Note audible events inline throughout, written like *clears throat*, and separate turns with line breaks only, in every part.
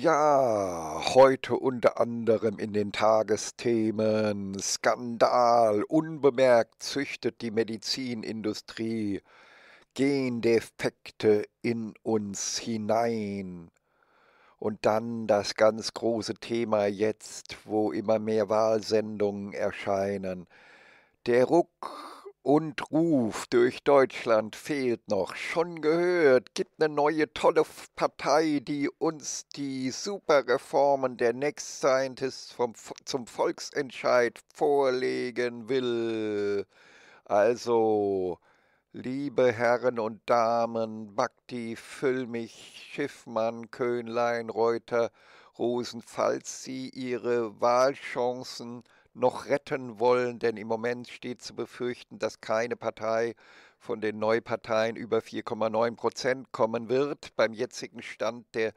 Ja, heute unter anderem in den Tagesthemen Skandal, unbemerkt züchtet die Medizinindustrie Gendefekte in uns hinein. Und dann das ganz große Thema jetzt, wo immer mehr Wahlsendungen erscheinen. Der Ruck und Ruf durch Deutschland fehlt noch. Schon gehört, gibt eine neue tolle Partei, die uns die Superreformen der Next Scientists vom, zum Volksentscheid vorlegen will. Also, liebe Herren und Damen, Bakti, Füllmich, Schiffmann, Köhnlein, Reuter, Rosenfalls, Sie Ihre Wahlchancen noch retten wollen, denn im Moment steht zu befürchten, dass keine Partei von den Neuparteien über 4,9 Prozent kommen wird. Beim jetzigen Stand der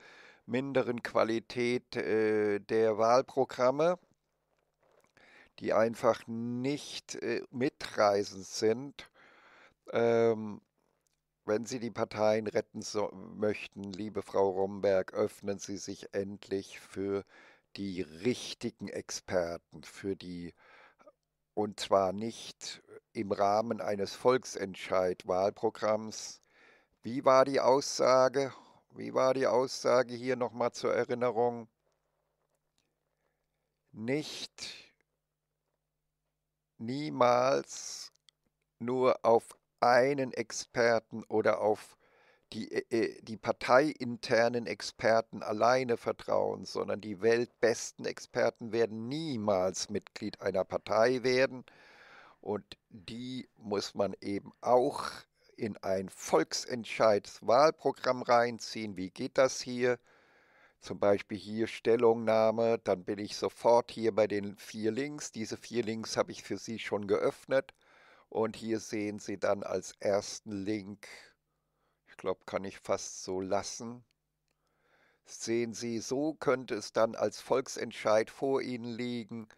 minderen Qualität äh, der Wahlprogramme, die einfach nicht äh, mitreisend sind, ähm, wenn Sie die Parteien retten so möchten, liebe Frau Romberg, öffnen Sie sich endlich für die die richtigen Experten für die, und zwar nicht im Rahmen eines Volksentscheid-Wahlprogramms. Wie war die Aussage? Wie war die Aussage hier nochmal zur Erinnerung? Nicht niemals nur auf einen Experten oder auf die, äh, äh, die parteiinternen Experten alleine vertrauen, sondern die weltbesten Experten werden niemals Mitglied einer Partei werden. Und die muss man eben auch in ein Volksentscheidswahlprogramm reinziehen. Wie geht das hier? Zum Beispiel hier Stellungnahme, dann bin ich sofort hier bei den vier Links. Diese vier Links habe ich für Sie schon geöffnet. Und hier sehen Sie dann als ersten Link ich glaube, kann ich fast so lassen. Sehen Sie, so könnte es dann als Volksentscheid vor Ihnen liegen,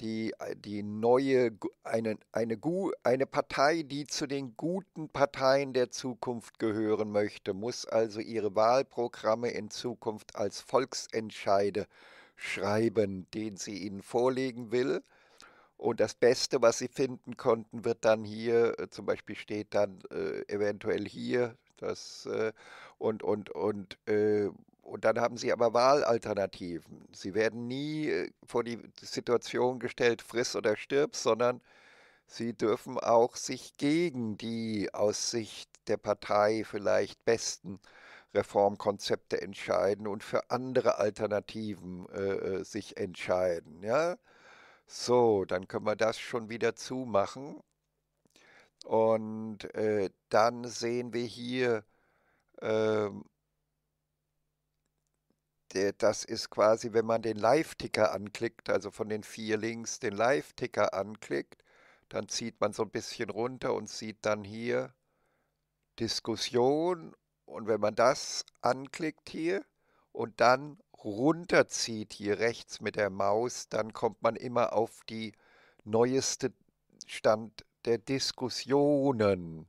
die, die neue, eine, eine, eine Partei, die zu den guten Parteien der Zukunft gehören möchte, muss also ihre Wahlprogramme in Zukunft als Volksentscheide schreiben, den sie ihnen vorlegen will. Und das Beste, was sie finden konnten, wird dann hier, äh, zum Beispiel steht dann äh, eventuell hier das, äh, und, und, und, äh, und dann haben sie aber Wahlalternativen. Sie werden nie äh, vor die Situation gestellt, friss oder stirb, sondern sie dürfen auch sich gegen die aus Sicht der Partei vielleicht besten Reformkonzepte entscheiden und für andere Alternativen äh, äh sich entscheiden. Ja? So, dann können wir das schon wieder zumachen. Und äh, dann sehen wir hier, ähm, der, das ist quasi, wenn man den Live-Ticker anklickt, also von den vier Links den Live-Ticker anklickt, dann zieht man so ein bisschen runter und sieht dann hier Diskussion. Und wenn man das anklickt hier und dann runterzieht hier rechts mit der Maus, dann kommt man immer auf die neueste Stand der Diskussionen.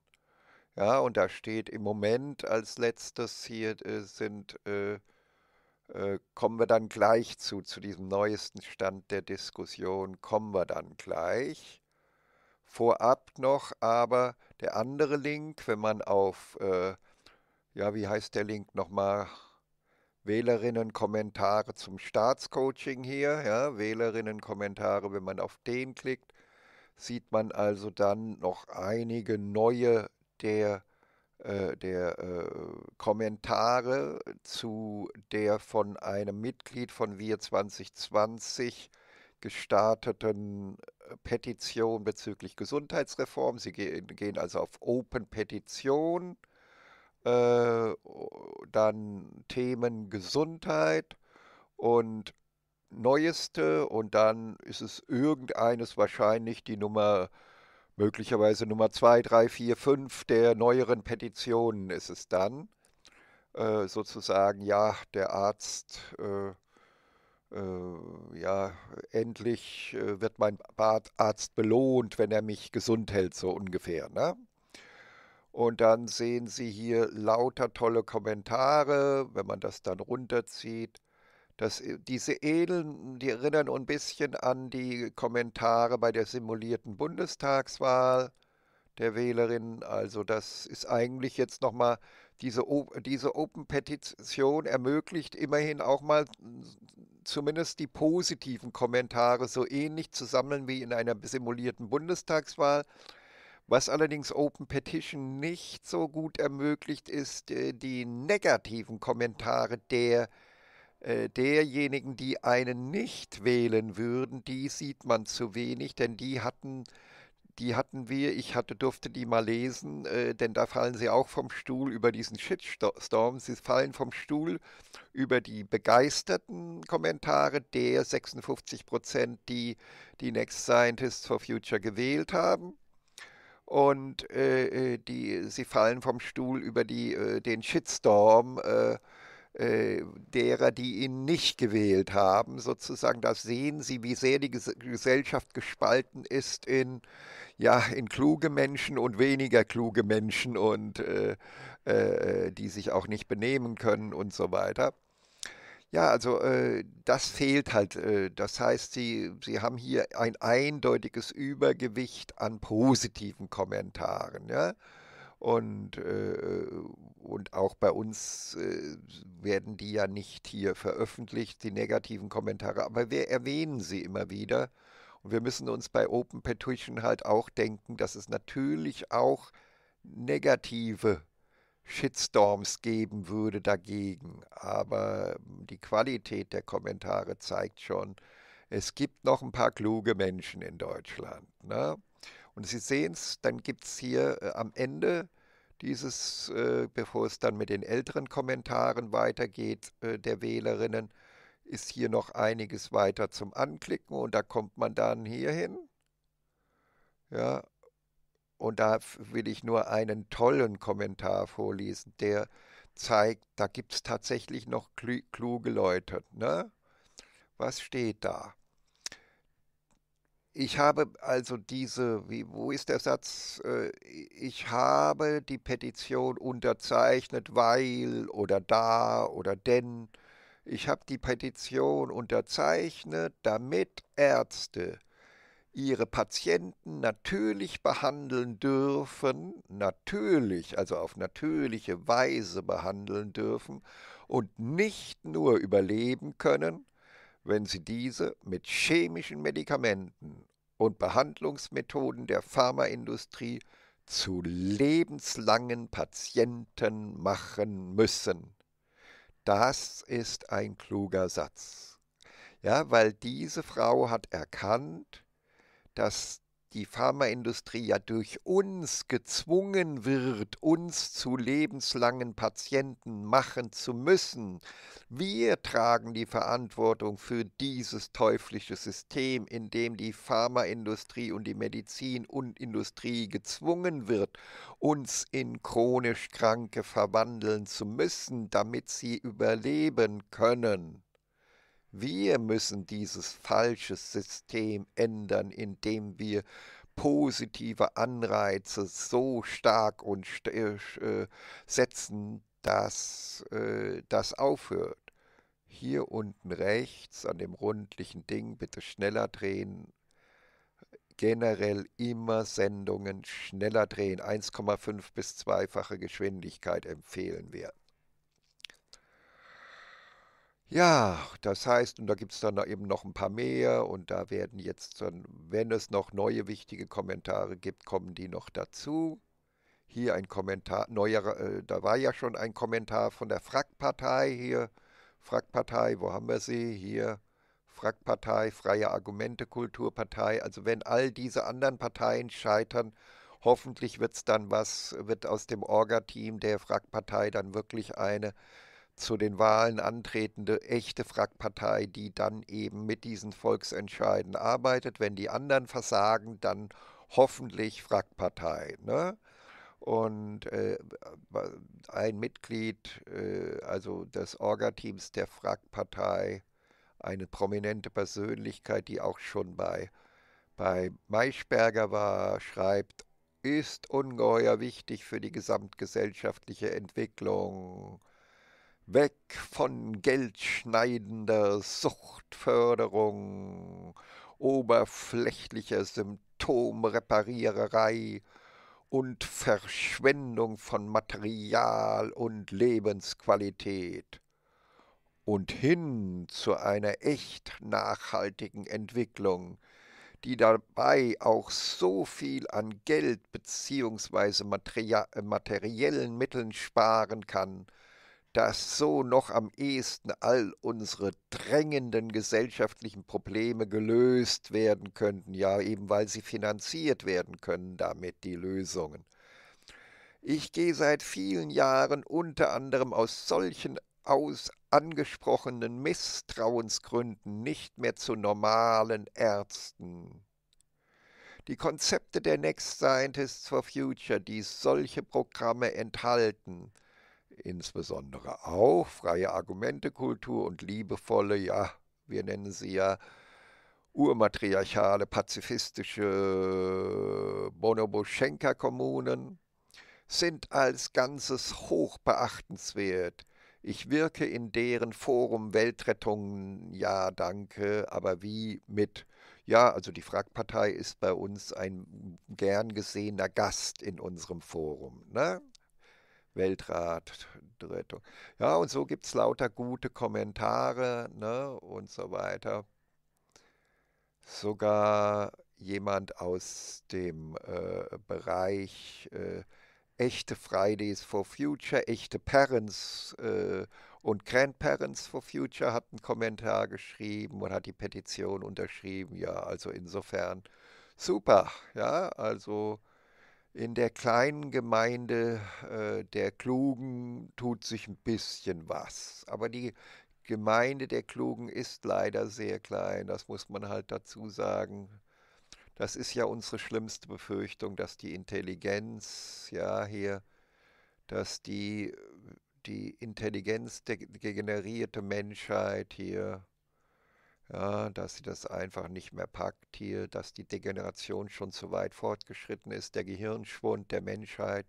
Ja, und da steht im Moment als letztes hier äh, sind, äh, äh, kommen wir dann gleich zu, zu diesem neuesten Stand der Diskussion, kommen wir dann gleich. Vorab noch aber der andere Link, wenn man auf, äh, ja, wie heißt der Link nochmal? Wählerinnen-Kommentare zum Staatscoaching hier, ja, Wählerinnen-Kommentare, wenn man auf den klickt, sieht man also dann noch einige neue der, äh, der äh, Kommentare zu der von einem Mitglied von Wir 2020 gestarteten äh, Petition bezüglich Gesundheitsreform. Sie gehen also auf Open Petition, äh, dann Themen Gesundheit und neueste und dann ist es irgendeines wahrscheinlich die Nummer, möglicherweise Nummer 2, 3, 4, 5 der neueren Petitionen ist es dann. Äh, sozusagen, ja, der Arzt, äh, äh, ja, endlich äh, wird mein Arzt belohnt, wenn er mich gesund hält, so ungefähr. Ne? Und dann sehen Sie hier lauter tolle Kommentare, wenn man das dann runterzieht. Das, äh, diese Edeln, die erinnern ein bisschen an die Kommentare bei der simulierten Bundestagswahl der Wählerin. Also das ist eigentlich jetzt nochmal, diese, diese Open-Petition ermöglicht immerhin auch mal zumindest die positiven Kommentare so ähnlich zu sammeln wie in einer simulierten Bundestagswahl. Was allerdings Open Petition nicht so gut ermöglicht, ist äh, die negativen Kommentare der äh, äh, derjenigen, die einen nicht wählen würden, die sieht man zu wenig, denn die hatten, die hatten wir, ich hatte, durfte die mal lesen, äh, denn da fallen sie auch vom Stuhl über diesen Shitstorm, sie fallen vom Stuhl über die begeisterten Kommentare der 56 Prozent, die die Next Scientists for Future gewählt haben und äh, äh, die, sie fallen vom Stuhl über die, äh, den Shitstorm äh, äh, derer, die ihn nicht gewählt haben, sozusagen. Da sehen Sie, wie sehr die Gesellschaft gespalten ist in, ja, in kluge Menschen und weniger kluge Menschen und äh, äh, die sich auch nicht benehmen können und so weiter. Ja, also äh, das fehlt halt. Äh, das heißt, Sie, Sie haben hier ein eindeutiges Übergewicht an positiven Kommentaren. Ja? Und, äh, und auch bei uns äh, werden die ja nicht hier veröffentlicht, die negativen Kommentare, aber wir erwähnen sie immer wieder. Und wir müssen uns bei Open Petition halt auch denken, dass es natürlich auch negative Shitstorms geben würde dagegen. Aber die Qualität der Kommentare zeigt schon, es gibt noch ein paar kluge Menschen in Deutschland. Ne? Und Sie sehen es, dann gibt es hier äh, am Ende dieses, äh, bevor es dann mit den älteren Kommentaren weitergeht, äh, der Wählerinnen, ist hier noch einiges weiter zum Anklicken und da kommt man dann hier hin. Ja, und da will ich nur einen tollen Kommentar vorlesen, der zeigt, da gibt es tatsächlich noch kluge Leute. Ne? Was steht da? Ich habe also diese, wie, wo ist der Satz? Äh, ich habe die Petition unterzeichnet, weil oder da oder denn. Ich habe die Petition unterzeichnet, damit Ärzte ihre Patienten natürlich behandeln dürfen, natürlich, also auf natürliche Weise behandeln dürfen und nicht nur überleben können, wenn sie diese mit chemischen Medikamenten und Behandlungsmethoden der Pharmaindustrie zu lebenslangen Patienten machen müssen. Das ist ein kluger Satz. Ja, weil diese Frau hat erkannt, dass die Pharmaindustrie ja durch uns gezwungen wird, uns zu lebenslangen Patienten machen zu müssen. Wir tragen die Verantwortung für dieses teuflische System, in dem die Pharmaindustrie und die Medizin und Industrie gezwungen wird, uns in chronisch Kranke verwandeln zu müssen, damit sie überleben können. Wir müssen dieses falsche System ändern, indem wir positive Anreize so stark und äh, äh, setzen, dass äh, das aufhört. Hier unten rechts an dem rundlichen Ding bitte schneller drehen. Generell immer Sendungen schneller drehen. 1,5 bis zweifache Geschwindigkeit empfehlen wir. Ja, das heißt, und da gibt es dann eben noch ein paar mehr und da werden jetzt, dann, wenn es noch neue wichtige Kommentare gibt, kommen die noch dazu. Hier ein Kommentar, neuer, äh, da war ja schon ein Kommentar von der Frackpartei hier. Frackpartei, wo haben wir sie? Hier, Frackpartei, Freie Argumente, Kulturpartei. Also wenn all diese anderen Parteien scheitern, hoffentlich wird es dann was, wird aus dem Orga-Team der Frackpartei dann wirklich eine zu den Wahlen antretende echte Frackpartei, die dann eben mit diesen Volksentscheiden arbeitet. Wenn die anderen versagen, dann hoffentlich Frackpartei. Ne? Und äh, ein Mitglied äh, also des Orga-Teams der Frackpartei, eine prominente Persönlichkeit, die auch schon bei, bei Maischberger war, schreibt, ist ungeheuer wichtig für die gesamtgesellschaftliche Entwicklung weg von geldschneidender Suchtförderung, oberflächlicher Symptomrepariererei und Verschwendung von Material und Lebensqualität und hin zu einer echt nachhaltigen Entwicklung, die dabei auch so viel an Geld bzw. Materia äh, materiellen Mitteln sparen kann, dass so noch am ehesten all unsere drängenden gesellschaftlichen Probleme gelöst werden könnten, ja eben weil sie finanziert werden können damit, die Lösungen. Ich gehe seit vielen Jahren unter anderem aus solchen aus angesprochenen Misstrauensgründen nicht mehr zu normalen Ärzten. Die Konzepte der Next Scientists for Future, die solche Programme enthalten, insbesondere auch freie Argumentekultur und liebevolle, ja, wir nennen sie ja urmatriarchale, pazifistische Bonoboschenka-Kommunen, sind als Ganzes hoch beachtenswert. Ich wirke in deren Forum Weltrettungen, ja, danke, aber wie mit ja, also die Fragpartei ist bei uns ein gern gesehener Gast in unserem Forum. Ne? Weltrat. Rettung. Ja, und so gibt es lauter gute Kommentare ne, und so weiter. Sogar jemand aus dem äh, Bereich äh, echte Fridays for Future, echte Parents äh, und Grandparents for Future hat einen Kommentar geschrieben und hat die Petition unterschrieben. Ja, also insofern super. Ja, also in der kleinen Gemeinde äh, der Klugen tut sich ein bisschen was. Aber die Gemeinde der Klugen ist leider sehr klein, das muss man halt dazu sagen. Das ist ja unsere schlimmste Befürchtung, dass die Intelligenz, ja, hier, dass die, die Intelligenz der, der Menschheit hier ja, dass sie das einfach nicht mehr packt hier, dass die Degeneration schon zu weit fortgeschritten ist, der Gehirnschwund der Menschheit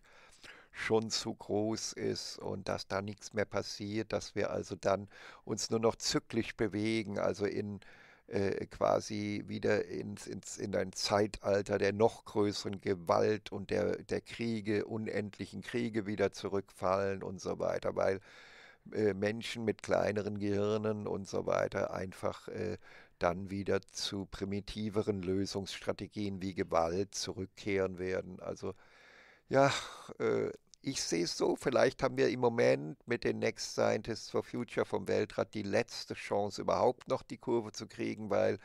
schon zu groß ist und dass da nichts mehr passiert, dass wir also dann uns nur noch zyklisch bewegen, also in äh, quasi wieder ins, ins, in ein Zeitalter der noch größeren Gewalt und der, der Kriege, unendlichen Kriege wieder zurückfallen und so weiter, weil äh, Menschen mit kleineren Gehirnen und so weiter einfach äh, dann wieder zu primitiveren Lösungsstrategien wie Gewalt zurückkehren werden. Also ja, äh, ich sehe es so, vielleicht haben wir im Moment mit den Next Scientists for Future vom Weltrat die letzte Chance, überhaupt noch die Kurve zu kriegen, weil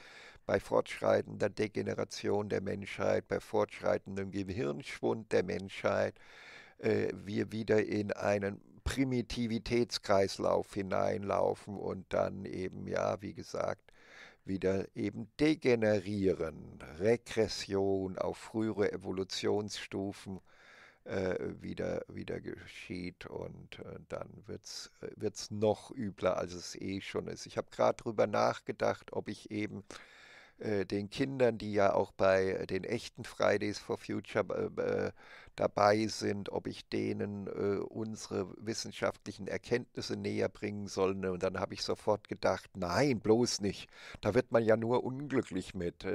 bei fortschreitender Degeneration der Menschheit, bei fortschreitendem Gehirnschwund der Menschheit, äh, wir wieder in einen Primitivitätskreislauf hineinlaufen und dann eben, ja, wie gesagt, wieder eben degenerieren, Regression auf frühere Evolutionsstufen äh, wieder, wieder geschieht und äh, dann wird es äh, noch übler, als es eh schon ist. Ich habe gerade darüber nachgedacht, ob ich eben äh, den Kindern, die ja auch bei äh, den echten Fridays for Future äh, äh, dabei sind, ob ich denen äh, unsere wissenschaftlichen Erkenntnisse näher bringen soll. Ne? Und dann habe ich sofort gedacht, nein, bloß nicht. Da wird man ja nur unglücklich mit.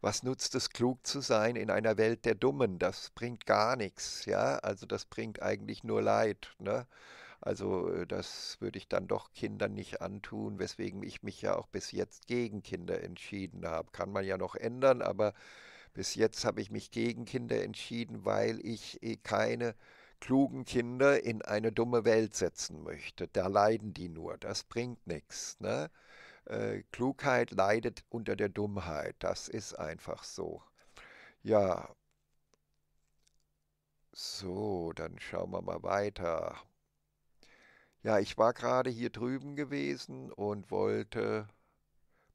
was nutzt es, klug zu sein in einer Welt der Dummen? Das bringt gar nichts. Ja, also das bringt eigentlich nur Leid. Ne? Also äh, das würde ich dann doch Kindern nicht antun, weswegen ich mich ja auch bis jetzt gegen Kinder entschieden habe. Kann man ja noch ändern, aber bis jetzt habe ich mich gegen Kinder entschieden, weil ich äh, keine klugen Kinder in eine dumme Welt setzen möchte. Da leiden die nur, das bringt nichts. Ne? Äh, Klugheit leidet unter der Dummheit, das ist einfach so. Ja, so, dann schauen wir mal weiter. Ja, ich war gerade hier drüben gewesen und wollte,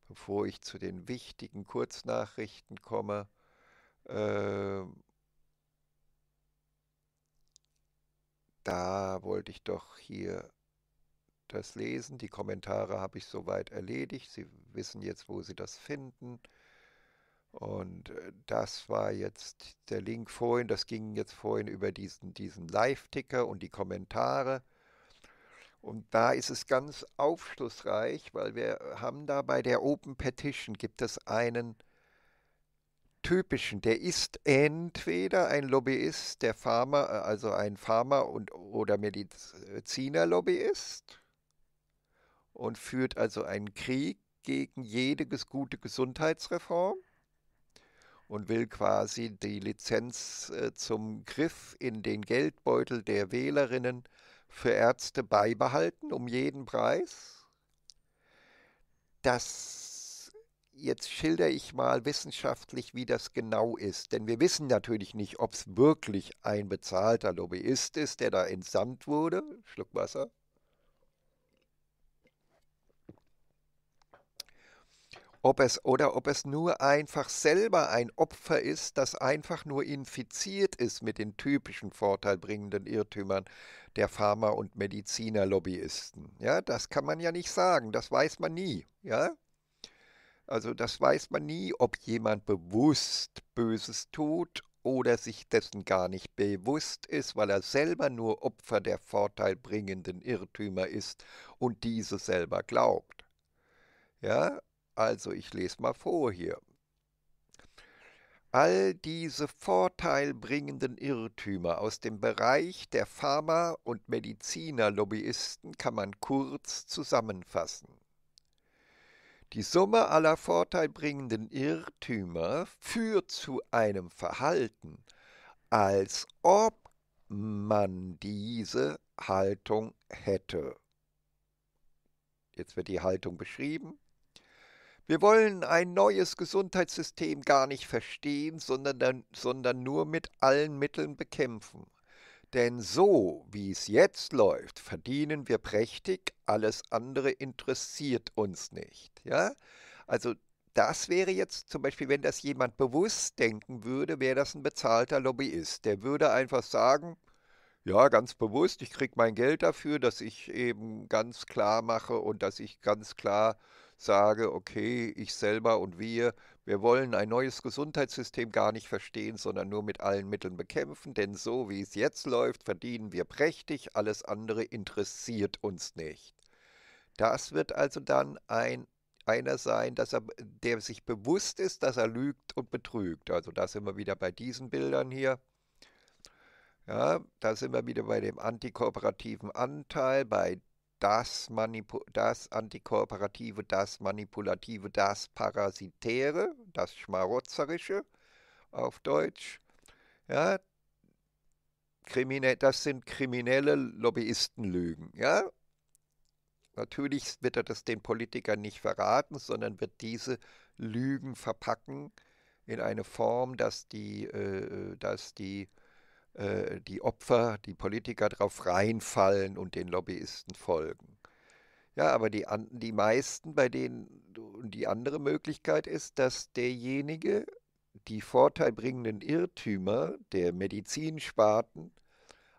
bevor ich zu den wichtigen Kurznachrichten komme, äh, da wollte ich doch hier das lesen. Die Kommentare habe ich soweit erledigt. Sie wissen jetzt, wo Sie das finden. Und äh, das war jetzt der Link vorhin. Das ging jetzt vorhin über diesen, diesen Live-Ticker und die Kommentare. Und da ist es ganz aufschlussreich, weil wir haben da bei der Open Petition gibt es einen typischen, der ist entweder ein Lobbyist, der Pharma, äh, also ein Pharma- und oder Medizinerlobbyist und führt also einen Krieg gegen jede gute Gesundheitsreform und will quasi die Lizenz äh, zum Griff in den Geldbeutel der Wählerinnen äh, für Ärzte beibehalten, um jeden Preis. Das jetzt schildere ich mal wissenschaftlich, wie das genau ist. Denn wir wissen natürlich nicht, ob es wirklich ein bezahlter Lobbyist ist, der da entsandt wurde. Schluck Wasser. ob es oder ob es nur einfach selber ein Opfer ist, das einfach nur infiziert ist mit den typischen vorteilbringenden Irrtümern der Pharma- und Medizinerlobbyisten. Ja, das kann man ja nicht sagen, das weiß man nie, ja? Also das weiß man nie, ob jemand bewusst Böses tut oder sich dessen gar nicht bewusst ist, weil er selber nur Opfer der vorteilbringenden Irrtümer ist und diese selber glaubt. Ja, also ich lese mal vor hier. All diese vorteilbringenden Irrtümer aus dem Bereich der Pharma- und Medizinerlobbyisten kann man kurz zusammenfassen. Die Summe aller vorteilbringenden Irrtümer führt zu einem Verhalten, als ob man diese Haltung hätte. Jetzt wird die Haltung beschrieben. Wir wollen ein neues Gesundheitssystem gar nicht verstehen, sondern, sondern nur mit allen Mitteln bekämpfen. Denn so, wie es jetzt läuft, verdienen wir prächtig, alles andere interessiert uns nicht. Ja? Also das wäre jetzt zum Beispiel, wenn das jemand bewusst denken würde, wäre das ein bezahlter Lobbyist. Der würde einfach sagen, ja, ganz bewusst, ich kriege mein Geld dafür, dass ich eben ganz klar mache und dass ich ganz klar sage, okay, ich selber und wir, wir wollen ein neues Gesundheitssystem gar nicht verstehen, sondern nur mit allen Mitteln bekämpfen, denn so wie es jetzt läuft, verdienen wir prächtig, alles andere interessiert uns nicht. Das wird also dann ein einer sein, dass er, der sich bewusst ist, dass er lügt und betrügt. Also da sind wir wieder bei diesen Bildern hier. Ja, da sind wir wieder bei dem antikooperativen Anteil, bei das, Manipu das Antikooperative, das Manipulative, das Parasitäre, das Schmarotzerische auf Deutsch. Ja, Krimine das sind kriminelle Lobbyistenlügen. Ja? Natürlich wird er das den Politikern nicht verraten, sondern wird diese Lügen verpacken in eine Form, dass die, äh, äh dass die äh, die Opfer, die Politiker drauf reinfallen und den Lobbyisten folgen. Ja, aber die, die meisten, bei denen die andere Möglichkeit ist, dass derjenige die vorteilbringenden Irrtümer der Medizinsparten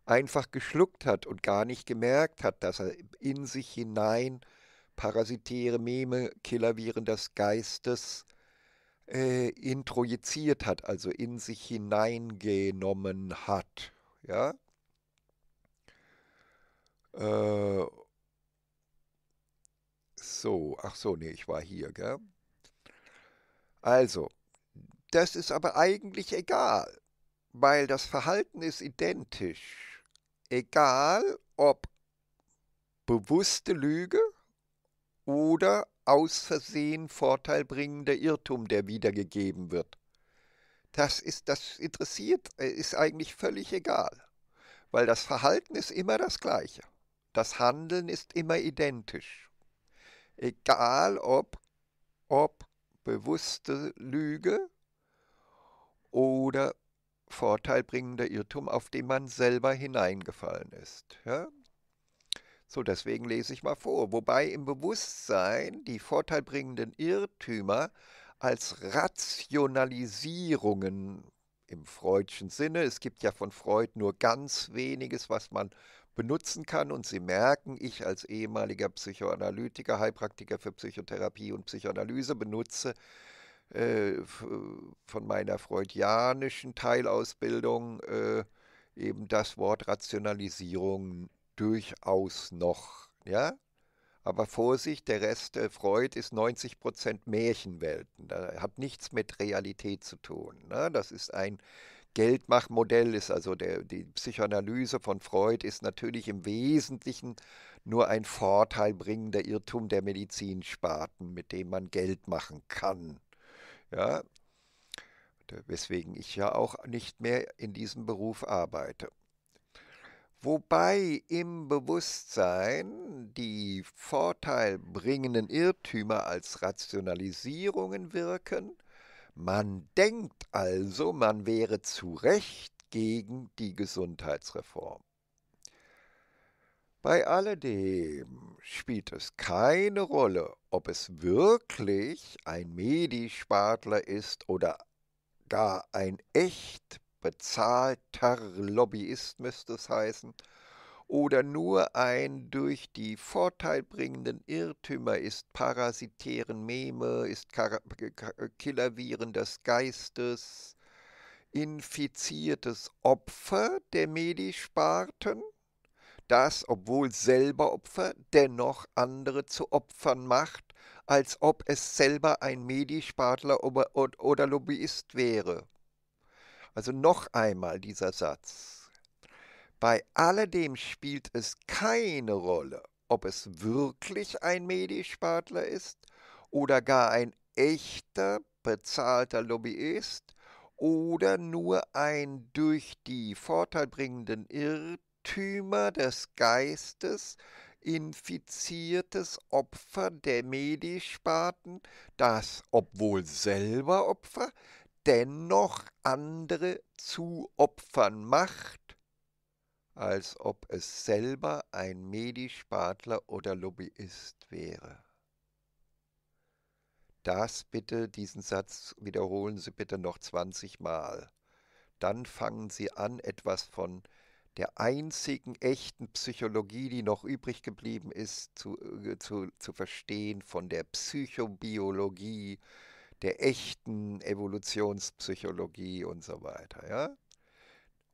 einfach geschluckt hat und gar nicht gemerkt hat, dass er in sich hinein parasitäre Meme, Killerviren des Geistes äh, introjiziert hat, also in sich hineingenommen hat. Ja? Äh, so, ach so, nee, ich war hier, gell? Also, das ist aber eigentlich egal, weil das Verhalten ist identisch. Egal, ob bewusste Lüge oder aus Versehen vorteilbringender Irrtum, der wiedergegeben wird. Das ist, das interessiert, äh, ist eigentlich völlig egal, weil das Verhalten ist immer das gleiche. Das Handeln ist immer identisch. Egal ob, ob bewusste Lüge oder vorteilbringender Irrtum, auf den man selber hineingefallen ist. Ja? So, deswegen lese ich mal vor. Wobei im Bewusstsein die vorteilbringenden Irrtümer als Rationalisierungen im freudschen Sinne, es gibt ja von Freud nur ganz weniges, was man benutzen kann. Und Sie merken, ich als ehemaliger Psychoanalytiker, Heilpraktiker für Psychotherapie und Psychoanalyse benutze äh, von meiner freudianischen Teilausbildung äh, eben das Wort Rationalisierung durchaus noch, ja. Aber Vorsicht, der Rest äh, Freud ist 90 Märchenwelten. Da hat nichts mit Realität zu tun. Ne? Das ist ein Geldmachmodell ist, also der, die Psychoanalyse von Freud ist natürlich im Wesentlichen nur ein vorteilbringender Irrtum der Medizinsparten, mit dem man Geld machen kann. Ja? Weswegen ich ja auch nicht mehr in diesem Beruf arbeite wobei im Bewusstsein die vorteilbringenden Irrtümer als Rationalisierungen wirken, man denkt also, man wäre zu Recht gegen die Gesundheitsreform. Bei alledem spielt es keine Rolle, ob es wirklich ein Medispartler ist oder gar ein echt bezahlter Lobbyist müsste es heißen, oder nur ein durch die vorteilbringenden Irrtümer ist parasitären Meme, ist Kar Killerviren des Geistes, infiziertes Opfer der Medisparten, das, obwohl selber Opfer, dennoch andere zu Opfern macht, als ob es selber ein Medispartler oder Lobbyist wäre. Also noch einmal dieser Satz. Bei alledem spielt es keine Rolle, ob es wirklich ein Medienspartler ist oder gar ein echter bezahlter Lobbyist oder nur ein durch die vorteilbringenden Irrtümer des Geistes infiziertes Opfer der Medisparten, das, obwohl selber Opfer, dennoch andere zu Opfern macht, als ob es selber ein Medispartler oder Lobbyist wäre. Das bitte, diesen Satz wiederholen Sie bitte noch 20 Mal. Dann fangen Sie an, etwas von der einzigen echten Psychologie, die noch übrig geblieben ist, zu, äh, zu, zu verstehen, von der Psychobiologie, äh, der echten Evolutionspsychologie und so weiter. Ja?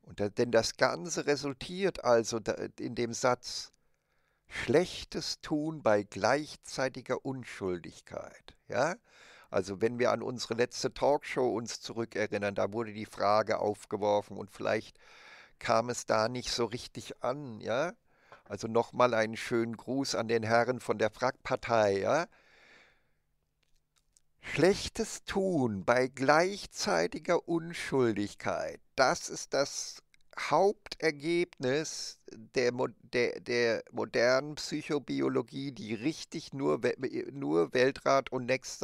Und da, denn das Ganze resultiert also in dem Satz, schlechtes Tun bei gleichzeitiger Unschuldigkeit. Ja? Also wenn wir an unsere letzte Talkshow uns zurückerinnern, da wurde die Frage aufgeworfen und vielleicht kam es da nicht so richtig an, ja? Also nochmal einen schönen Gruß an den Herren von der Frackpartei, ja? Schlechtes Tun bei gleichzeitiger Unschuldigkeit, das ist das Hauptergebnis der, der, der modernen Psychobiologie, die richtig nur, nur Weltrat und Next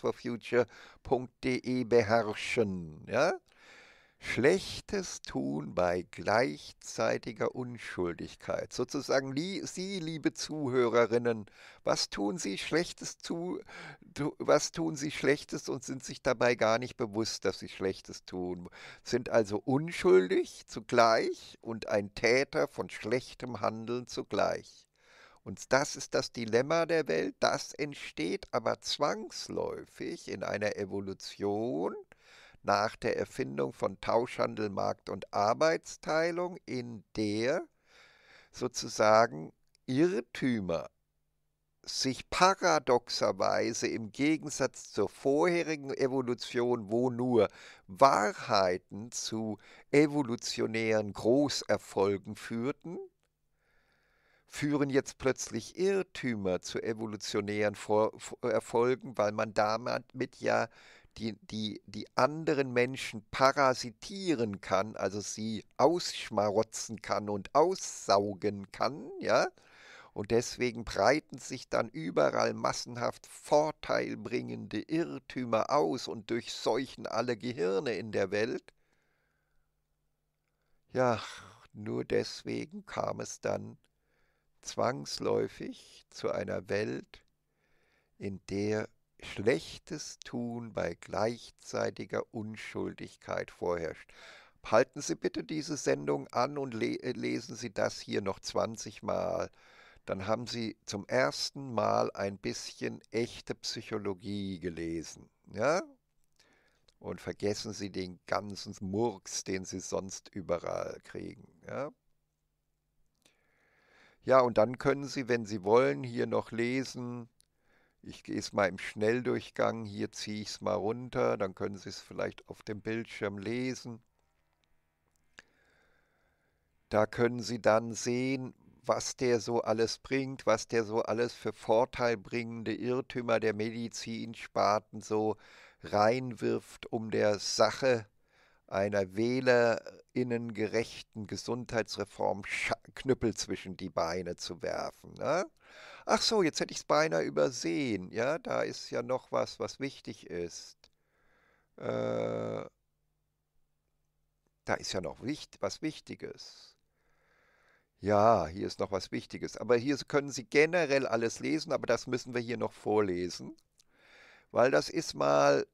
for Future.de beherrschen. Ja? Schlechtes tun bei gleichzeitiger Unschuldigkeit. Sozusagen li Sie, liebe Zuhörerinnen, was tun Sie Schlechtes zu, was tun Sie Schlechtes und sind sich dabei gar nicht bewusst, dass Sie Schlechtes tun, sind also unschuldig zugleich und ein Täter von schlechtem Handeln zugleich. Und das ist das Dilemma der Welt, das entsteht aber zwangsläufig in einer Evolution, nach der Erfindung von Tauschhandel, Markt und Arbeitsteilung, in der sozusagen Irrtümer sich paradoxerweise im Gegensatz zur vorherigen Evolution, wo nur Wahrheiten zu evolutionären Großerfolgen führten, führen jetzt plötzlich Irrtümer zu evolutionären Erfolgen, weil man damit ja die, die, die anderen Menschen parasitieren kann, also sie ausschmarotzen kann und aussaugen kann, ja. Und deswegen breiten sich dann überall massenhaft vorteilbringende Irrtümer aus und durchseuchen alle Gehirne in der Welt. Ja, nur deswegen kam es dann zwangsläufig zu einer Welt, in der schlechtes Tun bei gleichzeitiger Unschuldigkeit vorherrscht. Halten Sie bitte diese Sendung an und le äh, lesen Sie das hier noch 20 Mal. Dann haben Sie zum ersten Mal ein bisschen echte Psychologie gelesen. Ja? Und vergessen Sie den ganzen Murks, den Sie sonst überall kriegen. Ja? ja, und dann können Sie, wenn Sie wollen, hier noch lesen, ich gehe es mal im Schnelldurchgang, hier ziehe ich es mal runter, dann können Sie es vielleicht auf dem Bildschirm lesen. Da können Sie dann sehen, was der so alles bringt, was der so alles für vorteilbringende Irrtümer der Medizinsparten so reinwirft, um der Sache zu einer wählerinnengerechten Gesundheitsreform Knüppel zwischen die Beine zu werfen. Ne? Ach so, jetzt hätte ich es beinahe übersehen. Ja, da ist ja noch was, was wichtig ist. Äh, da ist ja noch wicht was Wichtiges. Ja, hier ist noch was Wichtiges. Aber hier können Sie generell alles lesen, aber das müssen wir hier noch vorlesen. Weil das ist mal,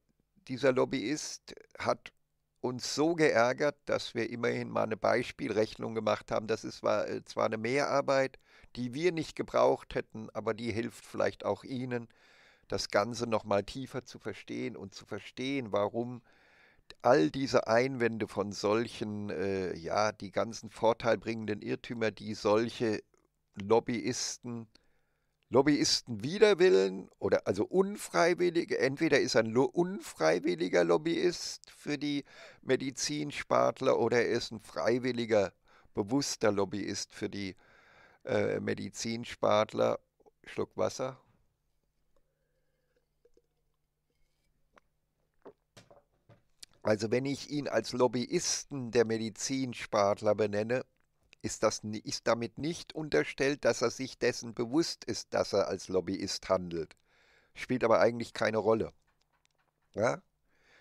dieser Lobbyist hat uns so geärgert, dass wir immerhin mal eine Beispielrechnung gemacht haben. Das ist zwar, äh, zwar eine Mehrarbeit, die wir nicht gebraucht hätten, aber die hilft vielleicht auch Ihnen, das Ganze noch mal tiefer zu verstehen und zu verstehen, warum all diese Einwände von solchen, äh, ja, die ganzen vorteilbringenden Irrtümer, die solche Lobbyisten Lobbyisten widerwillen oder also unfreiwillige, entweder ist ein unfreiwilliger Lobbyist für die Medizinspartler oder er ist ein freiwilliger, bewusster Lobbyist für die äh, Medizinspartler. Schluck Wasser. Also wenn ich ihn als Lobbyisten der Medizinspartler benenne, ist, das, ist damit nicht unterstellt, dass er sich dessen bewusst ist, dass er als Lobbyist handelt. Spielt aber eigentlich keine Rolle. Ja?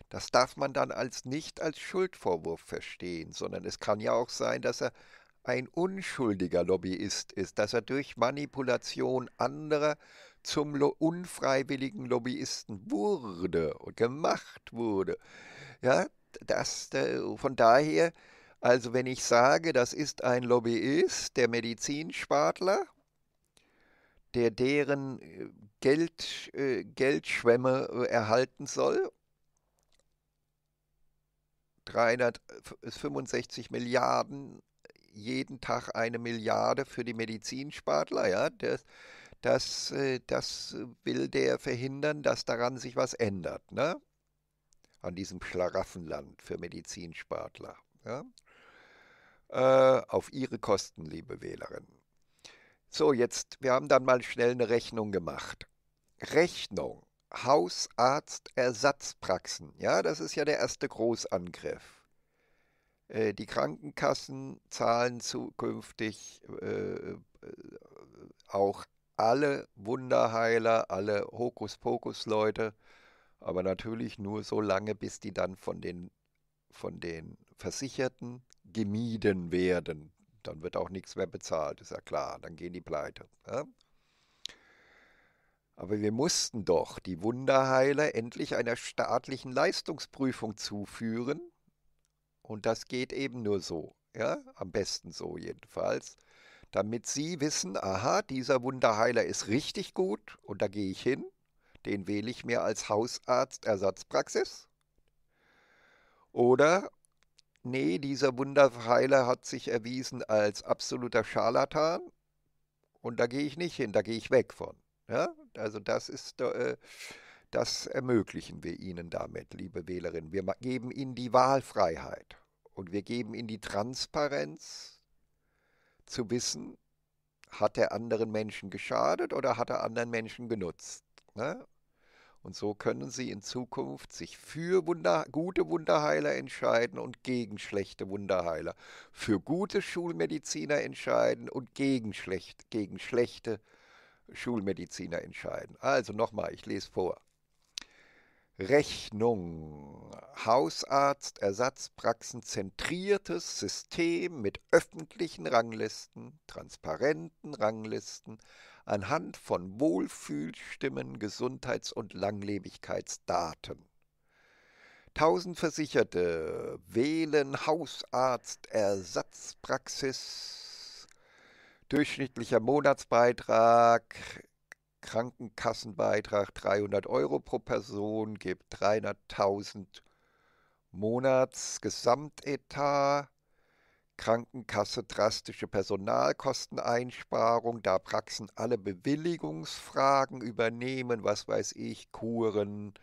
Das darf man dann als nicht als Schuldvorwurf verstehen, sondern es kann ja auch sein, dass er ein unschuldiger Lobbyist ist, dass er durch Manipulation anderer zum lo unfreiwilligen Lobbyisten wurde und gemacht wurde. Ja, das, äh, von daher also wenn ich sage, das ist ein Lobbyist, der Medizinspartler, der deren äh, Geld, äh, Geldschwämme äh, erhalten soll, 365 Milliarden, jeden Tag eine Milliarde für die Medizinspartler, ja, das, das, äh, das will der verhindern, dass daran sich was ändert, ne? An diesem Schlaraffenland für Medizinspartler. Ja? Äh, auf Ihre Kosten, liebe Wählerinnen. So, jetzt, wir haben dann mal schnell eine Rechnung gemacht. Rechnung, Hausarzt, Ersatzpraxen, ja, das ist ja der erste Großangriff. Äh, die Krankenkassen zahlen zukünftig äh, äh auch alle Wunderheiler, alle Hokuspokus-Leute, aber natürlich nur so lange, bis die dann von den, von den Versicherten gemieden werden. Dann wird auch nichts mehr bezahlt, ist ja klar, dann gehen die pleite. Ja? Aber wir mussten doch die Wunderheiler endlich einer staatlichen Leistungsprüfung zuführen. Und das geht eben nur so, ja, am besten so jedenfalls, damit sie wissen, aha, dieser Wunderheiler ist richtig gut und da gehe ich hin, den wähle ich mir als Hausarzt Ersatzpraxis. Oder nee, dieser Wunderheiler hat sich erwiesen als absoluter Scharlatan und da gehe ich nicht hin, da gehe ich weg von. Ja? Also das ist, äh, das ermöglichen wir Ihnen damit, liebe Wählerinnen. Wir geben Ihnen die Wahlfreiheit und wir geben Ihnen die Transparenz zu wissen, hat er anderen Menschen geschadet oder hat er anderen Menschen genutzt. Ne? Und so können Sie in Zukunft sich für Wunder, gute Wunderheiler entscheiden und gegen schlechte Wunderheiler. Für gute Schulmediziner entscheiden und gegen, schlecht, gegen schlechte Schulmediziner entscheiden. Also nochmal, ich lese vor. Rechnung. Hausarzt, Ersatzpraxen, zentriertes System mit öffentlichen Ranglisten, transparenten Ranglisten, anhand von Wohlfühlstimmen, Gesundheits- und Langlebigkeitsdaten. Tausend Versicherte wählen Hausarztersatzpraxis. Durchschnittlicher Monatsbeitrag, Krankenkassenbeitrag 300 Euro pro Person gibt 300.000 Monats Gesamtetat. Krankenkasse drastische Personalkosteneinsparung, da Praxen alle Bewilligungsfragen übernehmen, was weiß ich, Kuren,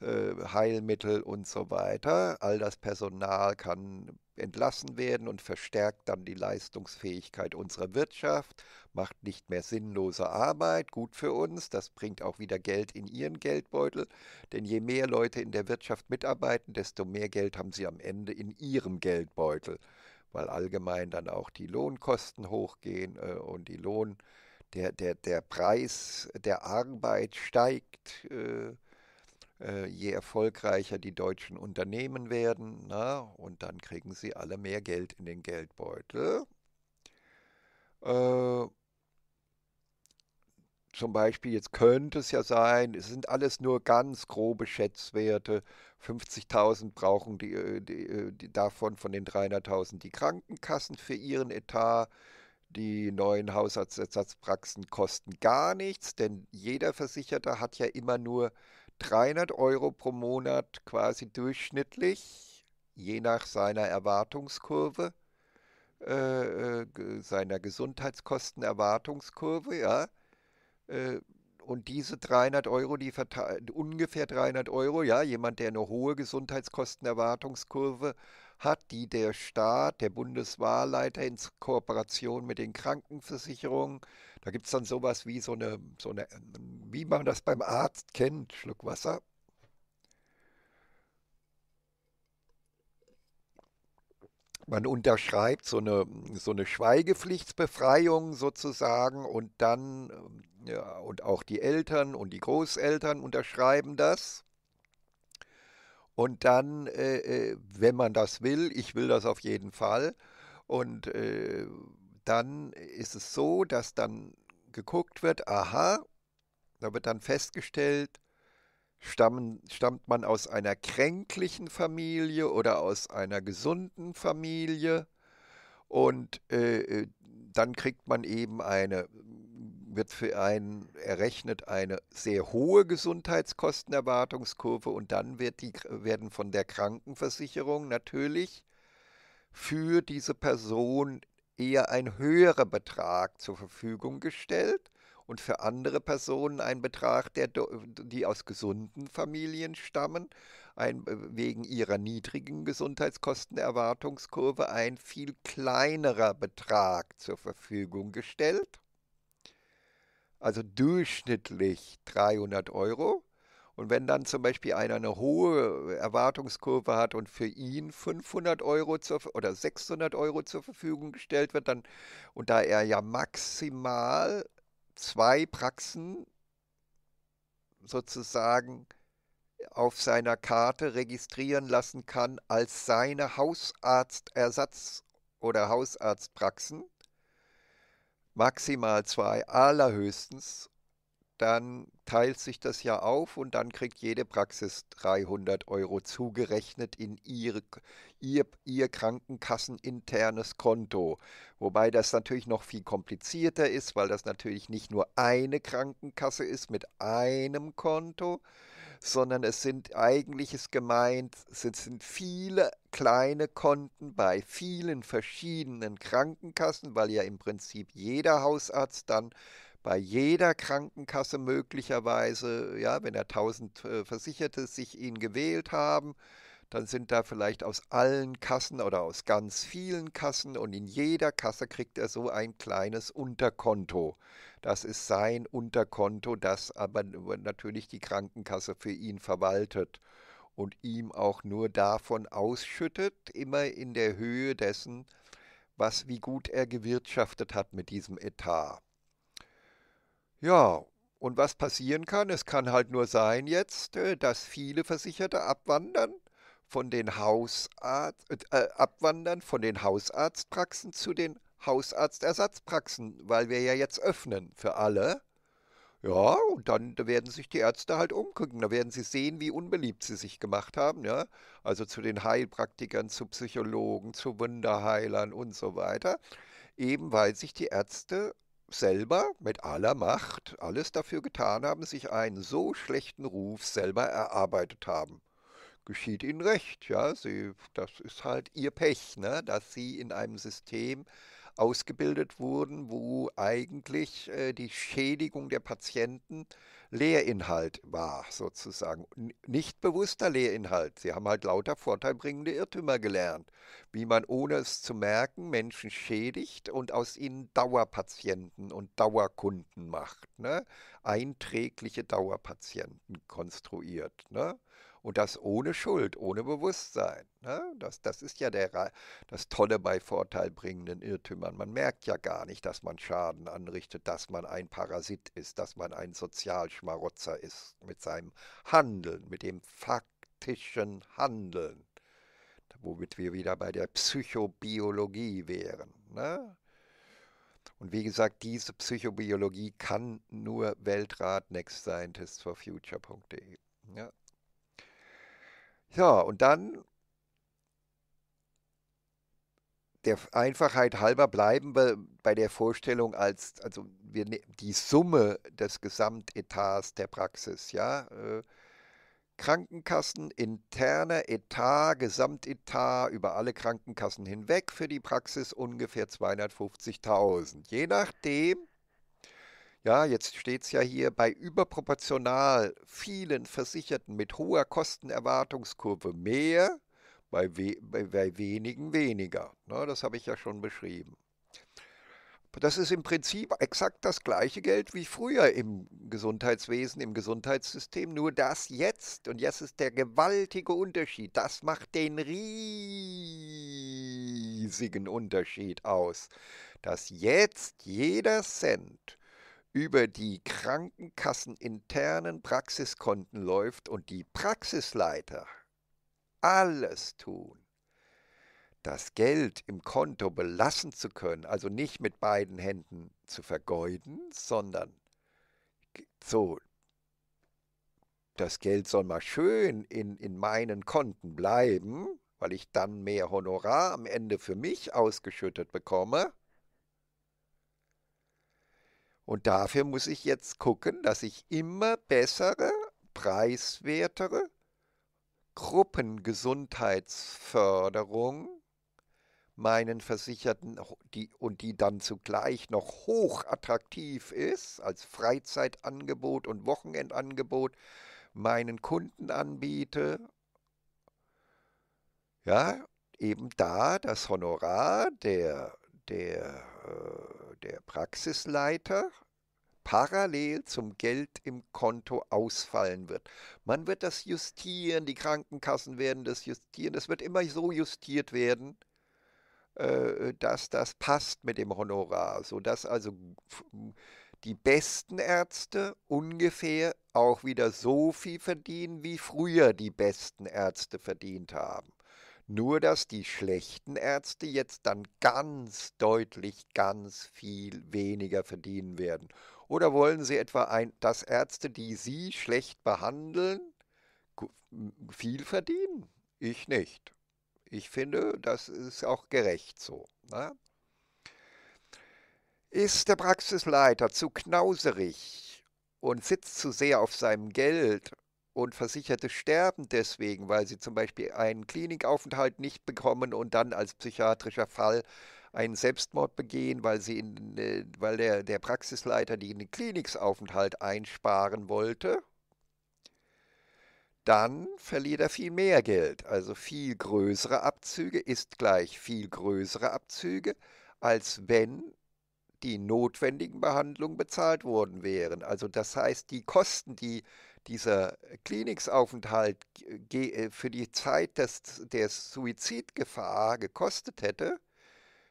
äh, Heilmittel und so weiter. All das Personal kann entlassen werden und verstärkt dann die Leistungsfähigkeit unserer Wirtschaft, macht nicht mehr sinnlose Arbeit, gut für uns, das bringt auch wieder Geld in ihren Geldbeutel, denn je mehr Leute in der Wirtschaft mitarbeiten, desto mehr Geld haben sie am Ende in ihrem Geldbeutel weil allgemein dann auch die Lohnkosten hochgehen äh, und die Lohn, der, der, der Preis der Arbeit steigt, äh, äh, je erfolgreicher die deutschen Unternehmen werden, na, und dann kriegen sie alle mehr Geld in den Geldbeutel. Äh, zum Beispiel, jetzt könnte es ja sein, es sind alles nur ganz grobe Schätzwerte. 50.000 brauchen die, äh, die, äh, die, davon von den 300.000 die Krankenkassen für ihren Etat. Die neuen Hausarztsersatzpraxen kosten gar nichts, denn jeder Versicherte hat ja immer nur 300 Euro pro Monat quasi durchschnittlich, je nach seiner Erwartungskurve, äh, seiner Gesundheitskostenerwartungskurve, erwartungskurve ja. Äh, und diese 300 Euro, die ungefähr 300 Euro, ja, jemand, der eine hohe Gesundheitskostenerwartungskurve hat, die der Staat, der Bundeswahlleiter in Kooperation mit den Krankenversicherungen, da gibt es dann sowas wie so eine, so eine, wie man das beim Arzt kennt, Schluck Wasser. man unterschreibt so eine, so eine Schweigepflichtbefreiung sozusagen und dann ja, und auch die Eltern und die Großeltern unterschreiben das. Und dann, äh, äh, wenn man das will, ich will das auf jeden Fall, und äh, dann ist es so, dass dann geguckt wird, aha, da wird dann festgestellt, stammen, stammt man aus einer kränklichen Familie oder aus einer gesunden Familie. Und äh, äh dann kriegt man eben eine wird für einen errechnet eine sehr hohe Gesundheitskostenerwartungskurve und dann wird die, werden von der Krankenversicherung natürlich für diese Person eher ein höherer Betrag zur Verfügung gestellt und für andere Personen ein Betrag, der, die aus gesunden Familien stammen, ein, wegen ihrer niedrigen Gesundheitskostenerwartungskurve ein viel kleinerer Betrag zur Verfügung gestellt also durchschnittlich 300 Euro. Und wenn dann zum Beispiel einer eine hohe Erwartungskurve hat und für ihn 500 Euro zur, oder 600 Euro zur Verfügung gestellt wird, dann, und da er ja maximal zwei Praxen sozusagen auf seiner Karte registrieren lassen kann als seine Hausarztersatz- oder Hausarztpraxen, maximal zwei, allerhöchstens, dann teilt sich das ja auf und dann kriegt jede Praxis 300 Euro zugerechnet in ihre, ihr, ihr Krankenkasseninternes Konto. Wobei das natürlich noch viel komplizierter ist, weil das natürlich nicht nur eine Krankenkasse ist mit einem Konto, sondern es sind eigentlich ist gemeint, es sind viele kleine Konten bei vielen verschiedenen Krankenkassen, weil ja im Prinzip jeder Hausarzt dann bei jeder Krankenkasse möglicherweise, ja, wenn er 1000 äh, Versicherte sich ihn gewählt haben, dann sind da vielleicht aus allen Kassen oder aus ganz vielen Kassen und in jeder Kasse kriegt er so ein kleines Unterkonto. Das ist sein Unterkonto, das aber natürlich die Krankenkasse für ihn verwaltet und ihm auch nur davon ausschüttet, immer in der Höhe dessen, was wie gut er gewirtschaftet hat mit diesem Etat. Ja, und was passieren kann, es kann halt nur sein jetzt, äh, dass viele Versicherte abwandern von den Hausarzt, äh, äh, abwandern von den Hausarztpraxen zu den Hausarztersatzpraxen, weil wir ja jetzt öffnen für alle. Ja, und dann werden sich die Ärzte halt umgucken. Da werden sie sehen, wie unbeliebt sie sich gemacht haben. Ja? Also zu den Heilpraktikern, zu Psychologen, zu Wunderheilern und so weiter. Eben weil sich die Ärzte selber mit aller Macht alles dafür getan haben, sich einen so schlechten Ruf selber erarbeitet haben geschieht ihnen recht. Ja, sie, das ist halt ihr Pech, ne? dass sie in einem System ausgebildet wurden, wo eigentlich äh, die Schädigung der Patienten Lehrinhalt war, sozusagen. Nicht bewusster Lehrinhalt. Sie haben halt lauter vorteilbringende Irrtümer gelernt, wie man ohne es zu merken Menschen schädigt und aus ihnen Dauerpatienten und Dauerkunden macht. Ne? Einträgliche Dauerpatienten konstruiert. Ne? Und das ohne Schuld, ohne Bewusstsein. Ne? Das, das ist ja der, das Tolle bei vorteilbringenden Irrtümern. Man merkt ja gar nicht, dass man Schaden anrichtet, dass man ein Parasit ist, dass man ein Sozialschmarotzer ist mit seinem Handeln, mit dem faktischen Handeln. Womit wir wieder bei der Psychobiologie wären. Ne? Und wie gesagt, diese Psychobiologie kann nur Weltrat Next Scientist for Future.de. Ja. Ja, und dann der Einfachheit halber bleiben wir bei der Vorstellung als, also wir ne-, die Summe des Gesamtetats der Praxis, ja. Äh, Krankenkassen, interner Etat, Gesamtetat über alle Krankenkassen hinweg für die Praxis ungefähr 250.000. Je nachdem, ja, jetzt steht es ja hier bei überproportional vielen Versicherten mit hoher Kostenerwartungskurve mehr, bei, we bei, bei wenigen weniger. Na, ne? das habe ich ja schon beschrieben. Das ist im Prinzip exakt das gleiche Geld wie früher im Gesundheitswesen, im Gesundheitssystem, nur das jetzt, und jetzt ist der gewaltige Unterschied, das macht den riesigen Unterschied aus, dass jetzt jeder Cent über die krankenkasseninternen Praxiskonten läuft und die Praxisleiter alles tun, das Geld im Konto belassen zu können, also nicht mit beiden Händen zu vergeuden, sondern so, das Geld soll mal schön in, in meinen Konten bleiben, weil ich dann mehr Honorar am Ende für mich ausgeschüttet bekomme und dafür muss ich jetzt gucken, dass ich immer bessere, preiswertere Gruppengesundheitsförderung meinen Versicherten die, und die dann zugleich noch hoch attraktiv ist als Freizeitangebot und Wochenendangebot meinen Kunden anbiete. Ja, eben da das Honorar der der, äh, der Praxisleiter parallel zum Geld im Konto ausfallen wird. Man wird das justieren, die Krankenkassen werden das justieren, das wird immer so justiert werden, äh, dass das passt mit dem Honorar, sodass also die besten Ärzte ungefähr auch wieder so viel verdienen, wie früher die besten Ärzte verdient haben. Nur dass die schlechten Ärzte jetzt dann ganz deutlich ganz viel weniger verdienen werden. Oder wollen Sie etwa, ein, dass Ärzte, die Sie schlecht behandeln, viel verdienen? Ich nicht. Ich finde, das ist auch gerecht so. Ne? Ist der Praxisleiter zu knauserig und sitzt zu sehr auf seinem Geld und Versicherte sterben deswegen, weil sie zum Beispiel einen Klinikaufenthalt nicht bekommen und dann als psychiatrischer Fall einen Selbstmord begehen, weil, sie in, äh, weil der, der Praxisleiter den Klinikaufenthalt einsparen wollte, dann verliert er viel mehr Geld. Also viel größere Abzüge ist gleich viel größere Abzüge, als wenn die notwendigen Behandlungen bezahlt worden wären. Also das heißt, die Kosten, die dieser Klinikaufenthalt äh, für die Zeit des, der Suizidgefahr gekostet hätte,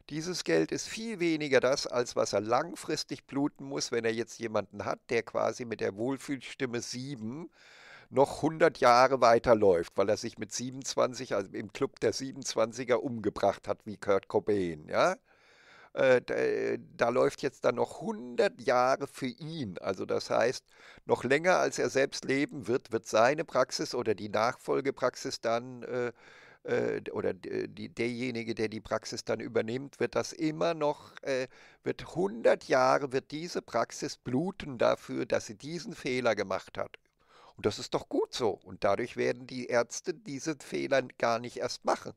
dieses Geld ist viel weniger das, als was er langfristig bluten muss, wenn er jetzt jemanden hat, der quasi mit der Wohlfühlstimme 7 noch 100 Jahre weiterläuft, weil er sich mit 27, also im Club der 27er umgebracht hat, wie Kurt Cobain, ja? Äh, da, äh, da, läuft jetzt dann noch 100 Jahre für ihn. Also das heißt, noch länger als er selbst leben wird, wird seine Praxis oder die Nachfolgepraxis dann äh, äh oder äh, die, derjenige, der die Praxis dann übernimmt, wird das immer noch, äh, wird 100 Jahre, wird diese Praxis bluten dafür, dass sie diesen Fehler gemacht hat. Und das ist doch gut so. Und dadurch werden die Ärzte diese Fehler gar nicht erst machen.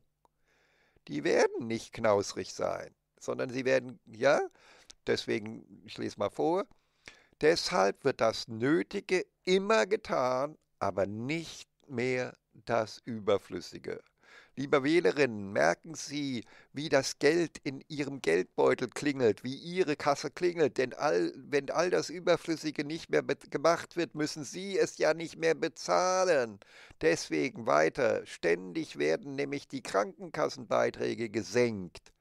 Die werden nicht knausrig sein sondern sie werden, ja, deswegen, ich lese mal vor, deshalb wird das Nötige immer getan, aber nicht mehr das Überflüssige. Lieber Wählerinnen, merken Sie, wie das Geld in Ihrem Geldbeutel klingelt, wie Ihre Kasse klingelt, denn all, wenn all das Überflüssige nicht mehr gemacht wird, müssen Sie es ja nicht mehr bezahlen. Deswegen weiter, ständig werden nämlich die Krankenkassenbeiträge gesenkt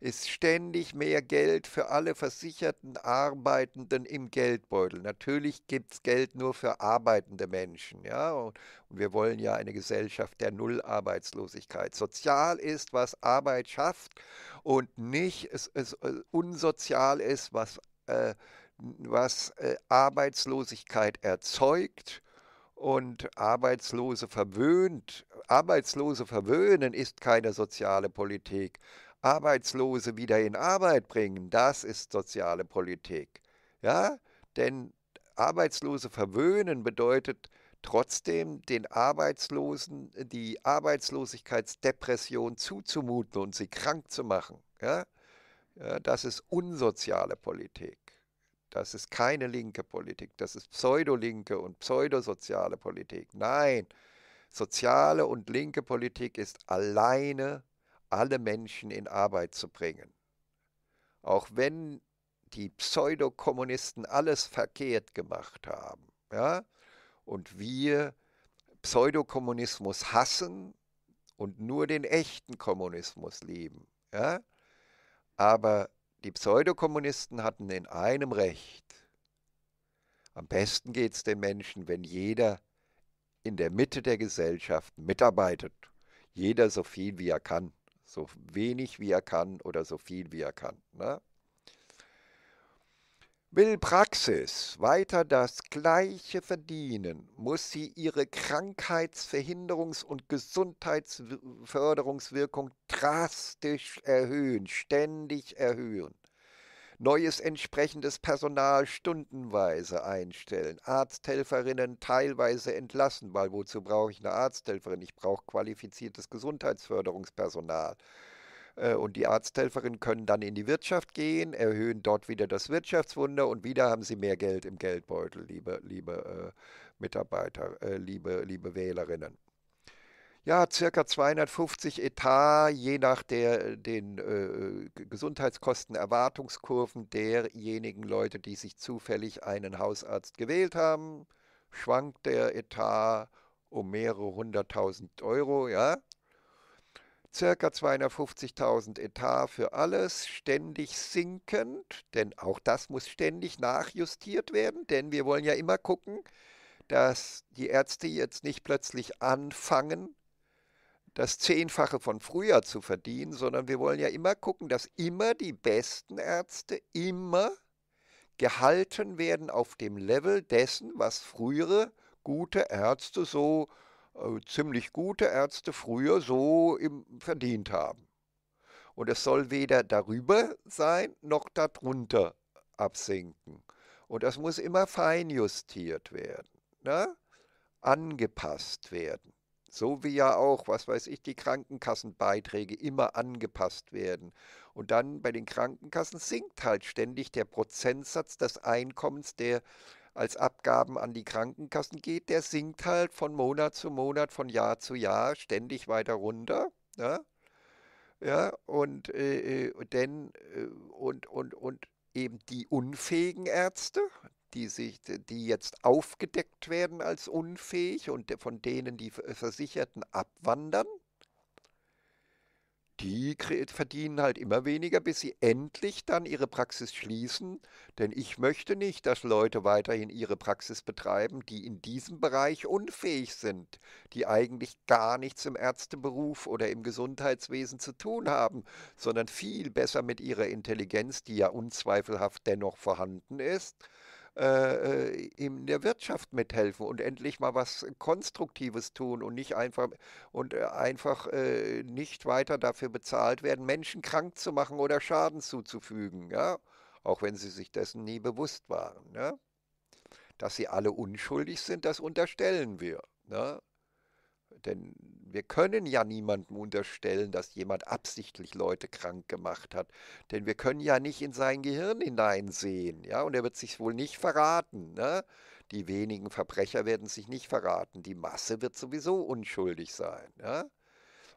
ist ständig mehr Geld für alle versicherten Arbeitenden im Geldbeutel. Natürlich gibt es Geld nur für arbeitende Menschen. Ja? Und, wir wollen ja eine Gesellschaft der Nullarbeitslosigkeit. Sozial ist, was Arbeit schafft und nicht es, es äh, unsozial ist, was, äh, was äh, Arbeitslosigkeit erzeugt und Arbeitslose verwöhnt. Arbeitslose verwöhnen ist keine soziale Politik. Arbeitslose wieder in Arbeit bringen, das ist soziale Politik. Ja, denn Arbeitslose verwöhnen bedeutet trotzdem den Arbeitslosen die Arbeitslosigkeitsdepression zuzumuten und sie krank zu machen. Ja? ja das ist unsoziale Politik. Das ist keine linke Politik. Das ist pseudolinke und pseudosoziale Politik. Nein, soziale und linke Politik ist alleine alle Menschen in Arbeit zu bringen. Auch wenn die Pseudokommunisten alles verkehrt gemacht haben ja, und wir Pseudokommunismus hassen und nur den echten Kommunismus lieben. Ja, aber die Pseudokommunisten hatten in einem Recht. Am besten geht es den Menschen, wenn jeder in der Mitte der Gesellschaft mitarbeitet. Jeder so viel, wie er kann. So wenig wie er kann oder so viel wie er kann. Ne? Will Praxis weiter das Gleiche verdienen, muss sie ihre Krankheitsverhinderungs- und Gesundheitsförderungswirkung drastisch erhöhen, ständig erhöhen neues entsprechendes Personal stundenweise einstellen, Arzthelferinnen teilweise entlassen, weil wozu brauche ich eine Arzthelferin? Ich brauche qualifiziertes Gesundheitsförderungspersonal. Äh, und die Arzthelferinnen können dann in die Wirtschaft gehen, erhöhen dort wieder das Wirtschaftswunder und wieder haben sie mehr Geld im Geldbeutel, liebe, liebe äh, Mitarbeiter, äh, liebe, liebe Wählerinnen ja, circa 250 Etat, je nach der, den äh, Gesundheitskosten, Erwartungskurven derjenigen Leute, die sich zufällig einen Hausarzt gewählt haben, schwankt der Etat um mehrere hunderttausend Euro, ja. Circa 250.000 Etat für alles, ständig sinkend, denn auch das muss ständig nachjustiert werden, denn wir wollen ja immer gucken, dass die Ärzte jetzt nicht plötzlich anfangen, das Zehnfache von früher zu verdienen, sondern wir wollen ja immer gucken, dass immer die besten Ärzte immer gehalten werden auf dem Level dessen, was frühere gute Ärzte so, äh, ziemlich gute Ärzte früher so im, verdient haben. Und es soll weder darüber sein noch darunter absinken. Und das muss immer feinjustiert werden, ne? angepasst werden. So wie ja auch, was weiß ich, die Krankenkassenbeiträge immer angepasst werden. Und dann bei den Krankenkassen sinkt halt ständig der Prozentsatz des Einkommens, der als Abgaben an die Krankenkassen geht, der sinkt halt von Monat zu Monat, von Jahr zu Jahr ständig weiter runter. Ja, ne? ja und, äh, äh, denn, äh, und, und, und eben die unfähigen Ärzte, die, sich, die jetzt aufgedeckt werden als unfähig und von denen die Versicherten abwandern, die verdienen halt immer weniger, bis sie endlich dann ihre Praxis schließen. Denn ich möchte nicht, dass Leute weiterhin ihre Praxis betreiben, die in diesem Bereich unfähig sind, die eigentlich gar nichts im Ärzteberuf oder im Gesundheitswesen zu tun haben, sondern viel besser mit ihrer Intelligenz, die ja unzweifelhaft dennoch vorhanden ist, äh, äh, in der Wirtschaft mithelfen und endlich mal was Konstruktives tun und nicht einfach und äh, einfach äh, nicht weiter dafür bezahlt werden, Menschen krank zu machen oder Schaden zuzufügen, ja, auch wenn sie sich dessen nie bewusst waren. Ne? Dass sie alle unschuldig sind, das unterstellen wir. Ne? Denn wir können ja niemandem unterstellen, dass jemand absichtlich Leute krank gemacht hat. Denn wir können ja nicht in sein Gehirn hineinsehen. Ja? Und er wird sich wohl nicht verraten. Ne? Die wenigen Verbrecher werden sich nicht verraten. Die Masse wird sowieso unschuldig sein. Ja?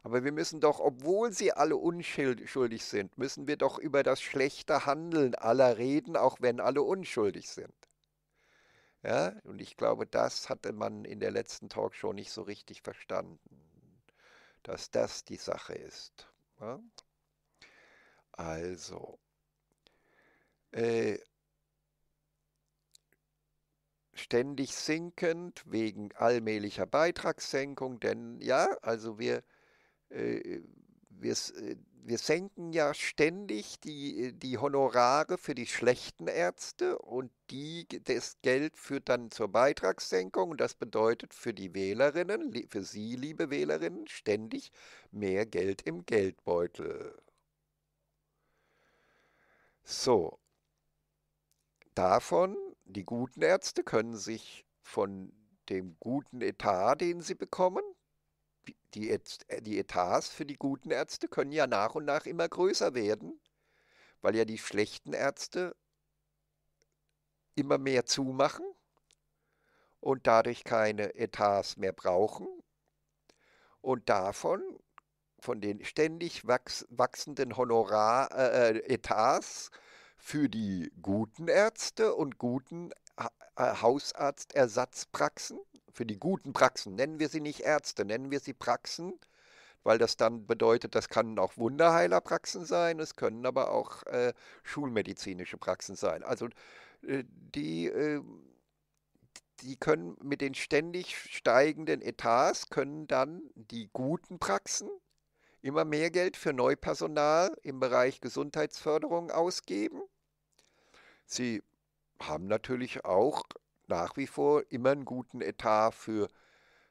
Aber wir müssen doch, obwohl sie alle unschuldig sind, müssen wir doch über das schlechte Handeln aller reden, auch wenn alle unschuldig sind. Ja, und ich glaube, das hatte man in der letzten Talkshow nicht so richtig verstanden, dass das die Sache ist. Ja? Ne? Also, äh, ständig sinkend wegen allmählicher Beitragssenkung, denn ja, also wir, äh, wir äh, wir senken ja ständig die, äh, die Honorare für die schlechten Ärzte und die, das Geld führt dann zur Beitragssenkung. Und das bedeutet für die Wählerinnen, für Sie, liebe Wählerinnen, ständig mehr Geld im Geldbeutel. So, davon, die guten Ärzte können sich von dem guten Etat, den sie bekommen, die, äh, die Etats für die guten Ärzte können ja nach und nach immer größer werden, weil ja die schlechten Ärzte immer mehr zumachen und dadurch keine Etats mehr brauchen. Und davon, von den ständig wachs wachsenden Honorar, äh, äh Etats für die guten Ärzte und guten ha äh, Hausarztersatzpraxen, für die guten Praxen, nennen wir sie nicht Ärzte, nennen wir sie Praxen, weil das dann bedeutet, das können auch Wunderheilerpraxen sein, es können aber auch äh, schulmedizinische Praxen sein. Also äh, die, äh, die können mit den ständig steigenden Etats, können dann die guten Praxen immer mehr Geld für Neupersonal im Bereich Gesundheitsförderung ausgeben. Sie haben natürlich auch nach wie vor immer einen guten Etat für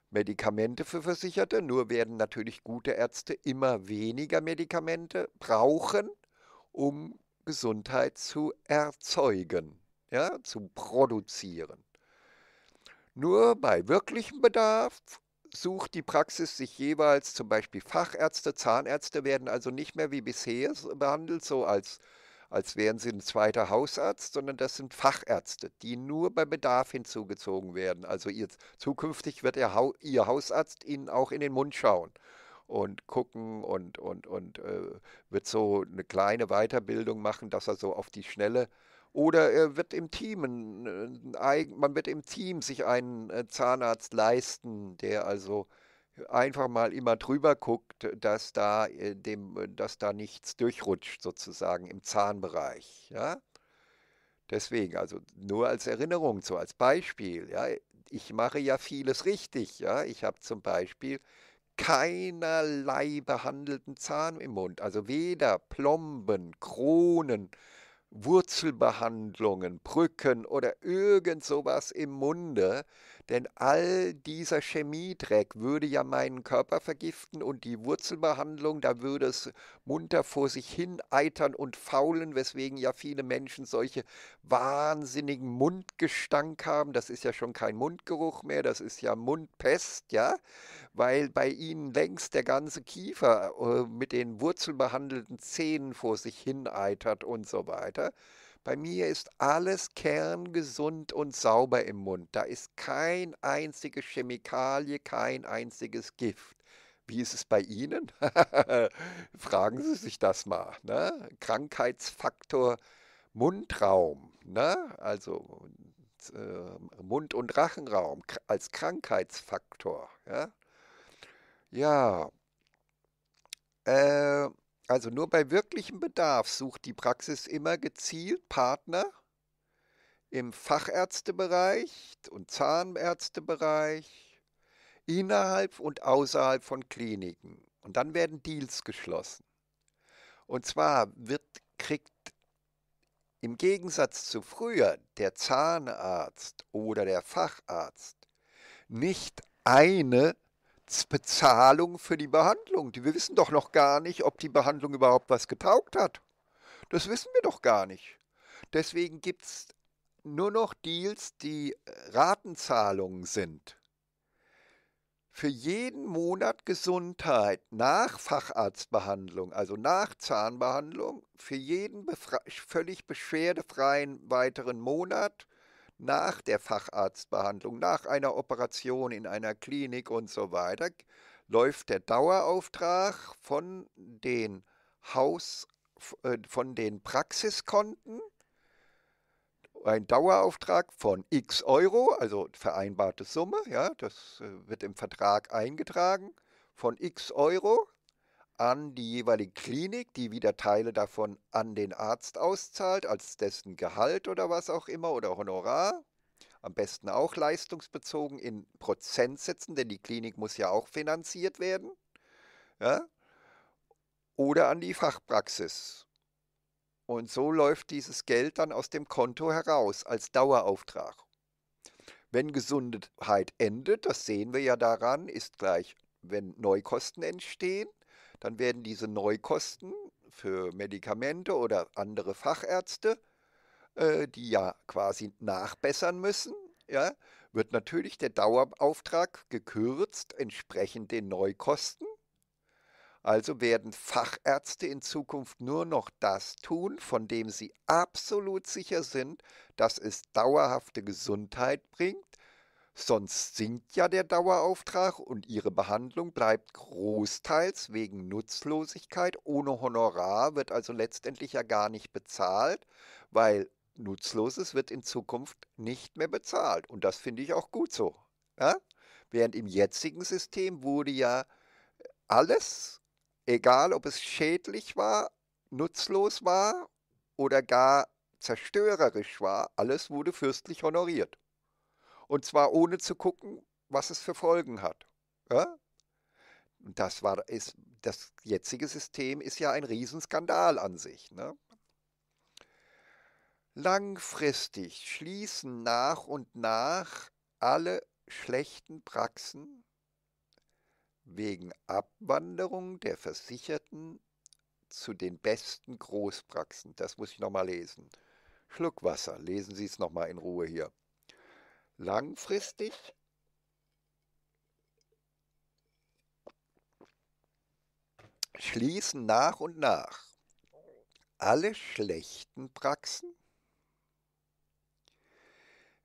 Medikamente für Versicherte, nur werden natürlich gute Ärzte immer weniger Medikamente brauchen, um Gesundheit zu erzeugen, ja, zu produzieren. Nur bei wirklichem Bedarf sucht die Praxis sich jeweils zum Beispiel Fachärzte, Zahnärzte werden also nicht mehr wie bisher behandelt, so als als wären sie ein zweiter Hausarzt, sondern das sind Fachärzte, die nur bei Bedarf hinzugezogen werden. Also ihr, zukünftig wird ihr, ihr Hausarzt ihnen auch in den Mund schauen und gucken und, und, und äh, wird so eine kleine Weiterbildung machen, dass er so auf die Schnelle oder er wird im Team, ein, ein, man wird im Team sich einen äh, Zahnarzt leisten, der also einfach mal immer drüber guckt, dass da, äh, dem, äh, dass da nichts durchrutscht sozusagen im Zahnbereich. Ja? Deswegen, also nur als Erinnerung, so als Beispiel. Ja? Ich mache ja vieles richtig. Ja? Ich habe zum Beispiel keinerlei behandelten Zahn im Mund, also weder Plomben, Kronen, Wurzelbehandlungen, Brücken oder irgend sowas im Munde, denn all dieser Chemiedreck würde ja meinen Körper vergiften und die Wurzelbehandlung, da würde es munter vor sich hin eitern und faulen, weswegen ja viele Menschen solche wahnsinnigen Mundgestank haben. Das ist ja schon kein Mundgeruch mehr, das ist ja Mundpest, ja, weil bei ihnen längst der ganze Kiefer äh, mit den wurzelbehandelten Zähnen vor sich hin eitert und so weiter. Bei mir ist alles kerngesund und sauber im Mund. Da ist kein einzige Chemikalie, kein einziges Gift. Wie ist es bei Ihnen? *laughs* Fragen Sie sich das mal. Ne? Krankheitsfaktor Mundraum, ne? also äh, Mund- und Rachenraum als Krankheitsfaktor. Ja, ja. Äh, also nur bei wirklichem Bedarf sucht die Praxis immer gezielt Partner im Fachärztebereich und Zahnärztebereich, innerhalb und außerhalb von Kliniken. Und dann werden Deals geschlossen. Und zwar wird, kriegt im Gegensatz zu früher der Zahnarzt oder der Facharzt nicht eine Bezahlung für die Behandlung. Wir wissen doch noch gar nicht, ob die Behandlung überhaupt was getaugt hat. Das wissen wir doch gar nicht. Deswegen gibt es nur noch Deals, die äh, Ratenzahlungen sind. Für jeden Monat Gesundheit nach Facharztbehandlung, also nach Zahnbehandlung, für jeden völlig beschwerdefreien weiteren Monat nach der Facharztbehandlung, nach einer Operation in einer Klinik und so weiter, läuft der Dauerauftrag von den Haus, äh, von den Praxiskonten, ein Dauerauftrag von x Euro, also vereinbarte Summe, ja, das äh, wird im Vertrag eingetragen, von x Euro an die jeweilige Klinik, die wieder Teile davon an den Arzt auszahlt, als dessen Gehalt oder was auch immer oder Honorar. Am besten auch leistungsbezogen in Prozentsätzen, denn die Klinik muss ja auch finanziert werden. Ja? Oder an die Fachpraxis. Und so läuft dieses Geld dann aus dem Konto heraus als Dauerauftrag. Wenn Gesundheit endet, das sehen wir ja daran, ist gleich, wenn Neukosten entstehen, dann werden diese Neukosten für Medikamente oder andere Fachärzte, äh, die ja quasi nachbessern müssen, ja, wird natürlich der Dauerauftrag gekürzt, entsprechend den Neukosten. Also werden Fachärzte in Zukunft nur noch das tun, von dem sie absolut sicher sind, dass es dauerhafte Gesundheit bringt, Sonst sinkt ja der Dauerauftrag und ihre Behandlung bleibt großteils wegen Nutzlosigkeit ohne Honorar, wird also letztendlich ja gar nicht bezahlt, weil Nutzloses wird in Zukunft nicht mehr bezahlt. Und das finde ich auch gut so. Ja? Während im jetzigen System wurde ja alles, egal ob es schädlich war, nutzlos war oder gar zerstörerisch war, alles wurde fürstlich honoriert. Und zwar ohne zu gucken, was es für Folgen hat. Ja? das war, ist, das jetzige System ist ja ein Riesenskandal an sich. Ne? Langfristig schließen nach und nach alle schlechten Praxen wegen Abwanderung der Versicherten zu den besten Großpraxen. Das muss ich nochmal lesen. Schluck Wasser, lesen Sie es nochmal in Ruhe hier langfristig schließen nach und nach alle schlechten Praxen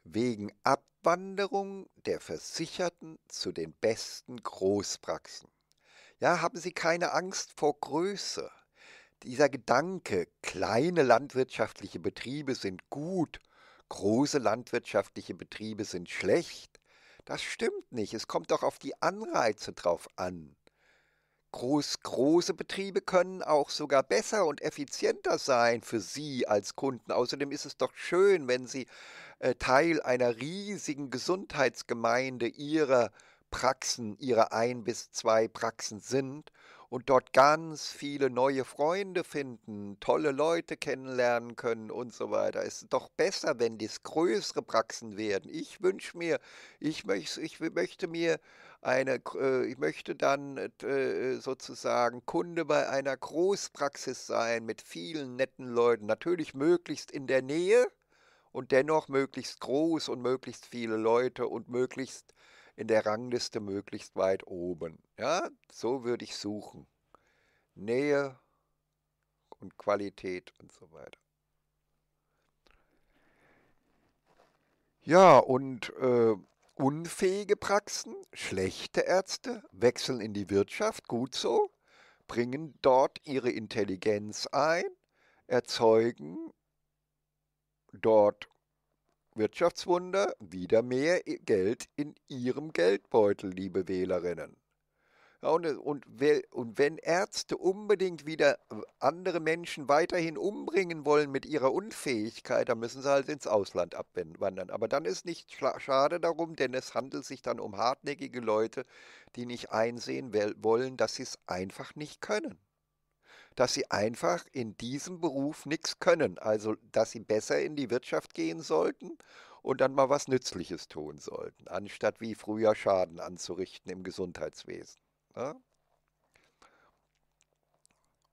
wegen Abwanderung der Versicherten zu den besten Großpraxen. Ja, haben Sie keine Angst vor Größe. Dieser Gedanke, kleine landwirtschaftliche Betriebe sind gut große landwirtschaftliche Betriebe sind schlecht. Das stimmt nicht. Es kommt doch auf die Anreize drauf an. Groß, große Betriebe können auch sogar besser und effizienter sein für Sie als Kunden. Außerdem ist es doch schön, wenn Sie äh, Teil einer riesigen Gesundheitsgemeinde Ihrer Praxen, Ihrer ein bis zwei Praxen sind und dort ganz viele neue Freunde finden, tolle Leute kennenlernen können und so weiter. Es ist doch besser, wenn dies größere Praxen werden. Ich wünsche mir, ich, möcht, ich möchte mir eine, äh, ich möchte dann äh, äh, sozusagen Kunde bei einer Großpraxis sein mit vielen netten Leuten. Natürlich möglichst in der Nähe und dennoch möglichst groß und möglichst viele Leute und möglichst in der Rangliste möglichst weit oben. Ja, so würde ich suchen. Nähe und Qualität und so weiter. Ja, und äh, unfähige Praxen, schlechte Ärzte wechseln in die Wirtschaft, gut so, bringen dort ihre Intelligenz ein, erzeugen dort Wirtschaftswunder, wieder mehr Geld in Ihrem Geldbeutel, liebe Wählerinnen. Ja, und, äh, und, und, wenn Ärzte unbedingt wieder äh, andere Menschen weiterhin umbringen wollen mit ihrer Unfähigkeit, dann müssen sie halt ins Ausland abwandern. Aber dann ist nicht schade darum, denn es handelt sich dann um hartnäckige Leute, die nicht einsehen wollen, dass sie es einfach nicht können dass sie einfach in diesem Beruf nichts können. Also, dass sie besser in die Wirtschaft gehen sollten und dann mal was Nützliches tun sollten, anstatt wie früher Schaden anzurichten im Gesundheitswesen. Ja? Ne?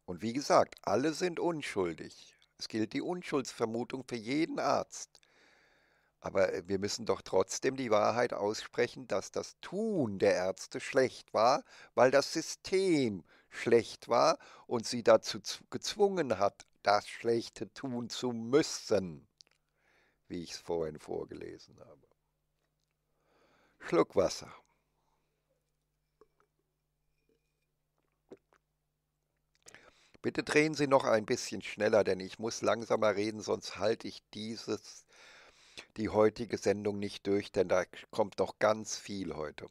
Und wie gesagt, alle sind unschuldig. Es gilt die Unschuldsvermutung für jeden Arzt. Aber äh, wir müssen doch trotzdem die Wahrheit aussprechen, dass das Tun der Ärzte schlecht war, weil das System schlecht war und sie dazu gezwungen hat, das Schlechte tun zu müssen, wie ich es vorhin vorgelesen habe. Schluck Wasser. Bitte drehen Sie noch ein bisschen schneller, denn ich muss langsamer reden, sonst halte ich dieses, die heutige Sendung nicht durch, denn da kommt noch ganz viel heute.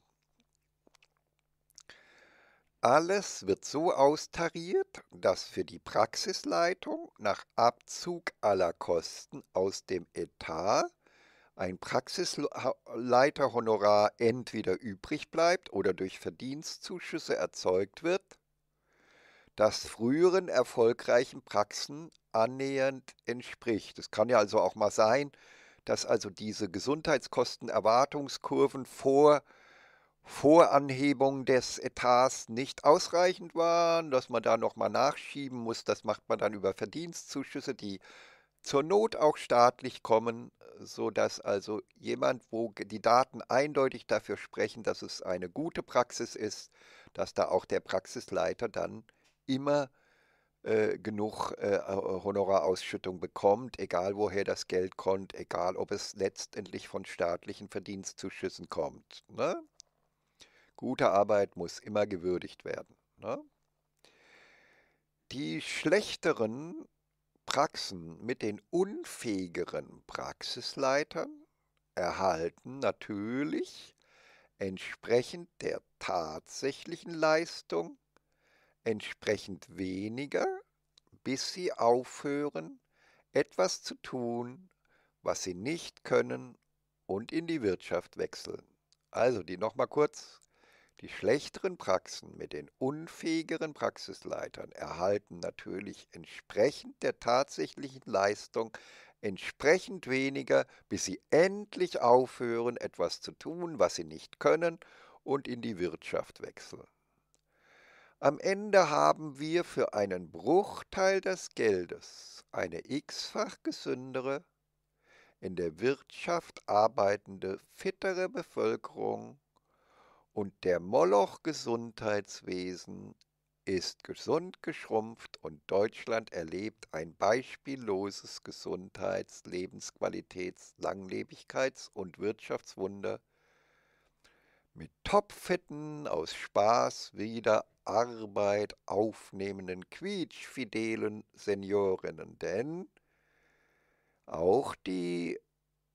Alles wird so austariert, dass für die Praxisleitung nach Abzug aller Kosten aus dem Etat ein Praxisleiterhonorar entweder übrig bleibt oder durch Verdienstzuschüsse erzeugt wird, das früheren erfolgreichen Praxen annähernd entspricht. Es kann ja also auch mal sein, dass also diese Gesundheitskostenerwartungskurven vor Voranhebung des Etats nicht ausreichend waren, dass man da nochmal nachschieben muss. Das macht man dann über Verdienstzuschüsse, die zur Not auch staatlich kommen, sodass also jemand, wo die Daten eindeutig dafür sprechen, dass es eine gute Praxis ist, dass da auch der Praxisleiter dann immer äh, genug äh, Honorarausschüttung bekommt, egal woher das Geld kommt, egal ob es letztendlich von staatlichen Verdienstzuschüssen kommt. Ne? Gute Arbeit muss immer gewürdigt werden. Ne? Die schlechteren Praxen mit den unfähigeren Praxisleitern erhalten natürlich entsprechend der tatsächlichen Leistung entsprechend weniger, bis sie aufhören, etwas zu tun, was sie nicht können und in die Wirtschaft wechseln. Also die nochmal kurz die schlechteren Praxen mit den unfähigeren Praxisleitern erhalten natürlich entsprechend der tatsächlichen Leistung entsprechend weniger, bis sie endlich aufhören, etwas zu tun, was sie nicht können, und in die Wirtschaft wechseln. Am Ende haben wir für einen Bruchteil des Geldes eine x-fach gesündere, in der Wirtschaft arbeitende, fittere Bevölkerung und der Moloch Gesundheitswesen ist gesund geschrumpft und Deutschland erlebt ein beispielloses Gesundheits-, Lebensqualitäts-, Langlebigkeits- und Wirtschaftswunder mit topfitten, aus Spaß wieder Arbeit aufnehmenden, quietschfidelen Seniorinnen. Denn auch die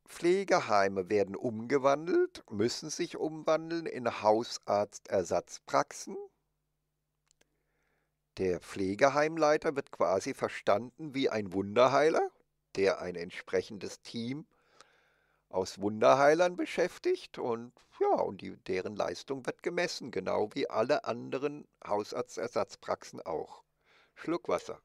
Pflegeheime werden umgewandelt, müssen sich umwandeln in Hausarztersatzpraxen. Der Pflegeheimleiter wird quasi verstanden wie ein Wunderheiler, der ein entsprechendes Team aus Wunderheilern beschäftigt und ja, und die, deren Leistung wird gemessen, genau wie alle anderen Hausarztersatzpraxen auch. Schluck Wasser.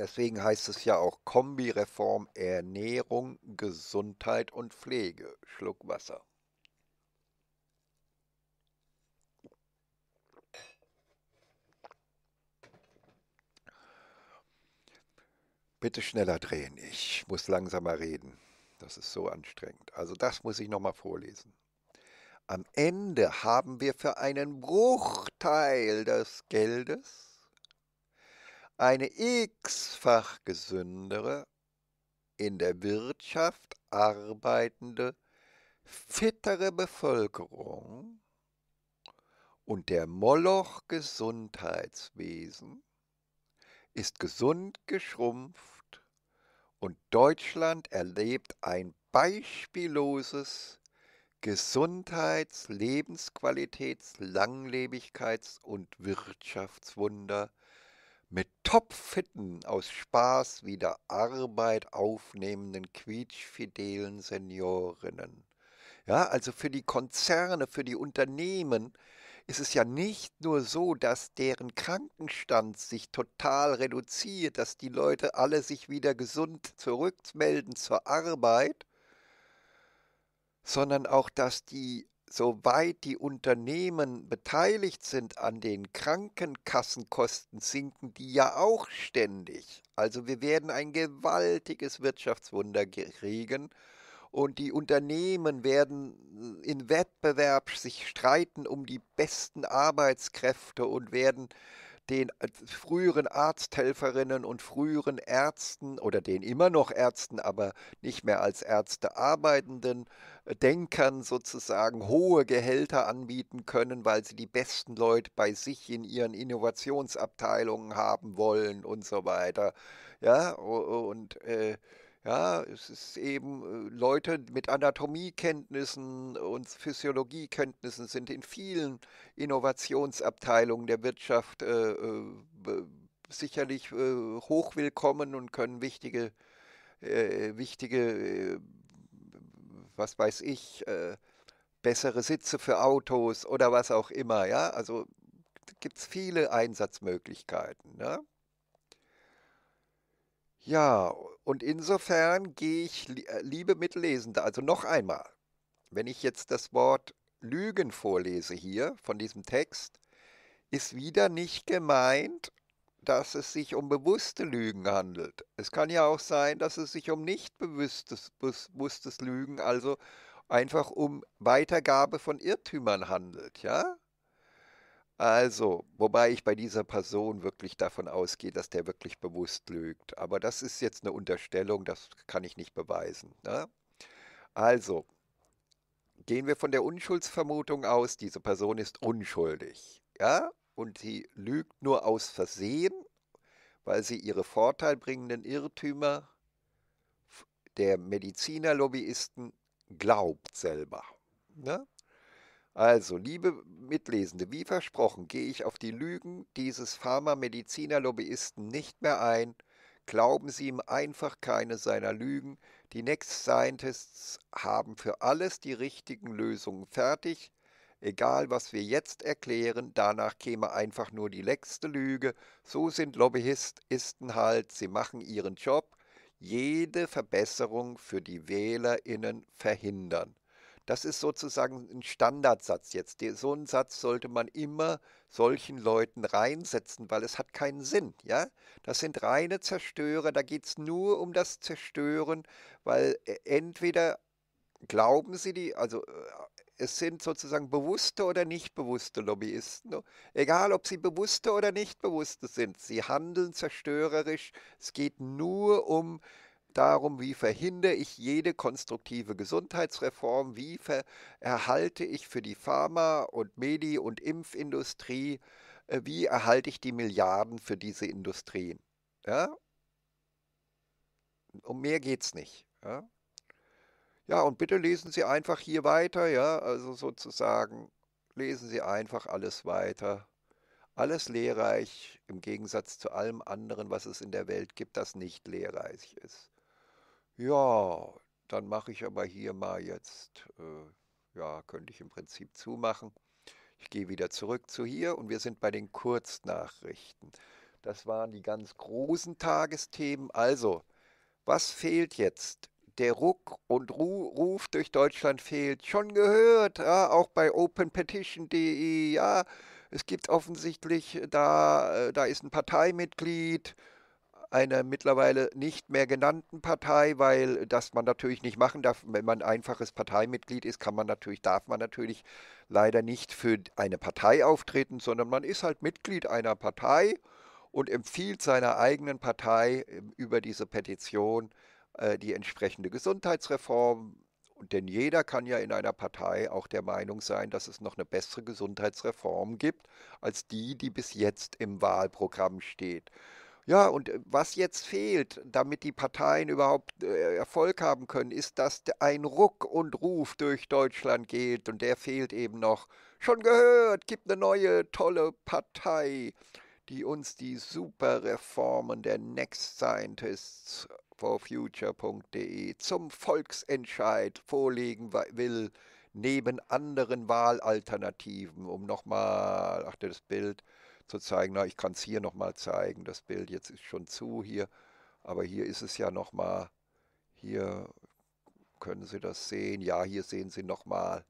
Deswegen heißt es ja auch Kombireform Ernährung, Gesundheit und Pflege. Schluck Wasser. Bitte schneller drehen, ich muss langsamer reden. Das ist so anstrengend. Also das muss ich nochmal vorlesen. Am Ende haben wir für einen Bruchteil des Geldes eine x-fach gesündere, in der Wirtschaft arbeitende, fittere Bevölkerung und der Moloch Gesundheitswesen ist gesund geschrumpft und Deutschland erlebt ein beispielloses Gesundheits-, Lebensqualitäts-, Langlebigkeits- und Wirtschaftswunder mit topfitten, aus Spaß wieder Arbeit aufnehmenden, quietschfidelen Seniorinnen. Ja, also für die Konzerne, für die Unternehmen ist es ja nicht nur so, dass deren Krankenstand sich total reduziert, dass die Leute alle sich wieder gesund zurückmelden zur Arbeit, sondern auch, dass die soweit die Unternehmen beteiligt sind an den Krankenkassenkosten, sinken die ja auch ständig. Also wir werden ein gewaltiges Wirtschaftswunder kriegen und die Unternehmen werden äh, in Wettbewerb sich streiten um die besten Arbeitskräfte und werden den äh, früheren Arzthelferinnen und früheren Ärzten oder den immer noch Ärzten, aber nicht mehr als Ärzte arbeitenden äh, Denkern sozusagen hohe Gehälter anbieten können, weil sie die besten Leute bei sich in ihren Innovationsabteilungen haben wollen und so weiter. Ja, und äh, ja, es ist eben, äh, Leute mit Anatomiekenntnissen und Physiologiekenntnissen sind in vielen Innovationsabteilungen der Wirtschaft äh, äh sicherlich äh, hochwillkommen und können wichtige, äh, wichtige, äh, was weiß ich, bessere Sitze für Autos oder was auch immer. Ja, also gibt es viele Einsatzmöglichkeiten. Ne? Ja, und insofern gehe ich äh, Liebe mit Also noch einmal, wenn ich jetzt das Wort Lügen vorlese hier von diesem Text, ist wieder nicht gemeint, dass es sich um bewusste Lügen handelt. Es kann ja auch sein, dass es sich um nicht bewusstes, bewusstes Lügen, also einfach um Weitergabe von Irrtümern handelt, ja? Also, wobei ich bei dieser Person wirklich davon ausgehe, dass der wirklich bewusst lügt. Aber das ist jetzt eine Unterstellung, das kann ich nicht beweisen. Ne? Also, gehen wir von der Unschuldsvermutung aus, diese Person ist unschuldig. Ja? Und sie lügt nur aus Versehen, weil sie ihre vorteilbringenden Irrtümer der Medizinerlobbyisten glaubt selber. Ne? Also, liebe Mitlesende, wie versprochen, gehe ich auf die Lügen dieses Pharmamediziner-Lobbyisten nicht mehr ein. Glauben Sie ihm einfach keine seiner Lügen. Die Next Scientists haben für alles die richtigen Lösungen fertig. Egal, was wir jetzt erklären, danach käme einfach nur die letzte Lüge. So sind Lobbyisten halt, sie machen ihren Job. Jede Verbesserung für die WählerInnen verhindern. Das ist sozusagen ein Standardsatz jetzt. So einen Satz sollte man immer solchen Leuten reinsetzen, weil es hat keinen Sinn. Ja? Das sind reine Zerstörer, da geht es nur um das Zerstören, weil äh, entweder glauben sie die, also äh, es sind sozusagen bewusste oder nicht bewusste Lobbyisten. Egal, ob sie bewusste oder nicht bewusste sind, sie handeln zerstörerisch. Es geht nur um darum, wie verhindere ich jede konstruktive Gesundheitsreform, wie erhalte ich für die Pharma- und Medi- und Impfindustrie, äh, wie erhalte ich die Milliarden für diese Industrien. Ja? Um mehr geht es nicht. Ja? ja, und bitte lesen Sie einfach hier weiter, ja, also sozusagen lesen Sie einfach alles weiter. Alles lehrreich im Gegensatz zu allem anderen, was es in der Welt gibt, das nicht lehrreich ist. Ja, dann mache ich aber hier mal jetzt, äh, ja, könnte ich im Prinzip zumachen. Ich gehe wieder zurück zu hier und wir sind bei den Kurznachrichten. Das waren die ganz großen Tagesthemen. Also, was fehlt jetzt? Der Ruck und Ru Ruf durch Deutschland fehlt. Schon gehört, ja, auch bei openpetition.de, ja. Es gibt offensichtlich, äh, da, äh, da ist ein Parteimitglied, einer mittlerweile nicht mehr genannten Partei, weil das man natürlich nicht machen darf. Wenn man einfaches Parteimitglied ist, kann man natürlich, darf man natürlich leider nicht für eine Partei auftreten, sondern man ist halt Mitglied einer Partei und empfiehlt seiner eigenen Partei ähm, über diese Petition äh, die entsprechende Gesundheitsreform. denn jeder kann ja in einer Partei auch der Meinung sein, dass es noch eine bessere Gesundheitsreform gibt als die, die bis jetzt im Wahlprogramm steht. Ja, und äh, was jetzt fehlt, damit die Parteien überhaupt äh, Erfolg haben können, ist, dass ein Ruck und Ruf durch Deutschland geht und der fehlt eben noch. Schon gehört, gibt eine neue tolle Partei, die uns die Superreformen der Next Scientists for Future.de zum Volksentscheid vorlegen will, neben anderen Wahlalternativen, um nochmal, achte das Bild, zu zeigen, na, ich kann es hier nochmal zeigen, das Bild jetzt ist schon zu hier, aber hier ist es ja nochmal, hier können Sie das sehen, ja, hier sehen Sie nochmal.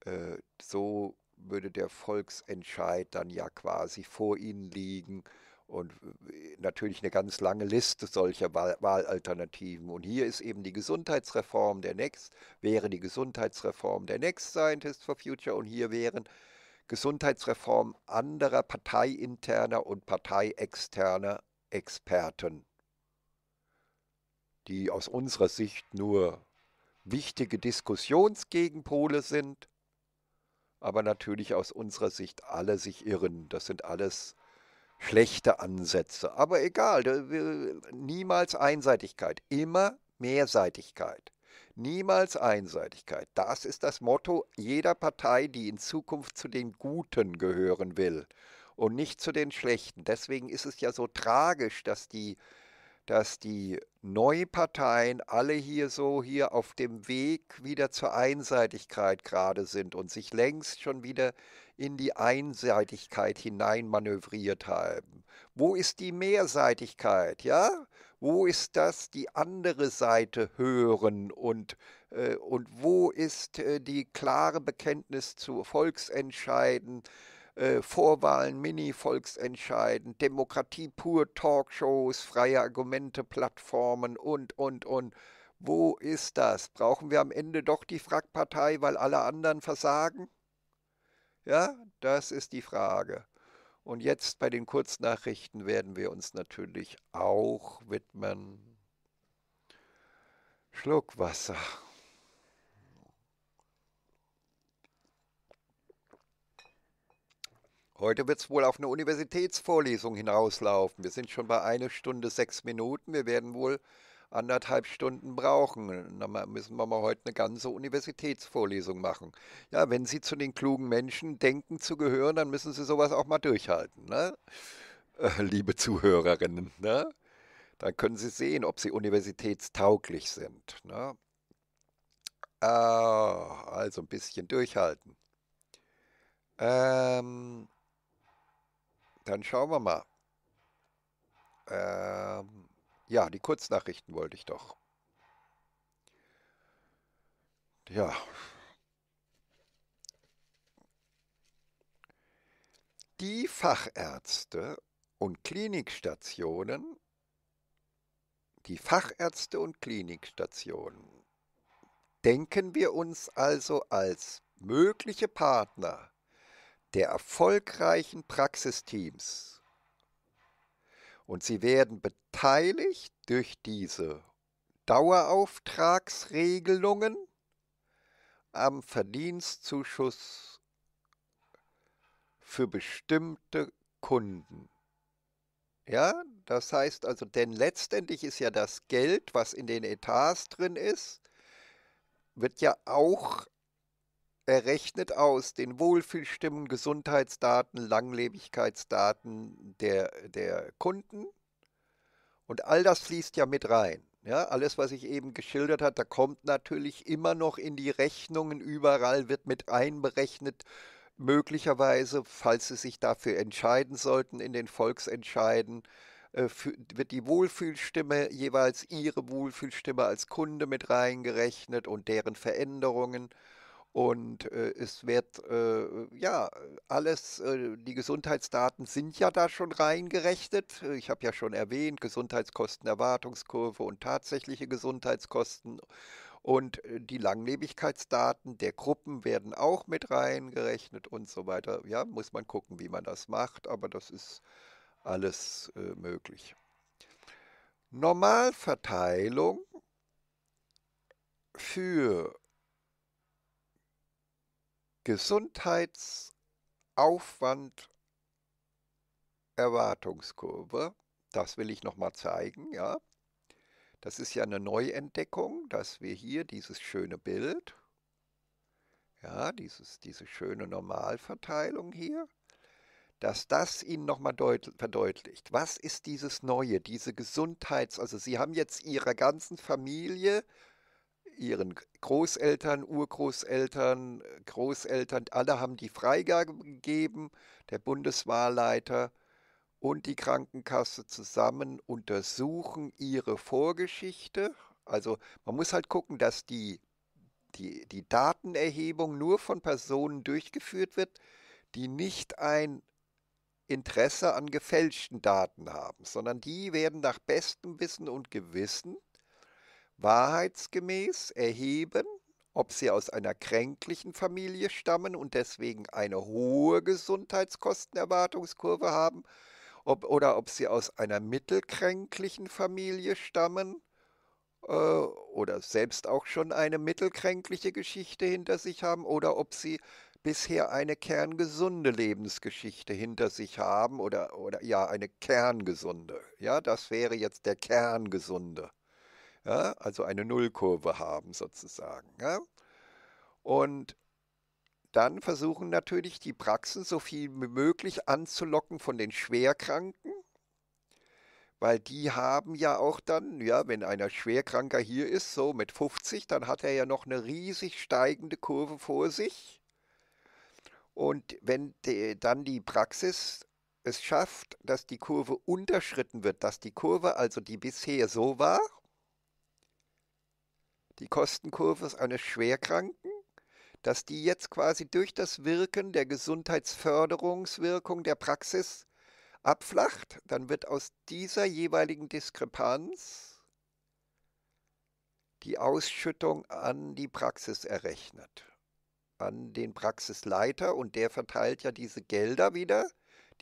Äh, so würde der Volksentscheid dann ja quasi vor Ihnen liegen und äh, natürlich eine ganz lange Liste solcher Wahl Wahlalternativen. Und hier ist eben die Gesundheitsreform der Next, wäre die Gesundheitsreform der Next Scientist for Future und hier wären Gesundheitsreform anderer parteiinterner und parteiexterner Experten, die aus unserer Sicht nur wichtige Diskussionsgegenpole sind, aber natürlich aus unserer Sicht alle sich irren. Das sind alles schlechte Ansätze. Aber egal, niemals Einseitigkeit, immer Mehrseitigkeit. Niemals Einseitigkeit. Das ist das Motto jeder Partei, die in Zukunft zu den Guten gehören will und nicht zu den Schlechten. Deswegen ist es ja so tragisch, dass die, dass die Neuparteien alle hier so hier auf dem Weg wieder zur Einseitigkeit gerade sind und sich längst schon wieder in die Einseitigkeit hineinmanövriert haben. Wo ist die Mehrseitigkeit, ja? Wo ist das die andere Seite hören und, äh, und wo ist äh, die klare Bekenntnis zu Volksentscheiden, äh, Vorwahlen, Mini-Volksentscheiden, Demokratie pur, Talkshows, freie Argumente, Plattformen und, und, und. Wo ist das? Brauchen wir am Ende doch die Frackpartei, weil alle anderen versagen? Ja, das ist die Frage. Und jetzt bei den Kurznachrichten werden wir uns natürlich auch widmen. Schluck Wasser. Heute wird es wohl auf eine Universitätsvorlesung hinauslaufen. Wir sind schon bei einer Stunde sechs Minuten. Wir werden wohl anderthalb Stunden brauchen. Dann müssen wir mal heute eine ganze Universitätsvorlesung machen. Ja, wenn Sie zu den klugen Menschen denken zu gehören, dann müssen Sie sowas auch mal durchhalten, ne? Äh, liebe Zuhörerinnen. Ne? Dann können Sie sehen, ob Sie universitätstauglich sind. Ne? Ah, also ein bisschen durchhalten. Ähm, dann schauen wir mal. Ähm, ja, die Kurznachrichten wollte ich doch. Ja. Die Fachärzte und Klinikstationen, die Fachärzte und Klinikstationen, denken wir uns also als mögliche Partner der erfolgreichen Praxisteams und sie werden beteiligt durch diese Dauerauftragsregelungen am Verdienstzuschuss für bestimmte Kunden. Ja, das heißt also, denn letztendlich ist ja das Geld, was in den Etats drin ist, wird ja auch er rechnet aus den Wohlfühlstimmen, Gesundheitsdaten, Langlebigkeitsdaten der, der Kunden. Und all das fließt ja mit rein. Ja, alles, was ich eben geschildert habe, da kommt natürlich immer noch in die Rechnungen überall, wird mit einberechnet, möglicherweise, falls Sie sich dafür entscheiden sollten, in den Volksentscheiden, äh, wird die Wohlfühlstimme, jeweils Ihre Wohlfühlstimme als Kunde mit reingerechnet und deren Veränderungen. Und äh, es wird, äh, ja, alles, äh, die Gesundheitsdaten sind ja da schon reingerechnet. Ich habe ja schon erwähnt, Gesundheitskosten, Erwartungskurve und tatsächliche Gesundheitskosten. Und äh, die Langlebigkeitsdaten der Gruppen werden auch mit reingerechnet und so weiter. Ja, muss man gucken, wie man das macht, aber das ist alles äh, möglich. Normalverteilung für Gesundheitsaufwand Erwartungskurve. Das will ich nochmal zeigen, ja. Das ist ja eine Neuentdeckung, dass wir hier dieses schöne Bild, ja, dieses, diese schöne Normalverteilung hier, dass das Ihnen nochmal verdeutlicht. Was ist dieses Neue, diese Gesundheits-, also Sie haben jetzt Ihrer ganzen Familie ihren Großeltern, Urgroßeltern, äh, Großeltern, alle haben die Freigabe gegeben, der Bundeswahlleiter und die Krankenkasse zusammen untersuchen ihre Vorgeschichte. Also man muss halt gucken, dass die, die, die Datenerhebung nur von Personen durchgeführt wird, die nicht ein Interesse an gefälschten Daten haben, sondern die werden nach bestem Wissen und Gewissen wahrheitsgemäß erheben, ob sie aus einer kränklichen Familie stammen und deswegen eine hohe Gesundheitskostenerwartungskurve haben ob, oder ob sie aus einer mittelkränklichen Familie stammen äh, oder selbst auch schon eine mittelkränkliche Geschichte hinter sich haben oder ob sie bisher eine kerngesunde Lebensgeschichte hinter sich haben oder, oder ja, eine kerngesunde. Ja, das wäre jetzt der kerngesunde ja, also eine Nullkurve haben sozusagen. Ja. Und dann versuchen natürlich die Praxen so viel wie möglich anzulocken von den Schwerkranken, weil die haben ja auch dann, ja, wenn einer Schwerkranker hier ist, so mit 50, dann hat er ja noch eine riesig steigende Kurve vor sich. Und wenn de, dann die Praxis es schafft, dass die Kurve unterschritten wird, dass die Kurve also die bisher so war, die Kostenkurve eines Schwerkranken, dass die jetzt quasi durch das Wirken der Gesundheitsförderungswirkung der Praxis abflacht, dann wird aus dieser jeweiligen Diskrepanz die Ausschüttung an die Praxis errechnet, an den Praxisleiter und der verteilt ja diese Gelder wieder,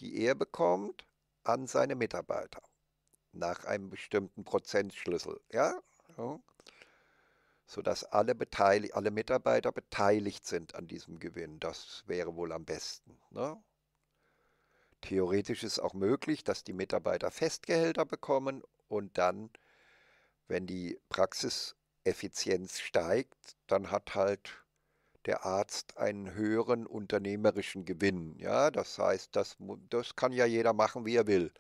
die er bekommt, an seine Mitarbeiter nach einem bestimmten Prozentschlüssel. Ja? So sodass alle, alle Mitarbeiter beteiligt sind an diesem Gewinn. Das wäre wohl am besten. Ne? Theoretisch ist auch möglich, dass die Mitarbeiter Festgehälter bekommen und dann, wenn die Praxiseffizienz steigt, dann hat halt der Arzt einen höheren unternehmerischen Gewinn. Ja, das heißt, das, das kann ja jeder machen, wie er will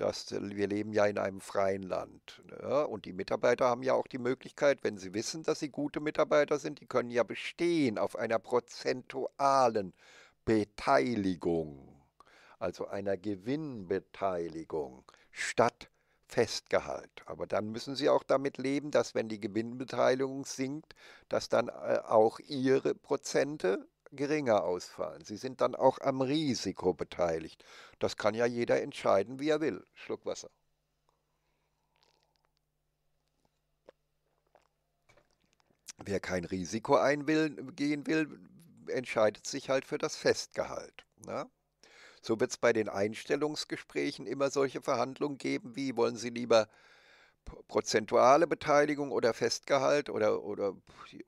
dass äh, wir leben ja in einem freien Land. Ne? Und die Mitarbeiter haben ja auch die Möglichkeit, wenn sie wissen, dass sie gute Mitarbeiter sind, die können ja bestehen auf einer prozentualen Beteiligung, also einer Gewinnbeteiligung statt Festgehalt. Aber dann müssen sie auch damit leben, dass wenn die Gewinnbeteiligung sinkt, dass dann äh, auch ihre Prozente geringer ausfallen. Sie sind dann auch am Risiko beteiligt. Das kann ja jeder entscheiden, wie er will. Schluck Wasser. Wer kein Risiko eingehen will, entscheidet sich halt für das Festgehalt. Na? Ne? So wird es bei den Einstellungsgesprächen immer solche Verhandlungen geben, wie wollen Sie lieber prozentuale Beteiligung oder Festgehalt oder, oder,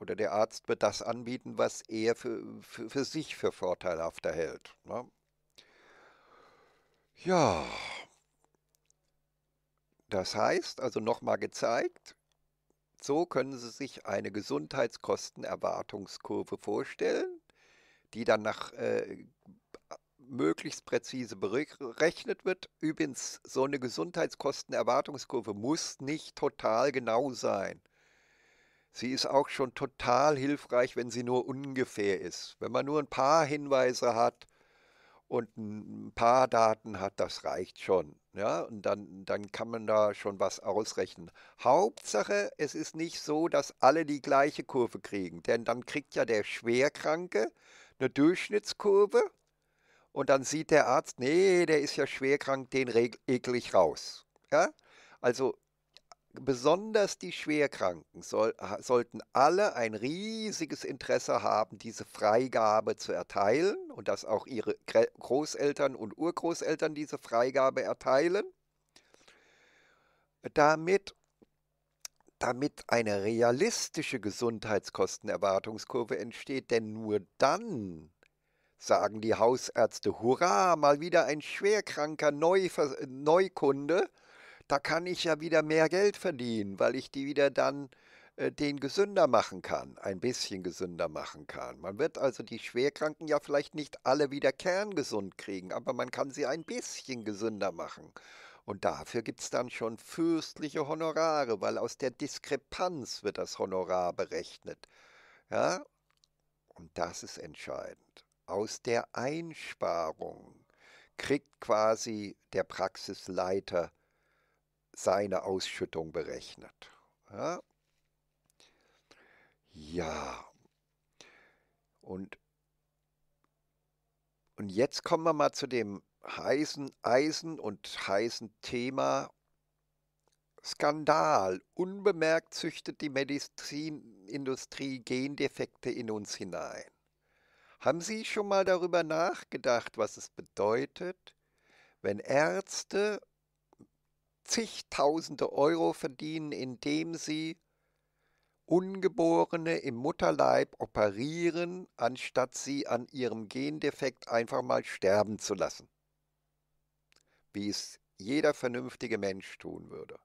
oder der Arzt wird das anbieten, was er für, für, für sich für vorteilhafter hält. Ne? Ja, das heißt also nochmal gezeigt, so können Sie sich eine Gesundheitskostenerwartungskurve vorstellen, die dann nach äh, möglichst präzise berechnet wird. Übrigens, so eine Gesundheitskostenerwartungskurve muss nicht total genau sein. Sie ist auch schon total hilfreich, wenn sie nur ungefähr ist. Wenn man nur ein paar Hinweise hat und ein paar Daten hat, das reicht schon. Ja, und dann, dann kann man da schon was ausrechnen. Hauptsache, es ist nicht so, dass alle die gleiche Kurve kriegen, denn dann kriegt ja der Schwerkranke eine Durchschnittskurve und dann sieht der Arzt, nee, der ist ja schwerkrank, den ekel ich raus. Ja? Also besonders die Schwerkranken soll, sollten alle ein riesiges Interesse haben, diese Freigabe zu erteilen und dass auch ihre Großeltern und Urgroßeltern diese Freigabe erteilen, damit, damit eine realistische Gesundheitskostenerwartungskurve entsteht. Denn nur dann sagen die Hausärzte, hurra, mal wieder ein schwerkranker Neuver Neukunde, da kann ich ja wieder mehr Geld verdienen, weil ich die wieder dann äh, den gesünder machen kann, ein bisschen gesünder machen kann. Man wird also die Schwerkranken ja vielleicht nicht alle wieder kerngesund kriegen, aber man kann sie ein bisschen gesünder machen. Und dafür gibt es dann schon fürstliche Honorare, weil aus der Diskrepanz wird das Honorar berechnet. Ja? Und das ist entscheidend aus der Einsparung kriegt quasi der Praxisleiter seine Ausschüttung berechnet. Ja. ja. Und, und jetzt kommen wir mal zu dem heißen Eisen und heißen Thema Skandal. Unbemerkt züchtet die Medizinindustrie Gendefekte in uns hinein. Haben Sie schon mal darüber nachgedacht, was es bedeutet, wenn Ärzte zigtausende Euro verdienen, indem sie Ungeborene im Mutterleib operieren, anstatt sie an ihrem Gendefekt einfach mal sterben zu lassen, wie es jeder vernünftige Mensch tun würde.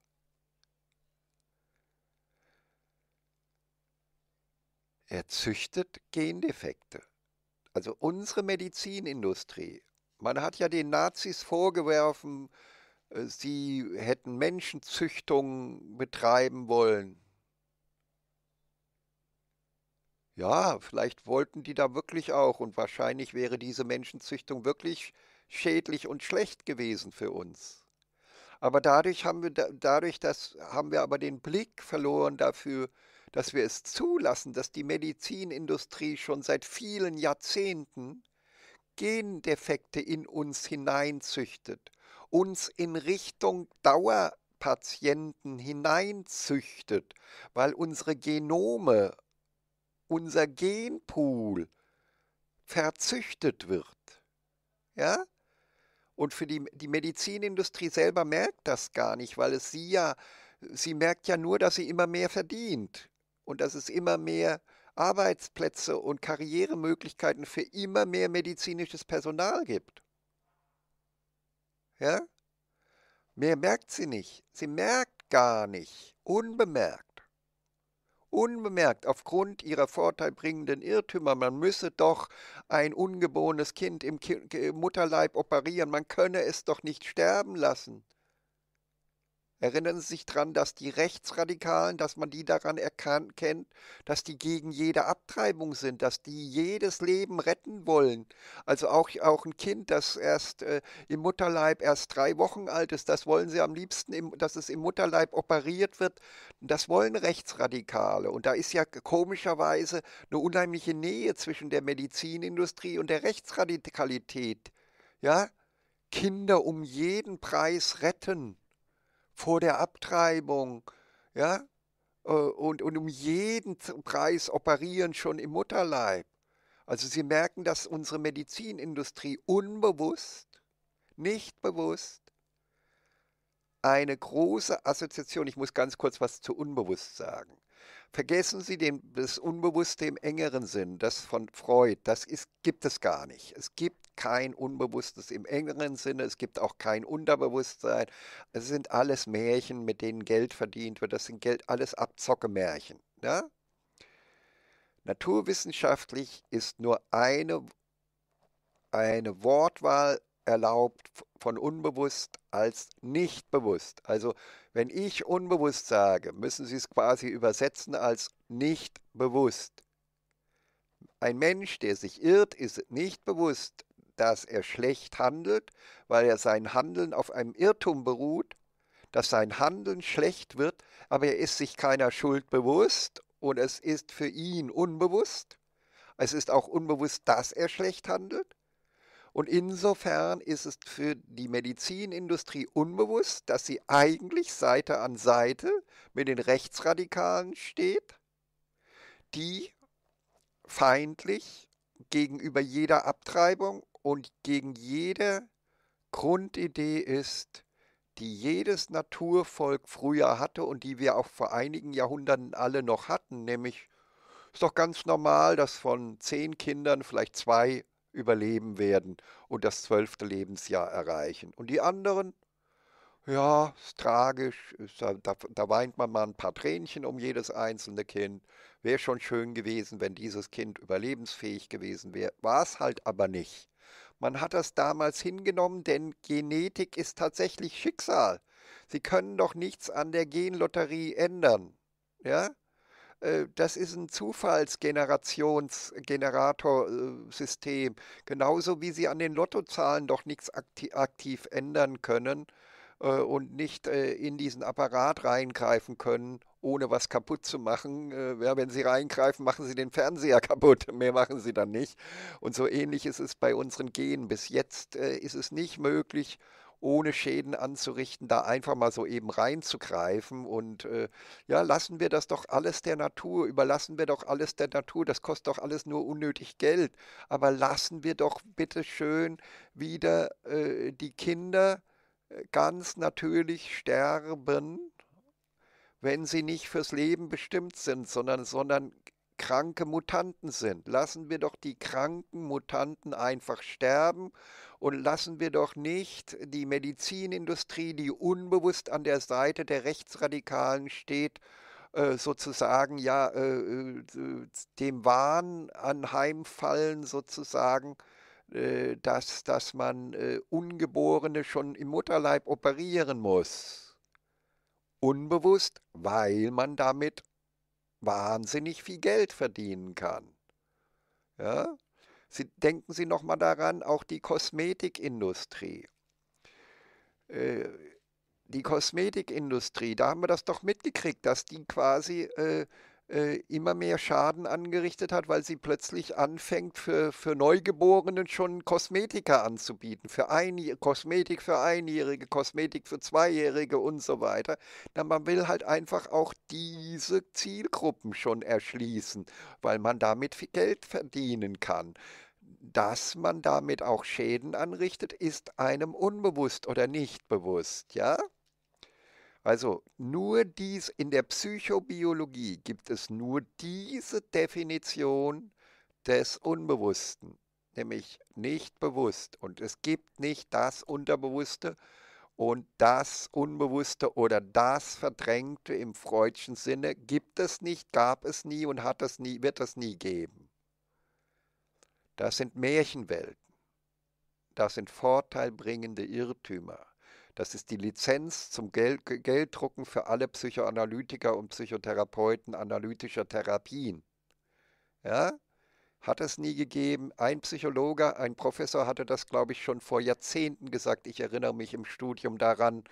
Er züchtet Gendefekte. Also unsere Medizinindustrie. Man hat ja den Nazis vorgeworfen, äh, sie hätten Menschenzüchtung betreiben wollen. Ja, vielleicht wollten die da wirklich auch und wahrscheinlich wäre diese Menschenzüchtung wirklich schädlich und schlecht gewesen für uns. Aber dadurch haben wir, dadurch, dass haben wir aber den Blick verloren dafür, dass wir es zulassen, dass die Medizinindustrie schon seit vielen Jahrzehnten Gendefekte in uns hineinzüchtet, uns in Richtung Dauerpatienten hineinzüchtet, weil unsere Genome, unser Genpool verzüchtet wird. Ja? Und für die, die Medizinindustrie selber merkt das gar nicht, weil es sie ja, sie merkt ja nur, dass sie immer mehr verdient und dass es immer mehr Arbeitsplätze und Karrieremöglichkeiten für immer mehr medizinisches Personal gibt. Ja? Mehr merkt sie nicht. Sie merkt gar nicht. Unbemerkt. Unbemerkt aufgrund ihrer vorteilbringenden Irrtümer. Man müsse doch ein ungeborenes Kind im Mutterleib operieren. Man könne es doch nicht sterben lassen. Erinnern Sie sich daran, dass die Rechtsradikalen, dass man die daran erkannt, kennt, dass die gegen jede Abtreibung sind, dass die jedes Leben retten wollen. Also auch, auch ein Kind, das erst äh, im Mutterleib erst drei Wochen alt ist, das wollen sie am liebsten, im, dass es im Mutterleib operiert wird. Das wollen Rechtsradikale. Und da ist ja komischerweise eine unheimliche Nähe zwischen der Medizinindustrie und der Rechtsradikalität. Ja? Kinder um jeden Preis retten vor der Abtreibung, ja, äh, und, und um jeden Preis operieren schon im Mutterleib. Also Sie merken, dass unsere Medizinindustrie unbewusst, nicht bewusst, eine große Assoziation, ich muss ganz kurz was zu unbewusst sagen. Vergessen Sie den, das Unbewusste im engeren Sinn, das von Freud, das ist, gibt es gar nicht. Es gibt kein Unbewusstes im engeren Sinne, es gibt auch kein Unterbewusstsein. Es sind alles Märchen, mit denen Geld verdient wird. Das sind Geld, alles Abzockemärchen. Ne? Naturwissenschaftlich ist nur eine, eine Wortwahl erlaubt von unbewusst als nicht bewusst. Also wenn ich unbewusst sage, müssen Sie es quasi übersetzen als nicht bewusst. Ein Mensch, der sich irrt, ist nicht bewusst dass er schlecht handelt, weil er sein Handeln auf einem Irrtum beruht, dass sein Handeln schlecht wird, aber er ist sich keiner Schuld bewusst und es ist für ihn unbewusst. Es ist auch unbewusst, dass er schlecht handelt. Und insofern ist es für die Medizinindustrie unbewusst, dass sie eigentlich Seite an Seite mit den Rechtsradikalen steht, die feindlich gegenüber jeder Abtreibung und gegen jede Grundidee ist, die jedes Naturvolk früher hatte und die wir auch vor einigen Jahrhunderten alle noch hatten, nämlich ist doch ganz normal, dass von zehn Kindern vielleicht zwei überleben werden und das zwölfte Lebensjahr erreichen. Und die anderen, ja, ist tragisch, ist, da, da, weint man mal ein paar Tränchen um jedes einzelne Kind. Wäre schon schön gewesen, wenn dieses Kind überlebensfähig gewesen wäre, war es halt aber nicht. Man hat das damals hingenommen, denn Genetik ist tatsächlich Schicksal. Sie können doch nichts an der Genlotterie ändern. Ja? Äh, das ist ein Zufallsgenerationsgeneratorsystem, äh, genauso wie Sie an den Lottozahlen doch nichts aktiv ändern können äh, und nicht in diesen Apparat reingreifen können, ohne was kaputt zu machen. Äh, ja, wenn Sie reingreifen, machen Sie den Fernseher *laughs* kaputt. Mehr machen Sie dann nicht. Und so ähnlich ist es bei unseren Genen. Bis jetzt äh, ist es nicht möglich, ohne Schäden anzurichten, da einfach mal so eben reinzugreifen. Und äh, ja, lassen wir das doch alles der Natur, überlassen wir doch alles der Natur, das kostet doch alles nur unnötig Geld. Aber lassen wir doch bitte schön wieder äh, die Kinder äh, ganz natürlich sterben wenn sie nicht fürs Leben bestimmt sind, sondern, sondern kranke Mutanten sind. Lassen wir doch die kranken Mutanten einfach sterben und lassen wir doch nicht die Medizinindustrie, die unbewusst an der Seite der Rechtsradikalen steht, äh, sozusagen ja äh, äh, dem Wahn anheimfallen, sozusagen, dass, dass man Ungeborene schon im Mutterleib operieren muss. Unbewusst, weil man damit wahnsinnig viel Geld verdienen kann. Ja? Sie, denken Sie nochmal daran, auch die Kosmetikindustrie. Äh, die Kosmetikindustrie, da haben wir das doch mitgekriegt, dass die quasi äh, äh, immer mehr Schaden angerichtet hat, weil sie plötzlich anfängt, für, für Neugeborenen schon Kosmetika anzubieten. Für ein, Kosmetik für Einjährige, Kosmetik für Zweijährige und so weiter. Na, man will halt einfach auch diese Zielgruppen schon erschließen, weil man damit viel Geld verdienen kann. Dass man damit auch Schäden anrichtet, ist einem unbewusst oder nicht bewusst, ja? Also nur dies, in der Psychobiologie gibt es nur diese Definition des Unbewussten, nämlich nicht bewusst. Und es gibt nicht das Unterbewusste und das Unbewusste oder das Verdrängte im freudschen Sinne gibt es nicht, gab es nie und hat es nie, wird es nie geben. Das sind Märchenwelten. Das sind vorteilbringende Irrtümer. Das ist die Lizenz zum Geld, Gelddrucken für alle Psychoanalytiker und Psychotherapeuten analytischer Therapien. Ja? Hat es nie gegeben. Ein Psychologe, ein Professor hatte das, glaube ich, schon vor Jahrzehnten gesagt. Ich erinnere mich im Studium daran.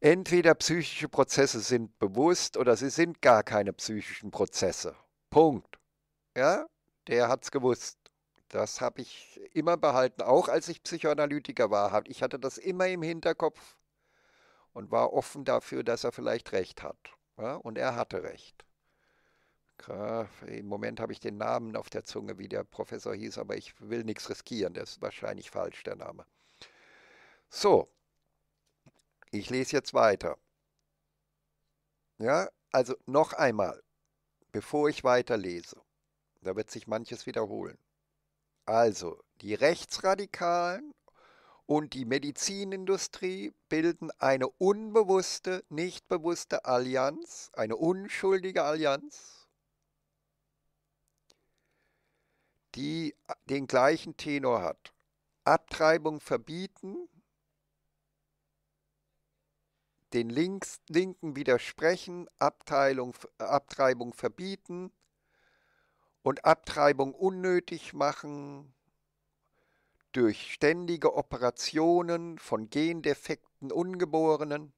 Entweder psychische Prozesse sind bewusst oder sie sind gar keine psychischen Prozesse. Punkt. Ja, der hat's gewusst. Das habe ich immer behalten, auch als ich Psychoanalytiker war. Ich hatte das immer im Hinterkopf und war offen dafür, dass er vielleicht recht hat. Ja? Und er hatte recht. Im Moment habe ich den Namen auf der Zunge, wie der Professor hieß, aber ich will nichts riskieren. Das ist wahrscheinlich falsch, der Name. So, ich lese jetzt weiter. Ja, also noch einmal, bevor ich weiterlese, da wird sich manches wiederholen. Also die Rechtsradikalen und die Medizinindustrie bilden eine unbewusste, nicht bewusste Allianz, eine unschuldige Allianz, die den gleichen Tenor hat. Abtreibung verbieten, den Links, Linken widersprechen, Abteilung, Abtreibung verbieten, und Abtreibung unnötig machen durch ständige Operationen von gendefekten Ungeborenen,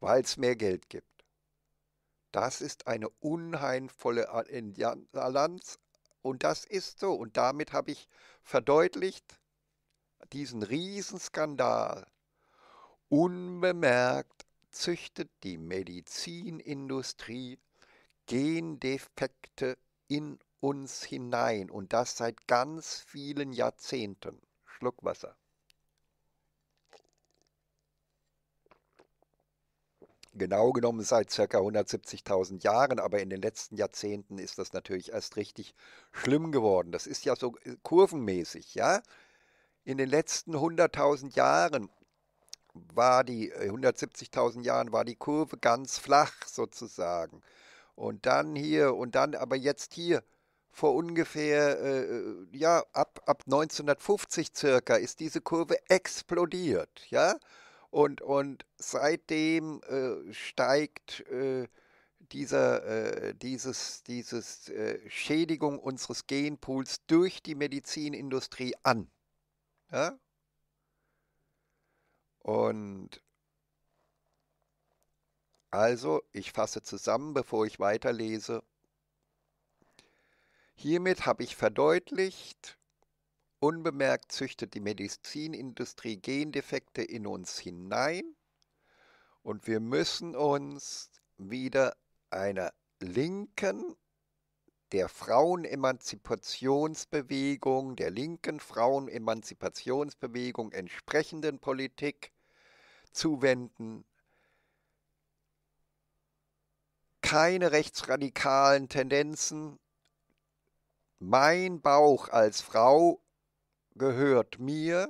weil es mehr Geld gibt. Das ist eine unheimvolle Allianz und das ist so. Und damit habe ich verdeutlicht, diesen Riesenskandal unbemerkt züchtet die Medizinindustrie Gendefekte in uns hinein und das seit ganz vielen Jahrzehnten. Schluck Wasser. Genau genommen seit ca. 170.000 Jahren, aber in den letzten Jahrzehnten ist das natürlich erst richtig schlimm geworden. Das ist ja so äh, kurvenmäßig, ja? In den letzten 100.000 Jahren war die 170.000 äh, Jahren war die Kurve ganz flach sozusagen und dann hier und dann, aber jetzt hier vor ungefähr, äh, äh ja, ab, ab 1950 circa ist diese Kurve explodiert, ja. Und, und seitdem äh, steigt äh, dieser, äh, dieses, dieses äh, Schädigung unseres Genpools durch die Medizinindustrie an. Ja? Und also, ich fasse zusammen, bevor ich weiterlese. Hiermit habe ich verdeutlicht, unbemerkt züchtet die Medizinindustrie Gendefekte in uns hinein und wir müssen uns wieder einer linken, der Frauenemanzipationsbewegung, der linken Frauenemanzipationsbewegung entsprechenden Politik zuwenden keine rechtsradikalen Tendenzen. Mein Bauch als Frau gehört mir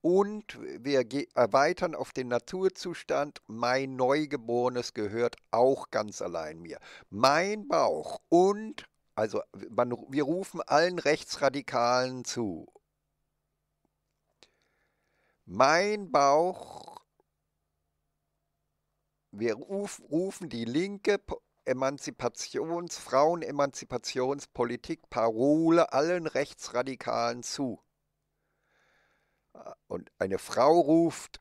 und wir erweitern auf den Naturzustand, mein Neugeborenes gehört auch ganz allein mir. Mein Bauch und, also man, wir rufen allen Rechtsradikalen zu. Mein Bauch wir rufen die linke Emanzipations-, Frauenemanzipationspolitik Parole allen Rechtsradikalen zu. Ah, und eine Frau ruft,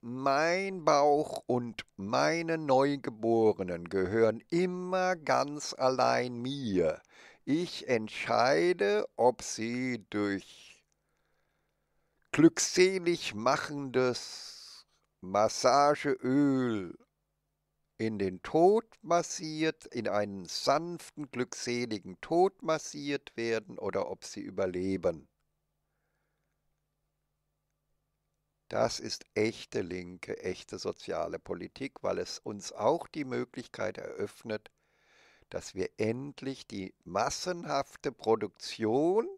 mein Bauch und meine Neugeborenen gehören immer ganz allein mir. Ich entscheide, ob sie durch glückselig machendes Massageöl in den Tod massiert, in einen sanften, glückseligen Tod massiert werden oder ob sie überleben. Das ist echte linke, echte soziale Politik, weil es uns auch die Möglichkeit eröffnet, dass wir endlich die massenhafte Produktion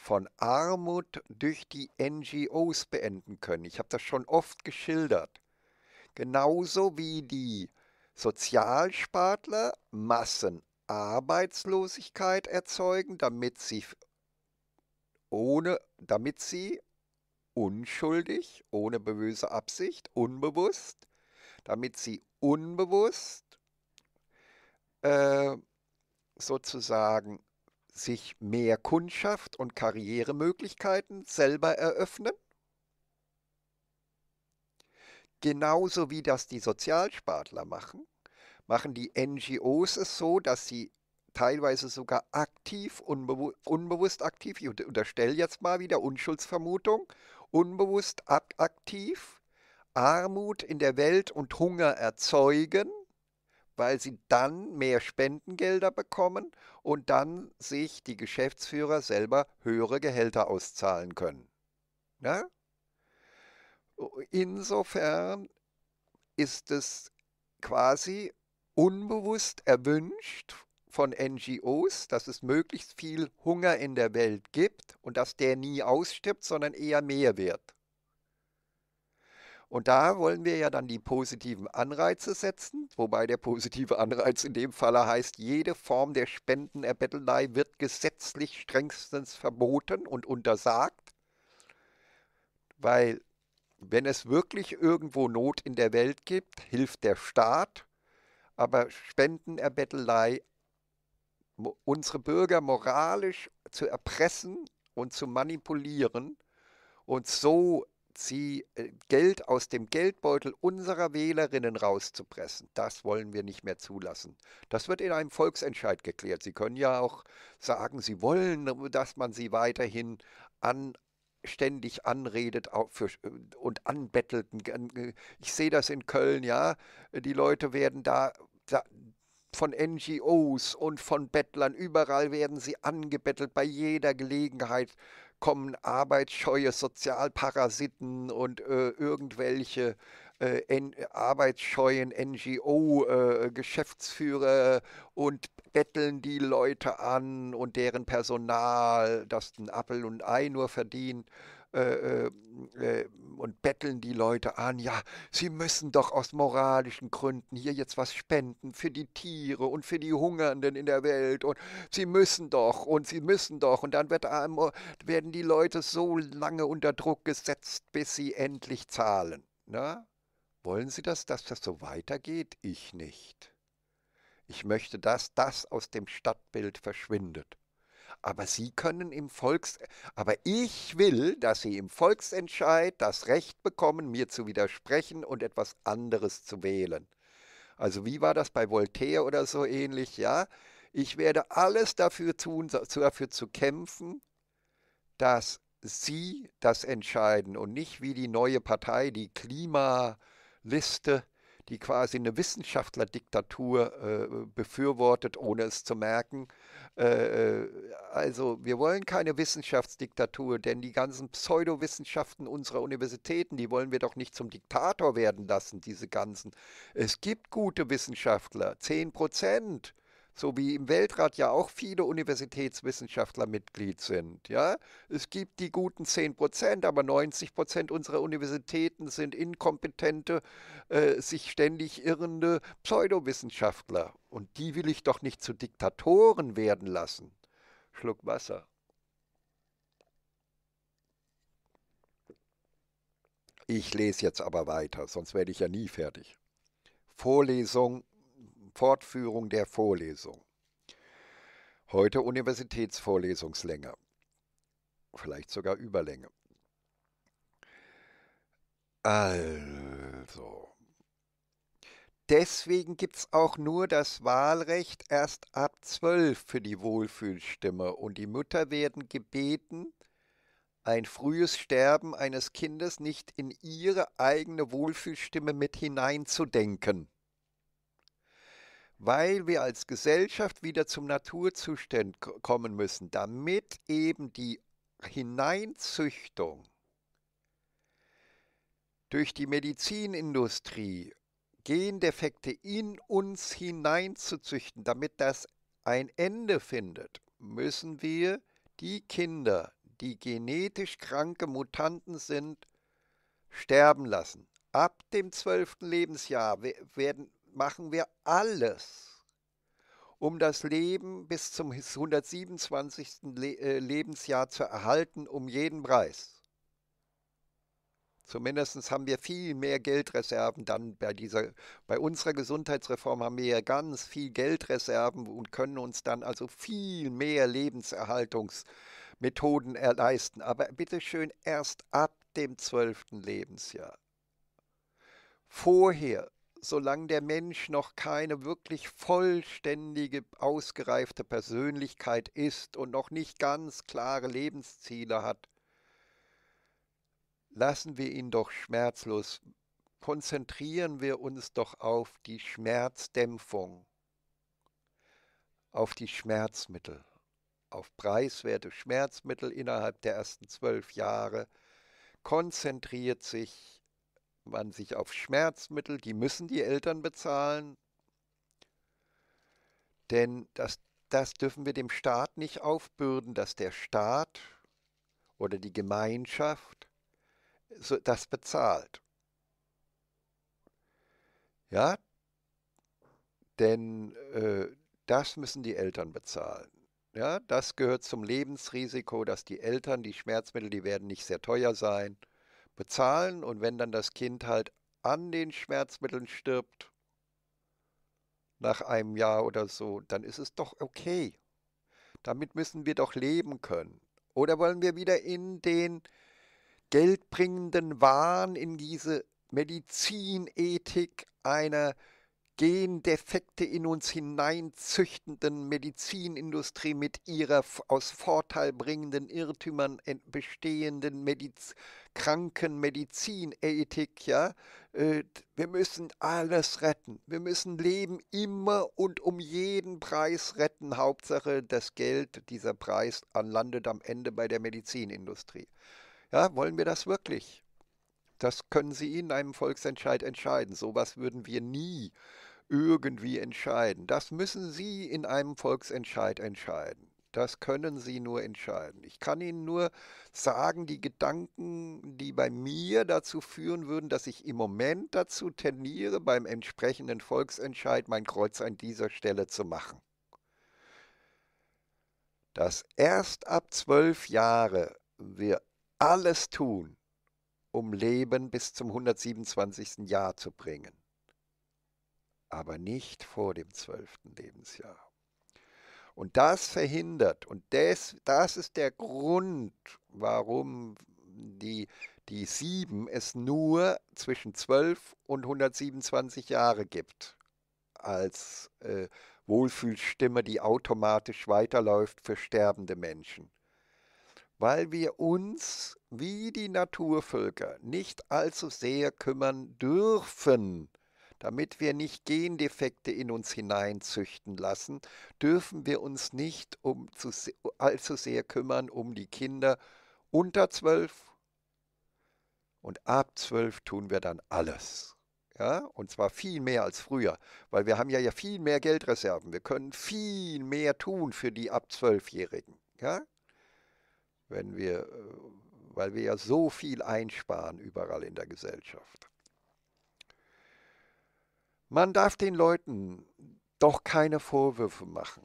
von Armut durch die NGOs beenden können. Ich habe das schon oft geschildert. Genauso wie die Sozialspartler Massenarbeitslosigkeit erzeugen, damit sie ohne, damit sie unschuldig, ohne böse Absicht, unbewusst, damit sie unbewusst äh, sozusagen sich mehr Kundschaft und Karrieremöglichkeiten selber eröffnen? Genauso wie das die Sozialspartler machen, machen die NGOs es so, dass sie teilweise sogar aktiv, unbewusst, unbewusst aktiv, ich unterstelle jetzt mal wieder Unschuldsvermutung, unbewusst aktiv Armut in der Welt und Hunger erzeugen weil sie dann mehr Spendengelder bekommen und dann sich die Geschäftsführer selber höhere Gehälter auszahlen können. Na? Ne? Insofern ist es quasi unbewusst erwünscht von NGOs, dass es möglichst viel Hunger in der Welt gibt und dass der nie ausstirbt, sondern eher mehr wird. Und da wollen wir ja dann die positiven Anreize setzen, wobei der positive Anreiz in dem Falle heißt, jede Form der Spendenerbettelei wird gesetzlich strengstens verboten und untersagt, weil wenn es wirklich irgendwo Not in der Welt gibt, hilft der Staat, aber Spendenerbettelei, unsere Bürger moralisch zu erpressen und zu manipulieren und so sie äh, Geld aus dem Geldbeutel unserer Wählerinnen rauszupressen. Das wollen wir nicht mehr zulassen. Das wird in einem Volksentscheid geklärt. Sie können ja auch sagen, Sie wollen, äh, dass man sie weiterhin an ständig anredet für, äh, und anbettelt. Ich sehe das in Köln, ja. Die Leute werden da, da von NGOs und von Bettlern. Überall werden sie angebettelt, bei jeder Gelegenheit kommen arbeitsscheue Sozialparasiten und äh, irgendwelche äh, en, arbeitsscheuen NGO-Geschäftsführer äh, und betteln die Leute an und deren Personal, das den Appel und Ei nur verdient. Äh, äh, äh, und betteln die Leute an, ja, sie müssen doch aus moralischen Gründen hier jetzt was spenden für die Tiere und für die Hungernden in der Welt und sie müssen doch und sie müssen doch und dann wird, werden die Leute so lange unter Druck gesetzt, bis sie endlich zahlen. Na? Ne? Wollen Sie das, dass das so weitergeht? Ich nicht. Ich möchte, dass das aus dem Stadtbild verschwindet aber Sie können im Volks, aber ich will, dass Sie im Volksentscheid das Recht bekommen, mir zu widersprechen und etwas anderes zu wählen. Also wie war das bei Voltaire oder so ähnlich, ja? Ich werde alles dafür tun, dafür zu kämpfen, dass Sie das entscheiden und nicht wie die neue Partei, die Klimaliste, die quasi eine Wissenschaftlerdiktatur äh, befürwortet, ohne es zu merken. Äh, äh, also wir wollen keine Wissenschaftsdiktatur, denn die ganzen Pseudowissenschaften unserer Universitäten, die wollen wir doch nicht zum Diktator werden lassen, diese ganzen. Es gibt gute Wissenschaftler, 10 Prozent so wie im Weltrat ja auch viele Universitätswissenschaftler Mitglied sind. Ja? Es gibt die guten 10 Prozent, aber 90 Prozent unserer Universitäten sind inkompetente, äh, sich ständig irrende Pseudowissenschaftler. Und die will ich doch nicht zu Diktatoren werden lassen. Schluck Wasser. Ich lese jetzt aber weiter, sonst werde ich ja nie fertig. Vorlesung Fortführung der Vorlesung. Heute Universitätsvorlesungslänge, vielleicht sogar Überlänge. Also. Deswegen gibt es auch nur das Wahlrecht erst ab zwölf für die Wohlfühlstimme und die Mütter werden gebeten, ein frühes Sterben eines Kindes nicht in ihre eigene Wohlfühlstimme mit hineinzudenken weil wir als Gesellschaft wieder zum Naturzustand kommen müssen, damit eben die Hineinzüchtung durch die Medizinindustrie Gendefekte in uns hineinzuzüchten, damit das ein Ende findet, müssen wir die Kinder, die genetisch kranke Mutanten sind, sterben lassen. Ab dem zwölften Lebensjahr werden, machen wir alles, um das Leben bis zum 127. Le äh, Lebensjahr zu erhalten, um jeden Preis. Zumindest haben wir viel mehr Geldreserven dann bei dieser, bei unserer Gesundheitsreform haben wir ja ganz viel Geldreserven und können uns dann also viel mehr Lebenserhaltungsmethoden erleisten. Aber bitte schön erst ab dem zwölften Lebensjahr. Vorher solange der Mensch noch keine wirklich vollständige, ausgereifte Persönlichkeit ist und noch nicht ganz klare Lebensziele hat, lassen wir ihn doch schmerzlos, konzentrieren wir uns doch auf die Schmerzdämpfung, auf die Schmerzmittel, auf preiswerte Schmerzmittel innerhalb der ersten zwölf Jahre, konzentriert sich man sich auf Schmerzmittel, die müssen die Eltern bezahlen, denn das, das dürfen wir dem Staat nicht aufbürden, dass der Staat oder die Gemeinschaft das bezahlt. Ja, denn äh, das müssen die Eltern bezahlen. Ja, das gehört zum Lebensrisiko, dass die Eltern die Schmerzmittel, die werden nicht sehr teuer sein, bezahlen. Und wenn dann das Kind halt an den Schmerzmitteln stirbt, nach einem Jahr oder so, dann ist es doch okay. Damit müssen wir doch leben können. Oder wollen wir wieder in den geldbringenden Wahn, in diese Medizinethik einer Gendefekte in uns hineinzüchtenden Medizinindustrie mit ihrer aus Vorteil bringenden Irrtümern äh, bestehenden Mediz kranken Medizinethik, ja, äh, wir müssen alles retten. Wir müssen Leben immer und um jeden Preis retten. Hauptsache das Geld, dieser Preis landet am Ende bei der Medizinindustrie. Ja, wollen wir das wirklich? Das können Sie in einem Volksentscheid entscheiden. Sowas würden wir nie irgendwie entscheiden. Das müssen Sie in einem Volksentscheid entscheiden. Das können Sie nur entscheiden. Ich kann Ihnen nur sagen, die Gedanken, die bei mir dazu führen würden, dass ich im Moment dazu tendiere, beim entsprechenden Volksentscheid mein Kreuz an dieser Stelle zu machen. Dass erst ab zwölf Jahre wir alles tun, um Leben bis zum 127. Jahr zu bringen, aber nicht vor dem 12. Lebensjahr. Und das verhindert, und das, das ist der Grund, warum die, die sieben es nur zwischen 12 und 127 Jahre gibt als äh, Wohlfühlstimme, die automatisch weiterläuft für sterbende Menschen weil wir uns wie die Naturvölker nicht allzu sehr kümmern dürfen, damit wir nicht Gendefekte in uns hineinzüchten lassen, dürfen wir uns nicht um zu, allzu sehr kümmern um die Kinder unter zwölf. Und ab zwölf tun wir dann alles. Ja, und zwar viel mehr als früher, weil wir haben ja, ja viel mehr Geldreserven. Wir können viel mehr tun für die ab zwölfjährigen. Ja? wenn wir, äh, weil wir ja so viel einsparen überall in der Gesellschaft. Man darf den Leuten doch keine Vorwürfe machen.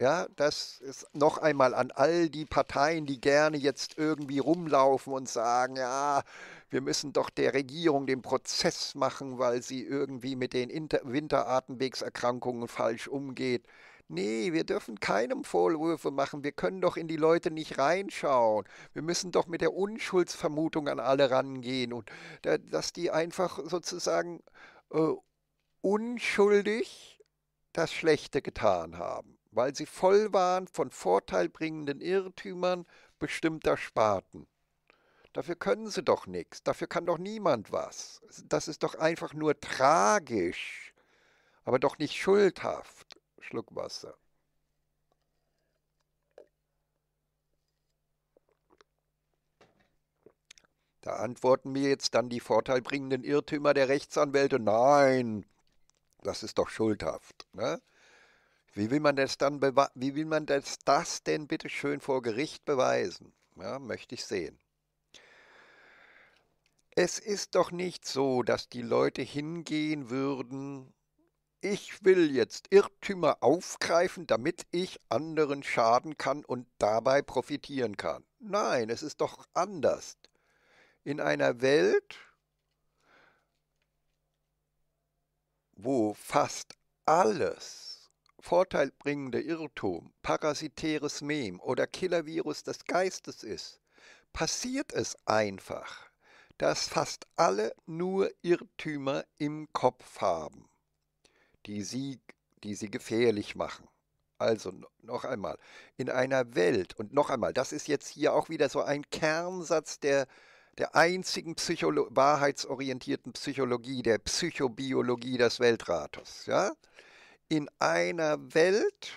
Ja, das ist noch einmal an all die Parteien, die gerne jetzt irgendwie rumlaufen und sagen, ja, wir müssen doch der Regierung den Prozess machen, weil sie irgendwie mit den Inter Winterartenwegserkrankungen falsch umgeht nee, wir dürfen keinem Vorwürfe machen, wir können doch in die Leute nicht reinschauen, wir müssen doch mit der Unschuldsvermutung an alle rangehen und dass die einfach sozusagen äh, unschuldig das Schlechte getan haben, weil sie voll waren von vorteilbringenden Irrtümern bestimmter Sparten. Dafür können sie doch nichts, dafür kann doch niemand was. Das ist doch einfach nur tragisch, aber doch nicht schuldhaft. Schluck Wasser. Da antworten mir jetzt dann die vorteilbringenden Irrtümer der Rechtsanwälte, nein, das ist doch schuldhaft. Ne? Wie will man das dann wie will man das, das denn bitte schön vor Gericht beweisen? Ja, möchte ich sehen. Es ist doch nicht so, dass die Leute hingehen würden ich will jetzt Irrtümer aufgreifen, damit ich anderen schaden kann und dabei profitieren kann. Nein, es ist doch anders. In einer Welt, wo fast alles vorteilbringende Irrtum, parasitäres Mem oder Killervirus des Geistes ist, passiert es einfach, dass fast alle nur Irrtümer im Kopf haben die sie, die sie gefährlich machen. Also noch einmal, in einer Welt, und noch einmal, das ist jetzt hier auch wieder so ein Kernsatz der, der einzigen Psycholo wahrheitsorientierten Psychologie, der Psychobiologie des Weltrates. Ja? In einer Welt,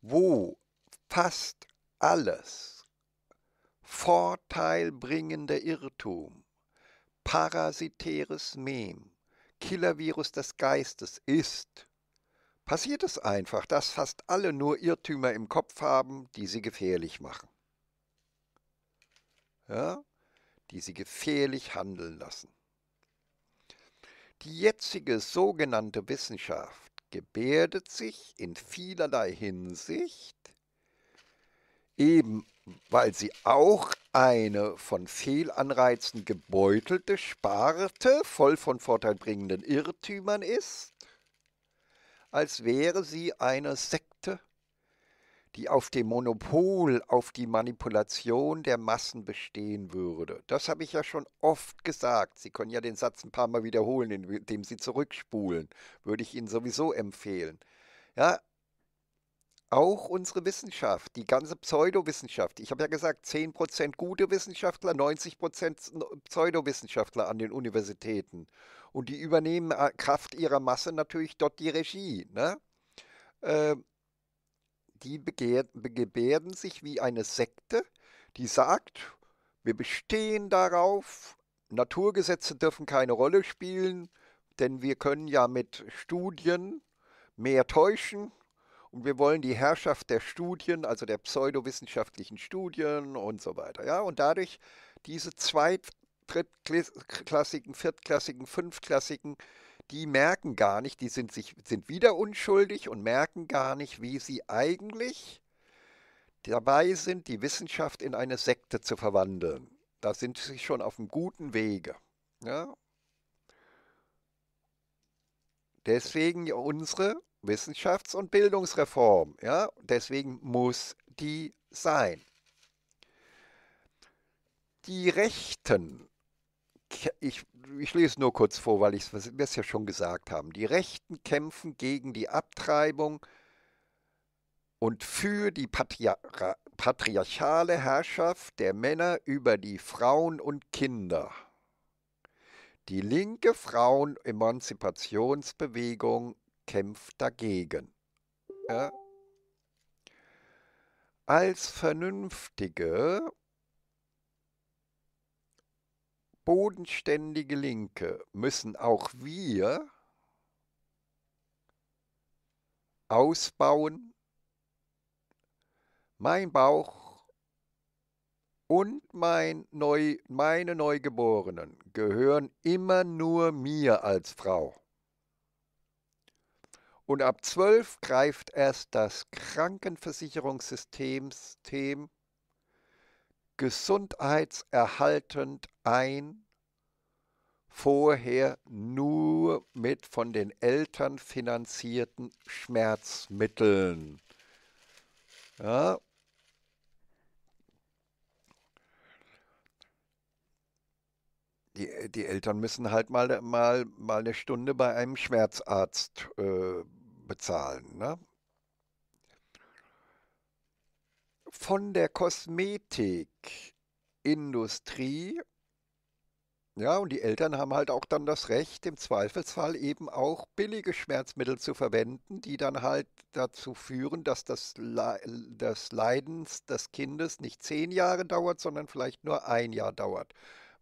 wo fast alles vorteilbringende Irrtum, parasitäres Mem, Killer-Virus des Geistes ist, passiert es einfach, dass fast alle nur Irrtümer im Kopf haben, die sie gefährlich machen. Ja? Die sie gefährlich handeln lassen. Die jetzige sogenannte Wissenschaft gebärdet sich in vielerlei Hinsicht, eben weil sie auch eine von Fehlanreizen gebeutelte Sparte voll von vorteilbringenden Irrtümern ist, als wäre sie eine Sekte, die auf dem Monopol auf die Manipulation der Massen bestehen würde. Das habe ich ja schon oft gesagt. Sie können ja den Satz ein paar Mal wiederholen, indem Sie zurückspulen. Würde ich Ihnen sowieso empfehlen. Ja, auch unsere Wissenschaft, die ganze Pseudowissenschaft. Ich habe ja gesagt, 10% gute Wissenschaftler, 90% Pseudowissenschaftler an den Universitäten. Und die übernehmen äh, Kraft ihrer Masse natürlich dort die Regie. Ne? Äh, die gebärden sich wie eine Sekte, die sagt, wir bestehen darauf, Naturgesetze dürfen keine Rolle spielen, denn wir können ja mit Studien mehr täuschen, und wir wollen die Herrschaft der Studien, also der pseudowissenschaftlichen Studien und so weiter. Ja? Und dadurch diese zweit-, drittklassigen, viertklassigen, fünftklassigen, die merken gar nicht, die sind, sich, sind wieder unschuldig und merken gar nicht, wie sie eigentlich dabei sind, die Wissenschaft in eine Sekte zu verwandeln. Da sind sie schon auf einem guten Wege. Ja? Deswegen unsere Wissenschafts- und Bildungsreform. Ja? Deswegen muss die sein. Die Rechten, ich, ich lese nur kurz vor, weil ich es ja schon gesagt haben. Die Rechten kämpfen gegen die Abtreibung und für die Patriar patriarchale Herrschaft der Männer über die Frauen und Kinder. Die linke Frauen-Emanzipationsbewegung kämpft dagegen. Ja? Als vernünftige, bodenständige Linke müssen auch wir ausbauen, mein Bauch und mein Neu, meine Neugeborenen gehören immer nur mir als Frau. Und ab 12 greift erst das Krankenversicherungssystem gesundheitserhaltend ein, vorher nur mit von den Eltern finanzierten Schmerzmitteln. Ja, die, äh, die Eltern müssen halt mal, mal, mal eine Stunde bei einem Schmerzarzt äh, bezahlen. Ne? Von der Kosmetikindustrie, ja, und die Eltern haben halt auch dann das Recht, im Zweifelsfall eben auch billige Schmerzmittel zu verwenden, die dann halt dazu führen, dass das, Le das Leidens des Kindes nicht zehn Jahre dauert, sondern vielleicht nur ein Jahr dauert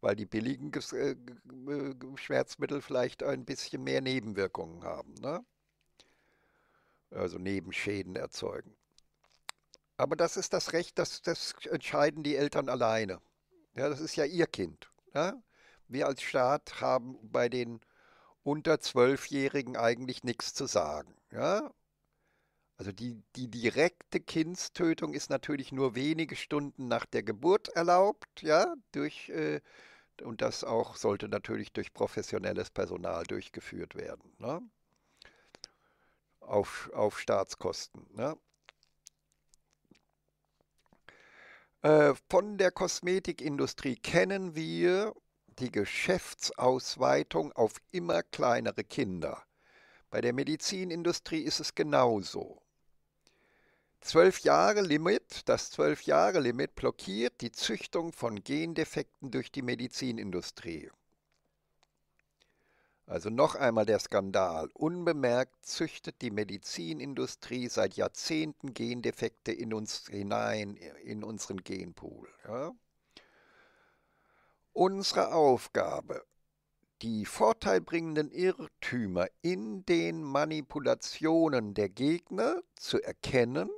weil die billigen äh, äh, Schmerzmittel vielleicht ein bisschen mehr Nebenwirkungen haben, ne? also Nebenschäden erzeugen. Aber das ist das Recht, das, das entscheiden die Eltern alleine. Ja, das ist ja ihr Kind. Ne? Wir als Staat haben bei den unter Zwölfjährigen eigentlich nichts zu sagen. Ja? Also die, die direkte Kindstötung ist natürlich nur wenige Stunden nach der Geburt erlaubt, ja, durch äh, und das auch sollte natürlich durch professionelles Personal durchgeführt werden. Ne? Auf, auf Staatskosten. Ne? Äh, von der Kosmetikindustrie kennen wir die Geschäftsausweitung auf immer kleinere Kinder. Bei der Medizinindustrie ist es genauso. Zwölf Jahre Limit, das zwölf Jahre Limit blockiert die Züchtung von Gendefekten durch die Medizinindustrie. Also noch einmal der Skandal. Unbemerkt züchtet die Medizinindustrie seit Jahrzehnten Gendefekte in uns hinein, in unseren Genpool. Ja? Unsere Aufgabe, die vorteilbringenden Irrtümer in den Manipulationen der Gegner zu erkennen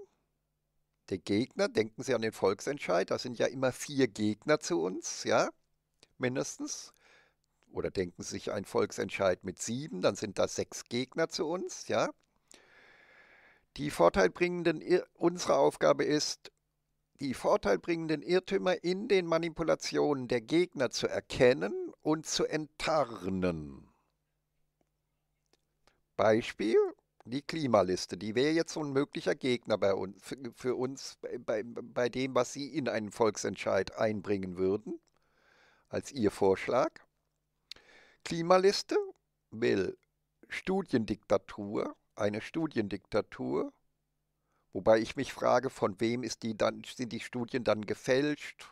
der Gegner, denken Sie an den Volksentscheid, da sind ja immer vier Gegner zu uns, ja, mindestens. Oder denken Sie sich einen Volksentscheid mit sieben, dann sind da sechs Gegner zu uns, ja. Die vorteilbringenden, unsere Aufgabe ist, die vorteilbringenden Irrtümer in den Manipulationen der Gegner zu erkennen und zu enttarnen. Beispiel, die Klimaliste, die wäre jetzt so ein möglicher Gegner bei uns, für uns bei, bei dem, was Sie in einen Volksentscheid einbringen würden, als Ihr Vorschlag. Klimaliste will Studiendiktatur, eine Studiendiktatur, wobei ich mich frage, von wem ist die dann, sind die Studien dann gefälscht?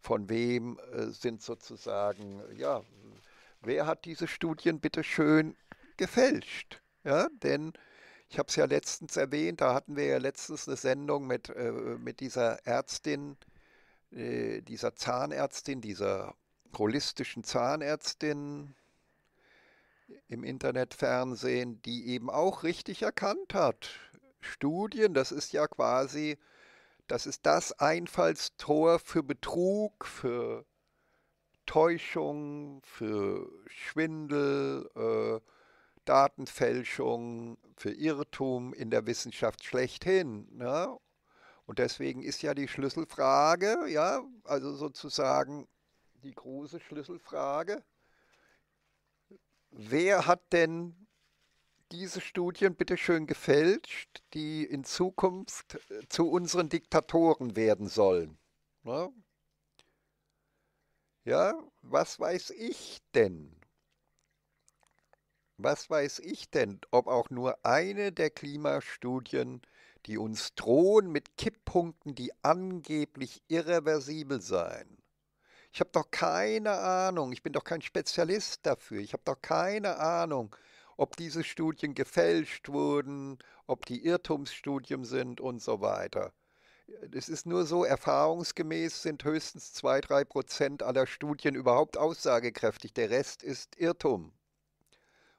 Von wem äh, sind sozusagen, ja, wer hat diese Studien bitte schön gefälscht? Ja, denn ich habe es ja letztens erwähnt, da hatten wir ja letztens eine Sendung mit, äh, mit dieser Ärztin, äh, dieser Zahnärztin, dieser holistischen Zahnärztin im Internetfernsehen, die eben auch richtig erkannt hat. Studien, das ist ja quasi, das ist das Einfallstor für Betrug, für Täuschung, für Schwindel, äh, Datenfälschung, für Irrtum in der Wissenschaft schlechthin. Ne? Und deswegen ist ja die Schlüsselfrage, ja, also sozusagen die große Schlüsselfrage, wer hat denn diese Studien bitte schön gefälscht, die in Zukunft äh, zu unseren Diktatoren werden sollen? Ne? Ja, was weiß ich denn? was weiß ich denn, ob auch nur eine der Klimastudien, die uns drohen mit Kipppunkten, die angeblich irreversibel seien. Ich habe doch keine Ahnung, ich bin doch kein Spezialist dafür, ich habe doch keine Ahnung, ob diese Studien gefälscht wurden, ob die Irrtumsstudien sind und so weiter. Es ist nur so, erfahrungsgemäß sind höchstens 2-3 Prozent aller Studien überhaupt aussagekräftig. Der Rest ist Irrtum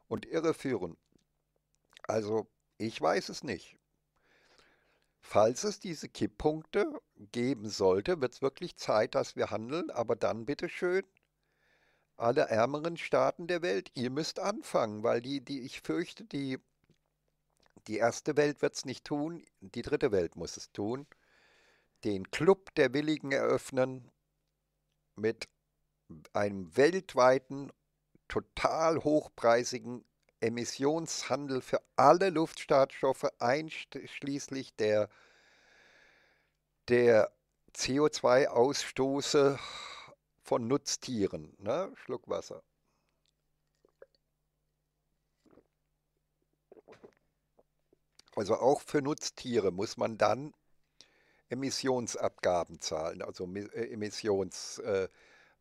und irreführen. Also, ich weiß es nicht. Falls es diese Kipppunkte geben sollte, wird es wirklich Zeit, dass wir handeln, aber dann bitte schön, alle ärmeren Staaten der Welt, ihr müsst anfangen, weil die, die ich fürchte, die, die erste Welt wird es nicht tun, die dritte Welt muss es tun. Den Club der Willigen eröffnen mit einem weltweiten total hochpreisigen Emissionshandel für alle Luftstartstoffe, einschließlich der, der CO2-Ausstoße von Nutztieren. Ne? Schluck Wasser. Also auch für Nutztiere muss man dann Emissionsabgaben zahlen, also äh, Emissions... Äh,